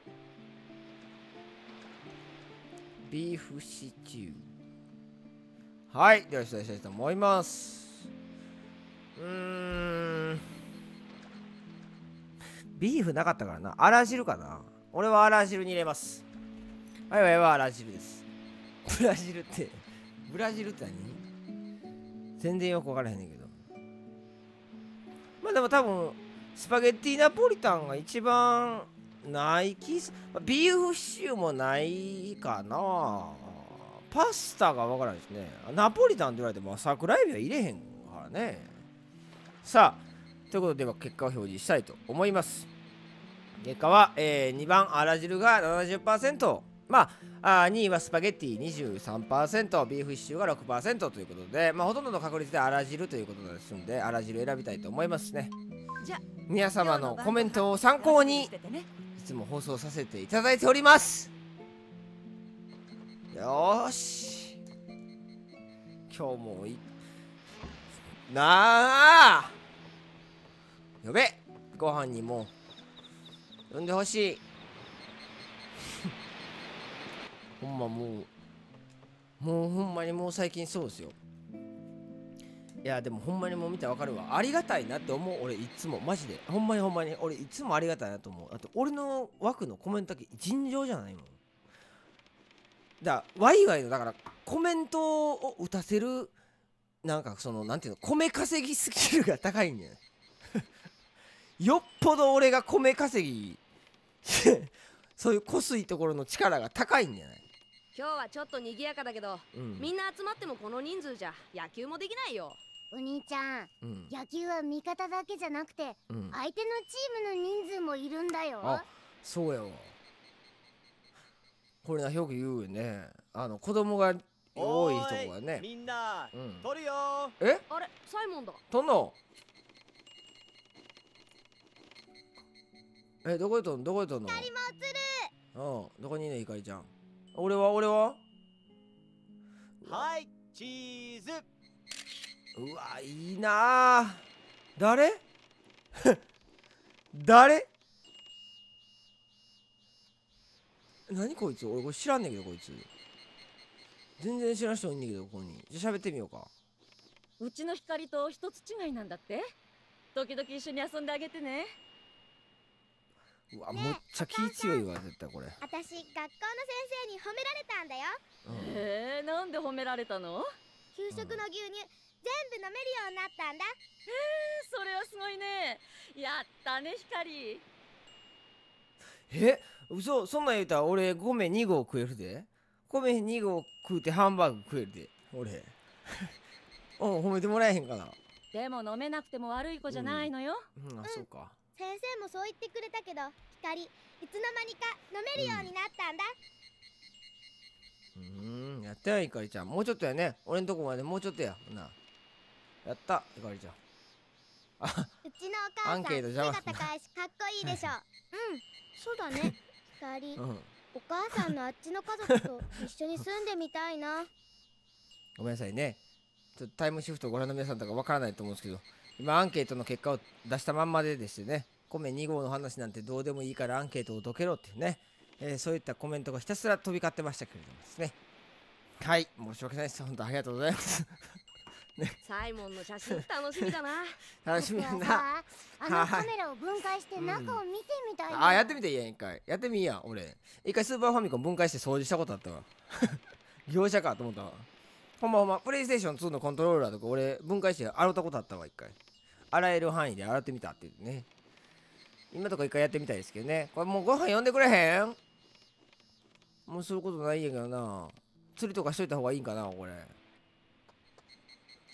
A: ビーフシチューはいでは失礼したいと思いますうんビーフなかったからなあら汁かな俺はあら汁に入れますはいはいはあら汁ですブラジルってブラジルって何全然よく分からへんねんけどまあでも多分スパゲッティナポリタンが一番ない気ビーフシチューもないかなパスタがわからないですねナポリタンって言われても桜えびは入れへんからねさあということでは結果を表示したいと思います結果は、えー、2番あら汁が70%まあ、あ2位はスパゲッティ23%、ビーフシチューが6%ということで、まあ、ほとんどの確率であら汁ということですので、あら汁選びたいと思いますね。皆様のコメントを参考にいつも放送させていただいておりますよし今日もいなあやべご飯にも呼んでほしい ほんまもうもうほんまにもう最近そうですよいやでもほんまにもう見たら分かるわありがたいなって思う俺いつもマジでほんまにほんまに俺いつもありがたいなと思うだって俺の枠のコメントだけ尋常じゃないもんだワイワイのだからコメントを打たせるなんかそのなんていうの米稼ぎスキルが高いんだよ よっぽど俺が米稼ぎ そういうこすいところの力が高いんじゃない
D: 今日はちょっと賑やかだけど、うん、みんな集まってもこの人数じゃ野球もできないよお兄ちゃん、うん、野球は味
E: 方だけじゃなくて、うん、相手のチ
D: ームの人数もいるんだよあ
A: そうやわこれなよく言うよねあの子供が多いとこはねみ
B: んな、うん、取るよえあれサイモンだ
A: 取んのえどこで取んどこで取んの光も映るうんどこにいねいかりちゃん俺は俺は
B: はいチーズ
A: うわいいな誰 誰何こいつ俺これ知らんねんけどこいつ全然知らん人いんねんけどここにじゃあ喋ってみようか
E: うちの光
D: と一つ違いなんだって時々一緒に遊んであげてね
A: うわ、ね、めっちゃ気強いわ絶対これ
D: 私学校の先生に褒められたんだよ、うん、へえなんで褒められたの給食の牛乳、うん全部飲めるようになったんだへえそれはすごいねやったね光
A: え嘘そんなん言うたら俺米2合食えるで米2合食うてハンバーグ食えるで俺 うん褒めてもらえへんかな
D: でも飲めなくても悪い子じゃないのよ、
A: うんうん、あ、うん、そうか
D: 先生もそう言ってくれたけど光いつの間にか飲めるようになったんだ、
A: うん、やったよ、いかりちゃん。もうちょっとやね。俺のとこまでもうちょっとや。なやったゆかりちゃん
D: あうちのお母さん背が高いしかっこいいでしょうんそうだねゆかり、うん、お母さんのあっちの家族と一緒に住んでみたいな
A: ごめんなさいねちょっとタイムシフトをご覧の皆さんとかわからないと思うんですけど今アンケートの結果を出したまんまでですね米2号の話なんてどうでもいいからアンケートをどけろっていうね、えー、そういったコメントがひたすら飛び交ってましたけれどもですねはい申し訳ないです本当ありがとうございます
D: サイモンの写真楽しみだな 楽しみだなあのカメラを分解して中を見て
E: みたい、うん、あやっ
A: てみていいやん一回やってみいや俺一回スーパーファミコン分解して掃除したことあったわ 業者かと思ったわほんまほんまプレイステーション2のコントローラーとか俺分解して洗ったことあったわ一回洗える範囲で洗ってみたっていうね今とか一回やってみたいですけどねこれもうご飯呼んでくれへんもうすることないんやけどな釣りとかしといた方がいいんかなこれ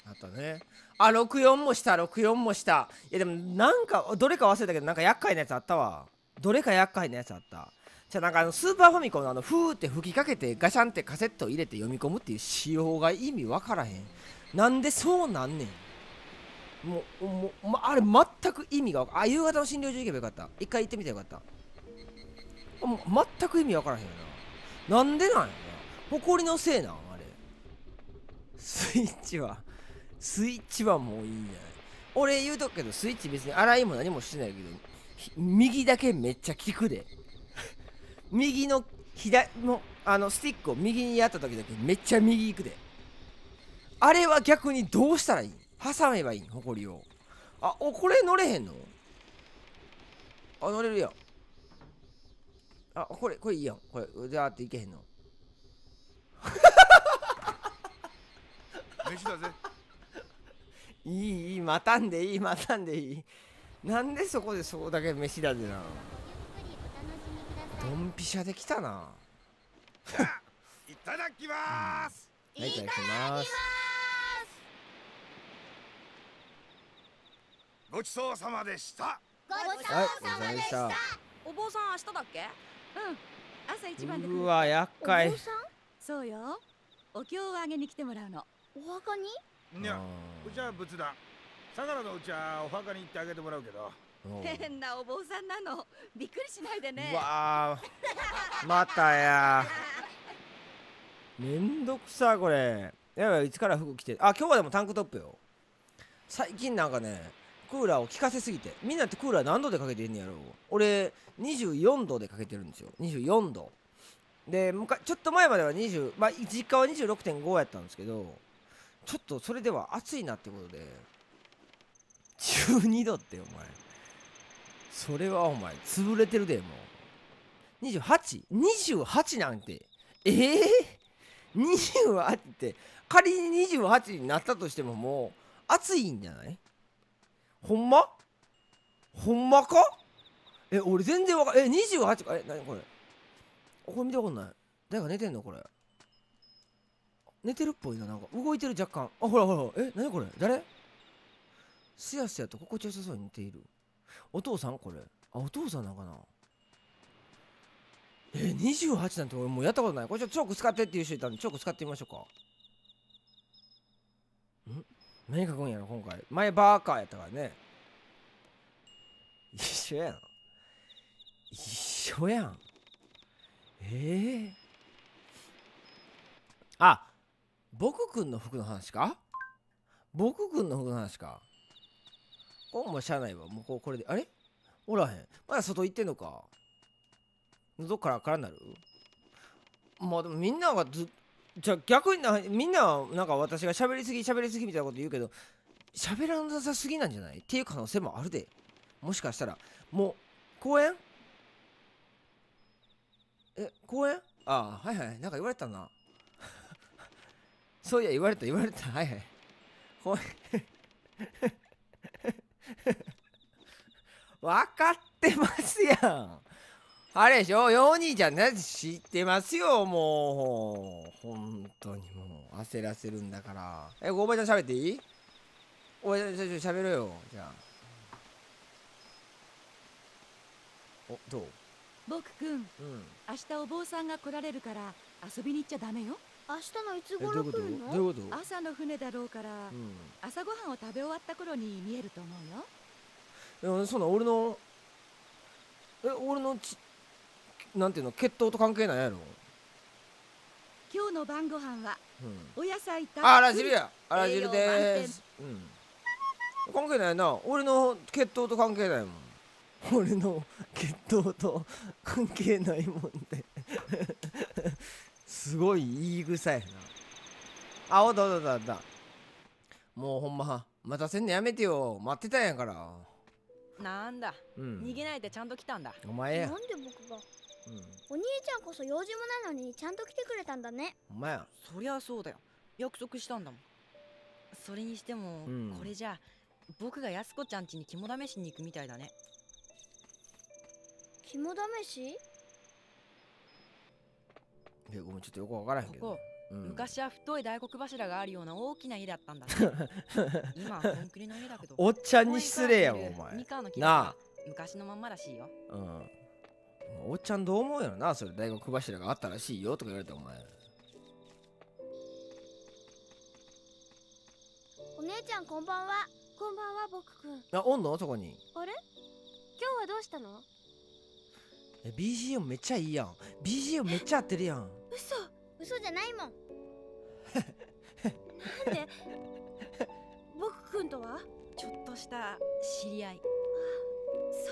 A: あったねあ64もした64もしたいやでもなんかどれか忘れたけどなんか厄介なやつあったわどれか厄介なやつあったじゃあなんかあのスーパーファミコンのあのフーって吹きかけてガシャンってカセット入れて読み込むっていう仕様が意味わからへんなんでそうなんねんもうもう、まあれ全く意味があ夕方の診療所行けばよかった一回行ってみてよかった全く意味わからへんよななんでなんやな埃りのせいなあれスイッチはスイッチはもういいんじゃない俺言うとくけどスイッチ別に洗いも何もしてないけど右だけめっちゃ効くで 右の左のあのスティックを右にやった時だけめっちゃ右行くであれは逆にどうしたらいい挟めばいいほこりをあおこれ乗れへんのあ乗れるやんあこれこれいいやんこれうゃーっていけへんの 飯だぜいいいい待たんでいい待たんでいいなんでそこでそこだけ飯だぜなドンピシャできたな
B: いただきます、
A: うん、いただきます
B: ごちそうさまでしたごちそうさまでしたはい、
D: お坊さん明日だっけうん朝一番でうわ厄介そうよお経をあげに来てもらうのお墓に
B: にゃうちは仏壇相良のうちはお墓に行ってあげてもらうけど
E: 変なお坊さんなの
D: びっくりしないでね
A: わあまたやめんどくさこれやばいいつから服着てあ今日はでもタンクトップよ最近なんかねクーラーを効かせすぎてみんなってクーラー何度でかけてんねやろ俺24度でかけてるんですよ24度でちょっと前までは20まあ実家は26.5やったんですけどちょっとそれでは暑いなってことで12度ってお前それはお前潰れてるでもう 28?28 なんてええー、28って仮に28になったとしてももう暑いんじゃないほんまほんまかえ俺全然わかんえ28かえ何これこれ見たことない誰か寝てんのこれ寝てるっぽいななんか動いてる若干あほらほらえ何これ誰すやすやと心地よさそうに寝ているお父さんこれあお父さんなんかなえ28なんて俺もうやったことないこれちょっとチョーク使ってっていう人いたんでチョーク使ってみましょうかん何書くんやろ今回前バーカーやったからね一緒やん一緒やんええー、あ僕くんの服の話か僕くんの服の話かお、も車内はもうこれであれおらへんまだ外行ってんのかどっからからなるまあでもみんながずじゃあ逆になみんなはなんか私が喋りすぎ喋りすぎみたいなこと言うけど喋らなさすぎなんじゃないっていう可能性もあるでもしかしたらもう公園え公園ああはいはいなんか言われたなそういや言われた言われたはいはいほ分 かってますやんあれでしょ4人じゃな知ってますよもう本当にもう焦らせるんだからえおばちゃん喋っていいおばちゃん喋ろよじゃあ
F: おどう
E: 僕くん、うん、明日お坊さんが来られるから遊びに行っちゃダメよ明日のいつ頃来るのどういうこと朝の船だろうから、うん、朝ごはんを食べ終わった頃に見えると思う
A: よでもそんな俺のえ俺のちなんていうの血統と関係ないやろ
E: 今日の晩ご飯は、お野菜たっあら汁やあら汁です、
F: うん、
A: 関係ないな俺の血統と関係ないもん
B: 俺の血統と関係ないもんですごい言
A: い草やなあおったおったおったもうほんま待たせんのやめてよ待ってたんやから
C: なんだ、うん、逃げないでちゃんと来たんだお前やなんで僕が、うん、お兄ちゃんこそ用事もなのにちゃんと来てくれたんだねお前やそりゃそうだよ約束したんだもんそれにしても、うん、これじゃ僕がやす子ちゃん家に肝試しに行くみたいだね肝試し
A: えごめんちょっとよくわからへんけど、ここうん、
C: 昔は太い大黒柱があるような大きな家だったんだ、今はコンクリの家だけどおっちゃんに失礼やんお前なあ昔のまんまらしいよ
F: うん
A: おっちゃんどう思うよなそれ大黒柱があったらしいよとか言われてお前
D: お姉ちゃんこんばんは
E: こんばんは僕くん
A: あおんのそこに
E: あれ今日はどうしたの
A: BGM めっちゃいいやん BGM めっちゃ合ってるやん
E: 嘘嘘じゃな
D: い
C: もん なんで僕くんとはちょっとした知り合い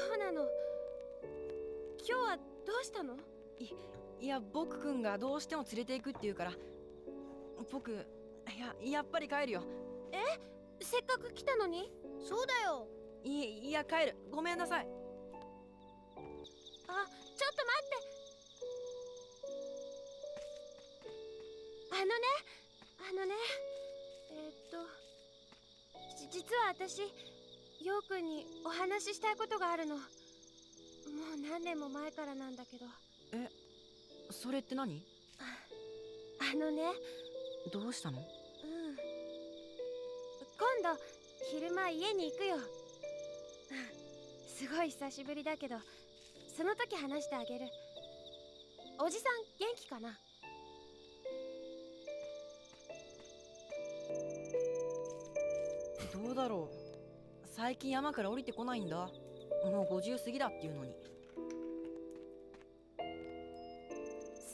C: そうなの今日はどうしたのいいや僕くんがどうしても連れて行くって言うから僕いややっぱり帰るよえせっかく来たのにそうだよいいや帰るごめんなさいあちょっと待って
E: あのねあのねえー、っと実は私陽くんにお話ししたいことがあるのもう何年も前からなんだけど
C: えそれって何あのねどうしたのうん今
E: 度昼間家に行くよすごい久しぶりだけどその時話してあげるおじさん元気かな
C: どうだろう最近山から降りてこないんだもう50過ぎだっていうのに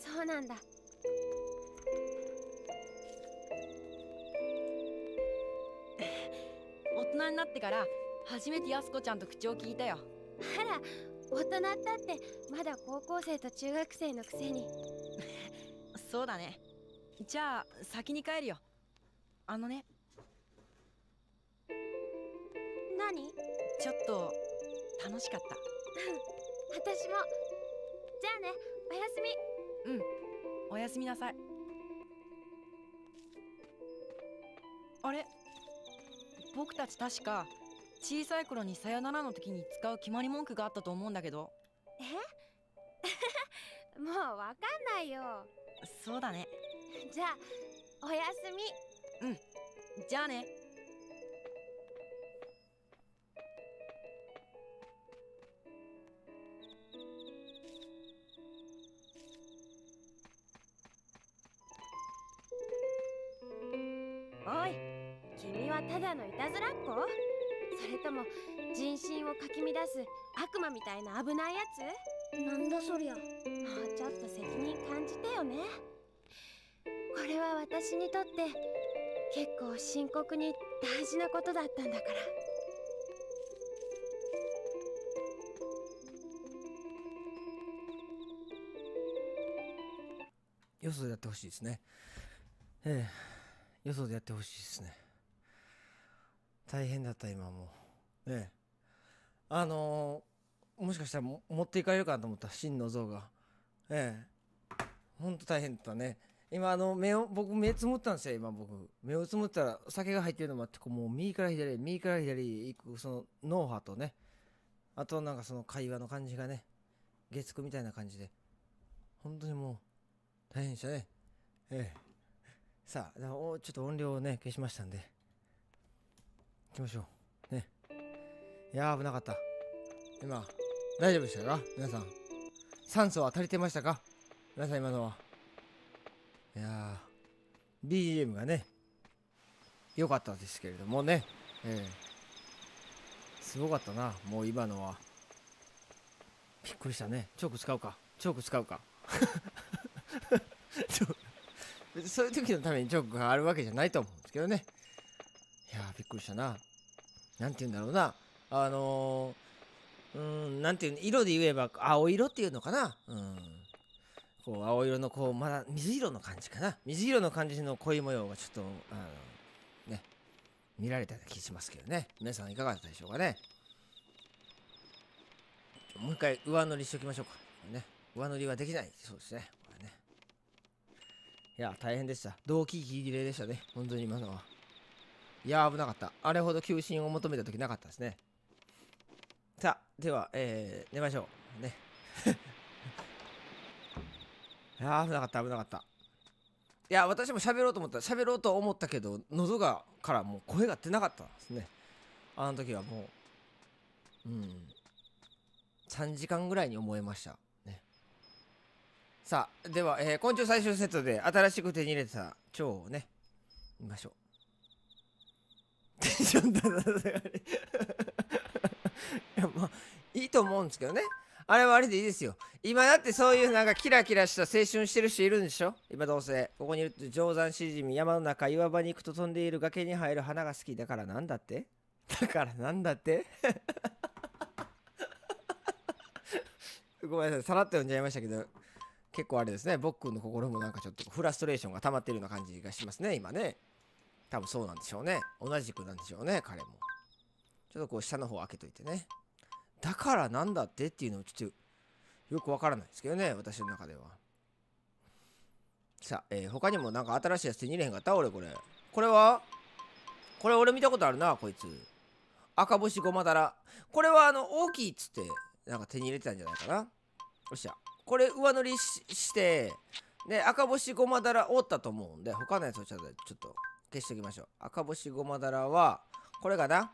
E: そうなんだ
C: 大人になってから初めて安子ちゃんと口を聞いたよあら大人だってまだ高校生と中学生のくせに そうだねじゃあ先に帰るよあのね何ちょっと楽しかった私もじゃあねおやすみうんおやすみなさいあれ僕たち確か小さい頃に「さよなら」の時に使う決まり文句があったと思うんだけど
E: え もうわかんないよそうだねじゃあおやすみうんじゃあねも人心をかき乱す悪魔みたいな危ないやつなんだそりゃもうちょっと責任感じてよねこれは私にとって結構深刻に大事なことだったんだから
A: よそでやってほしいですねええよそでやってほしいですね大変だった今もうえ、あのー、もしかしたら持っていかれるかなと思った真の像がええほんと大変だったね今あの目を僕目つむったんですよ今僕目をつむったら酒が入ってるのもあってこうもう右から左右から左行くその脳波とねあとなんかその会話の感じがね月9みたいな感じで本当にもう大変でしたねええさあちょっと音量をね消しましたんで行きましょういや危なかった今大丈夫でしたか皆さん酸素は足りてましたか皆さん今のはいや BGM がね良かったですけれどもね、えー、すごかったなもう今のはびっくりしたねチョーク使うかチョーク使うか そういう時のためにチョークがあるわけじゃないと思うんですけどねいやびっくりしたな何て言うんだろうなあのー、うんなんていう色で言えば青色っていうのかな、うん、こう青色のこうまだ水色の感じかな水色の感じの恋模様がちょっとあのね見られたような気しますけどね皆さんいかがだったでしょうかねもう一回上乗りしておきましょうかね上乗りはできないそうですねいや大変でした同期切リギでしたね本当に今のはいや危なかったあれほど求心を求めた時なかったですねさあ、では、えー、寝ましょう。ね。ああ、危なかった、危なかった。いや、私も喋ろうと思った。喋ろうと思ったけど、喉が、からもう声が出なかったんですね。あの時はもう、うん。3時間ぐらいに思えました。ね。さあ、では、えー、昆虫最終セットで新しく手に入れた蝶をね、見ましょう。テンションだな、いやまあいいと思うんですけどねあれはあれでいいですよ今だってそういうなんかキラキラした青春してる人いるんでしょ今どうせここにいるって定山しじみ山の中岩場に行くと飛んでいる崖に入る花が好きだからなんだってだからなんだって ごめんなさいさらっと読んじゃいましたけど結構あれですね僕の心もなんかちょっとフラストレーションが溜まってるような感じがしますね今ね多分そうなんでしょうね同じくなんでしょうね彼も。ちょっとこう下の方開けといてね。だからなんだってっていうのをちょっとよくわからないですけどね、私の中では。さあ、えー、他にもなんか新しいやつ手に入れへんかった俺これ。これはこれ俺見たことあるな、こいつ。赤星ごまだら。これはあの、大きいっつって、なんか手に入れてたんじゃないかな。よっしゃ。これ上塗りして、で、赤星ごまだら折ったと思うんで、他のやつをちょっと消しておきましょう。赤星ごまだらは、これかな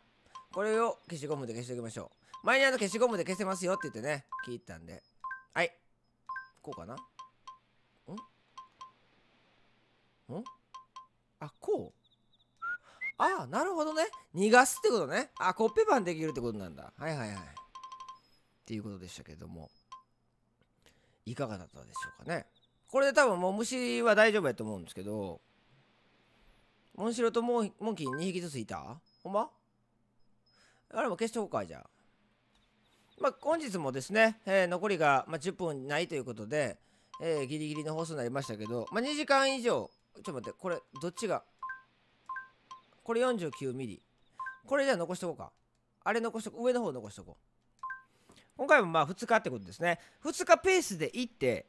A: これを消しゴムで消しておきましょう。前にあの消しゴムで消せますよって言ってね、聞いたんで。はい。こうかな。んんあ、こうああ、なるほどね。逃がすってことね。あ、コッペパンできるってことなんだ。はいはいはい。っていうことでしたけども。いかがだったでしょうかね。これで多分もう虫は大丈夫やと思うんですけど。モンシロとモンモンキー2匹ずついたほんまあれも消しとこうか、じゃあ。まあ、本日もですね、えー、残りが、まあ、10分ないということで、えー、ギリギリの放送になりましたけど、まあ、2時間以上、ちょっと待って、これ、どっちが、これ49ミリ。これじゃあ残しとこうか。あれ残しとこう。上の方残しとこう。今回もまあ2日ってことですね。2日ペースで行って、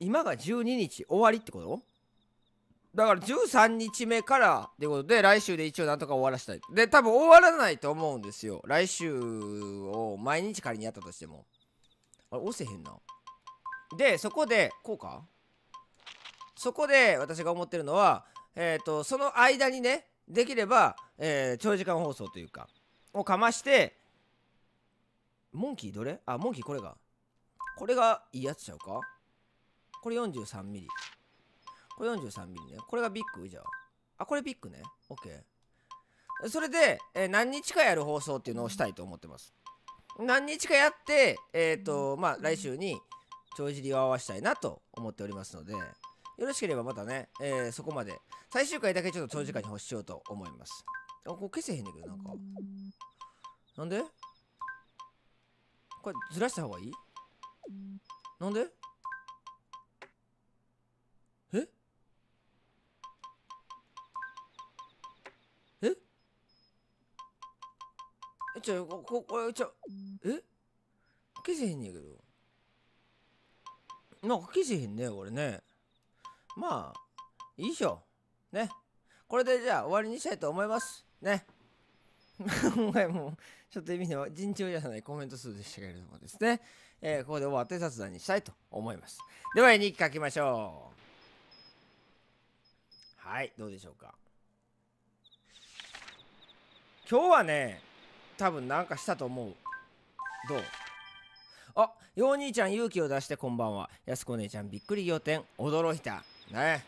A: 今が12日終わりってことだから13日目からってことで、来週で一応なんとか終わらせたい。で、多分終わらないと思うんですよ。来週を毎日仮にやったとしても。あれ、押せへんな。で、そこで、こうかそこで私が思ってるのは、えっ、ー、と、その間にね、できれば、えー、長時間放送というか、をかまして、モンキーどれあ、モンキーこれが。これがいいやつちゃうかこれ 43mm。これ 43mm ね。これがビッグじゃあ。あ、これビッグね。OK。それで、えー、何日かやる放送っていうのをしたいと思ってます。何日かやって、えっ、ー、と、まあ、来週に、帳尻を合わせたいなと思っておりますので、よろしければまたね、えー、そこまで、最終回だけちょっと長時間に干しようと思います。あ、これ消せへんねんけど、なんか。なんでこれ、ずらした方がいいなんでえ、ちょ、こ、これ、ちょ、え消せへんねんけど。なんか消せへんね、これね。まあ、いいっしょ。ね。これでじゃあ終わりにしたいと思います。ね。お 前もう、ちょっと意味は尋常じゃないコメント数でしたけれどもですね。えー、ここで終わって雑談にしたいと思います。では、絵日記書きましょう。はい、どうでしょうか。今日はね、多分なんかしたと思うどうあよう兄ちゃん勇気を出してこんばんはやすこ姉ちゃんびっくり仰天驚いたね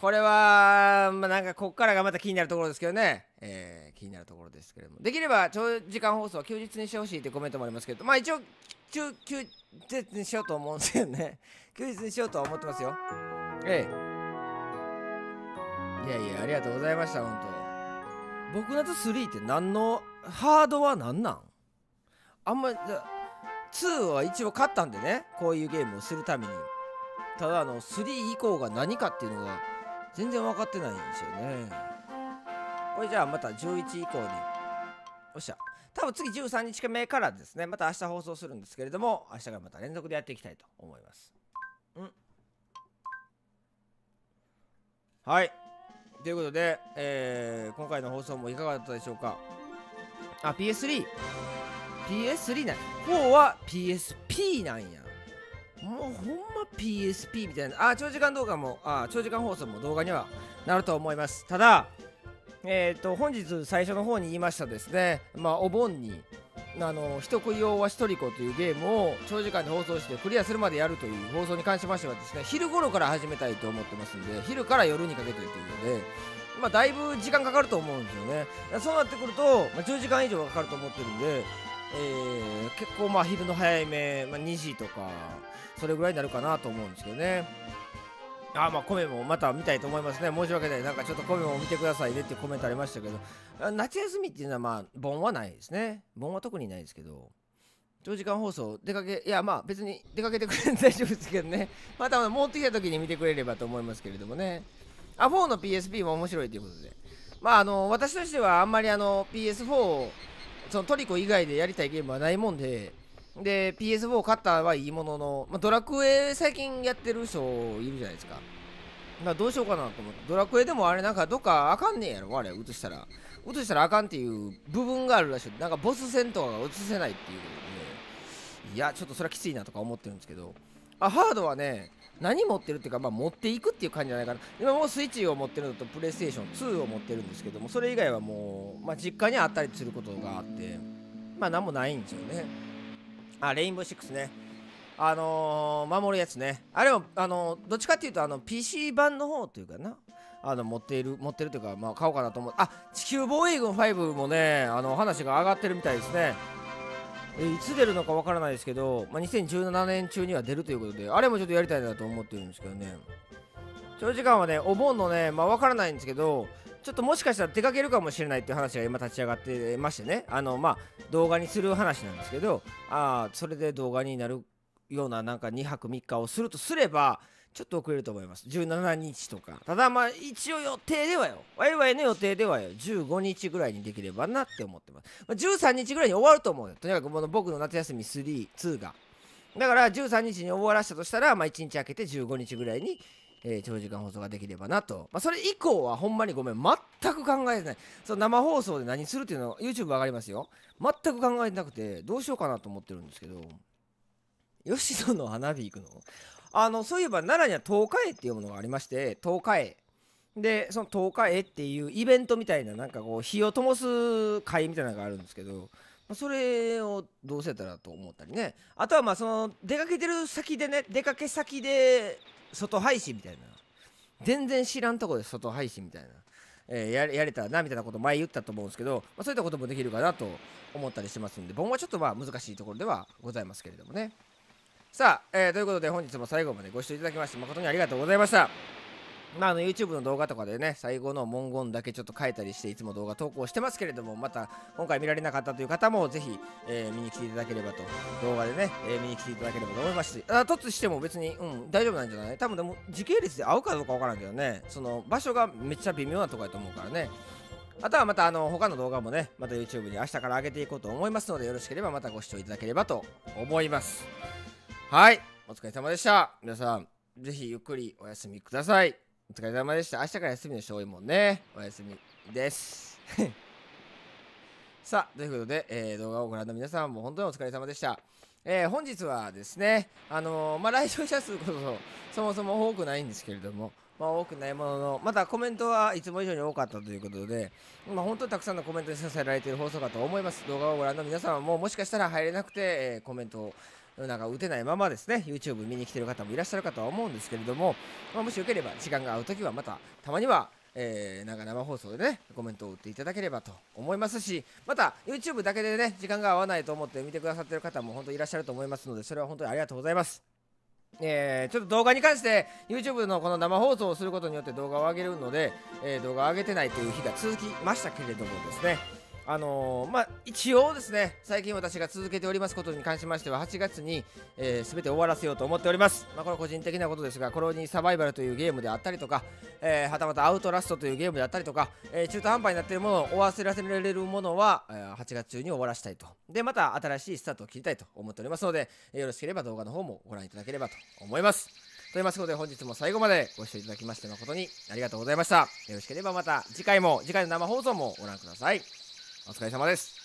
A: これは、まあ、なんかこっからがまた気になるところですけどね、えー、気になるところですけれどもできれば長時間放送は休日にしてほしいってコメントもありますけどまあ一応休日にしようと思うんですよね 休日にしようとは思ってますよええいやいやありがとうございました本当僕のと3って何のハードは何なんあんまり2は一応勝ったんでねこういうゲームをするためにただあの3以降が何かっていうのが全然分かってないんですよねこれじゃあまた11以降によっしゃ多分次13日目からですねまた明日放送するんですけれども明日からまた連続でやっていきたいと思いますうんはいということで、えー、今回の放送もいかがだったでしょうかあ PS3PS3 なん4は PSP なんやもうほんま PSP みたいなあ長時間動画もあ長時間放送も動画にはなると思いますただえっ、ー、と本日最初の方に言いましたですねまあお盆にあの「人食い用は一人子」というゲームを長時間で放送してクリアするまでやるという放送に関しましてはですね昼頃から始めたいと思ってますんで昼から夜にかけてというのでまあ、だいぶ時間かかると思うんですよねそうなってくると、まあ、10時間以上かかると思ってるんで、えー、結構まあ昼の早いめ、まあ、2時とかそれぐらいになるかなと思うんですけどねあまあ米もまた見たいと思いますね。申し訳ない。なんかちょっと米も見てくださいねってコメントありましたけど、夏休みっていうのはまあ、盆はないですね。盆は特にないですけど、長時間放送、出かけ、いやまあ別に出かけてくれる大丈夫ですけどね。また戻ってきた時に見てくれればと思いますけれどもね。あ4の PSP も面白いということでまああの私としてはあんまりあの PS4 をそのトリコ以外でやりたいゲームはないもんでで PS4 買ったはいいものの、まあ、ドラクエ最近やってる人いるじゃないですかだどうしようかなと思ってドラクエでもあれなんかどっかあかんねえやろあれ映したら映したらあかんっていう部分があるらしいなんかボス戦とかが映せないっていうことでいやちょっとそれはきついなとか思ってるんですけどあハードはね何持ってるっていうか、まあ、持っていくっていう感じじゃないかな今もうスイッチを持ってるのとプレイステーション2を持ってるんですけどもそれ以外はもう、まあ、実家にあったりすることがあってまあ何もないんですよねあレインボー6ねあのー、守るやつねあれはあのー、どっちかっていうとあの PC 版の方というかなあの持っている持ってるというかまあ買おうかなと思うあ地球防衛軍5もねあの話が上がってるみたいですねえいつ出るのかわからないですけど、まあ、2017年中には出るということであれもちょっとやりたいなと思ってるんですけどね長時間はねお盆のねまあわからないんですけどちょっともしかしたら出かけるかもしれないっていう話が今立ち上がってましてねあのまあ動画にする話なんですけどああそれで動画になるようななんか2泊3日をするとすればちょっと遅れると思います17日とかただまあ一応予定ではよワイワイの予定ではよ15日ぐらいにできればなって思ってます、まあ、13日ぐらいに終わると思うよとにかくこの僕の夏休み32がだから13日に終わらせたとしたら、まあ、1日空けて15日ぐらいに、えー、長時間放送ができればなと、まあ、それ以降はほんまにごめん全く考えてないその生放送で何するっていうのは YouTube 上がりますよ全く考えてなくてどうしようかなと思ってるんですけど吉野の花火行くのあのそういえば奈良には東海っていうものがありまして東海でその東海っていうイベントみたいななんかこう火を灯す会みたいなのがあるんですけどそれをどうせたらと思ったりねあとはまあその出かけてる先でね出かけ先で外配信みたいな全然知らんとこで外配信みたいな、えー、ややれたらなみたいなこと前言ったと思うんですけど、まあ、そういったこともできるかなと思ったりしますんで僕はちょっとまあ難しいところではございますけれどもね。さあ、えー、ということで本日も最後までご視聴いただきまして誠にありがとうございました。まあ、の YouTube の動画とかでね、最後の文言だけちょっと書いたりして、いつも動画投稿してますけれども、また今回見られなかったという方も、ぜひ、えー、見に来ていただければと、動画でね、えー、見に来ていただければと思いますし、あ突しても別に、うん、大丈夫なんじゃない多分でも、時系列で合うかどうかわからんけどね、その場所がめっちゃ微妙なとこやと思うからね。あとはまたあの他の動画もね、また YouTube に明日から上げていこうと思いますので、よろしければまたご視聴いただければと思います。はいお疲れ様でした皆さんぜひゆっくりお休みくださいお疲れ様でした明日から休みの人多いもんねお休みです さあということで、えー、動画をご覧の皆さんも本当にお疲れ様でしたえー、本日はですね、あのー、まあ、来場者数こそ、そもそも多くないんですけれども、まあ、多くないものの、またコメントはいつも以上に多かったということで、まあ、本当にたくさんのコメントに支えられている放送かと思います。動画をご覧の皆さんももしかしたら入れなくて、えー、コメントを、世の中打てないままですね YouTube 見に来てる方もいらっしゃるかとは思うんですけれども、まあ、もしよければ時間が合う時はまたたまにはえー、なんか生放送でねコメントを打っていただければと思いますしまた YouTube だけでね時間が合わないと思って見てくださってる方も本当いらっしゃると思いますのでそれは本当にありがとうございます。えー、ちょっと動画に関して YouTube のこの生放送をすることによって動画を上げるので、えー、動画を上げてないという日が続きましたけれどもですねあのー、まあ、一応ですね最近私が続けておりますことに関しましては8月に、えー、全て終わらせようと思っております、まあ、これ個人的なことですがコロニーサバイバルというゲームであったりとか、えー、はたまたアウトラストというゲームであったりとか、え中途半端になっているものを終わらせられるものは、え8月中に終わらせたいとでまた新しいスタートを切りたいと思っておりますのでよろしければ動画の方もご覧いただければと思いますということで本日も最後までご視聴いただきまして誠にありがとうございましたよろしければまた次回も次回の生放送もご覧くださいお疲れ様です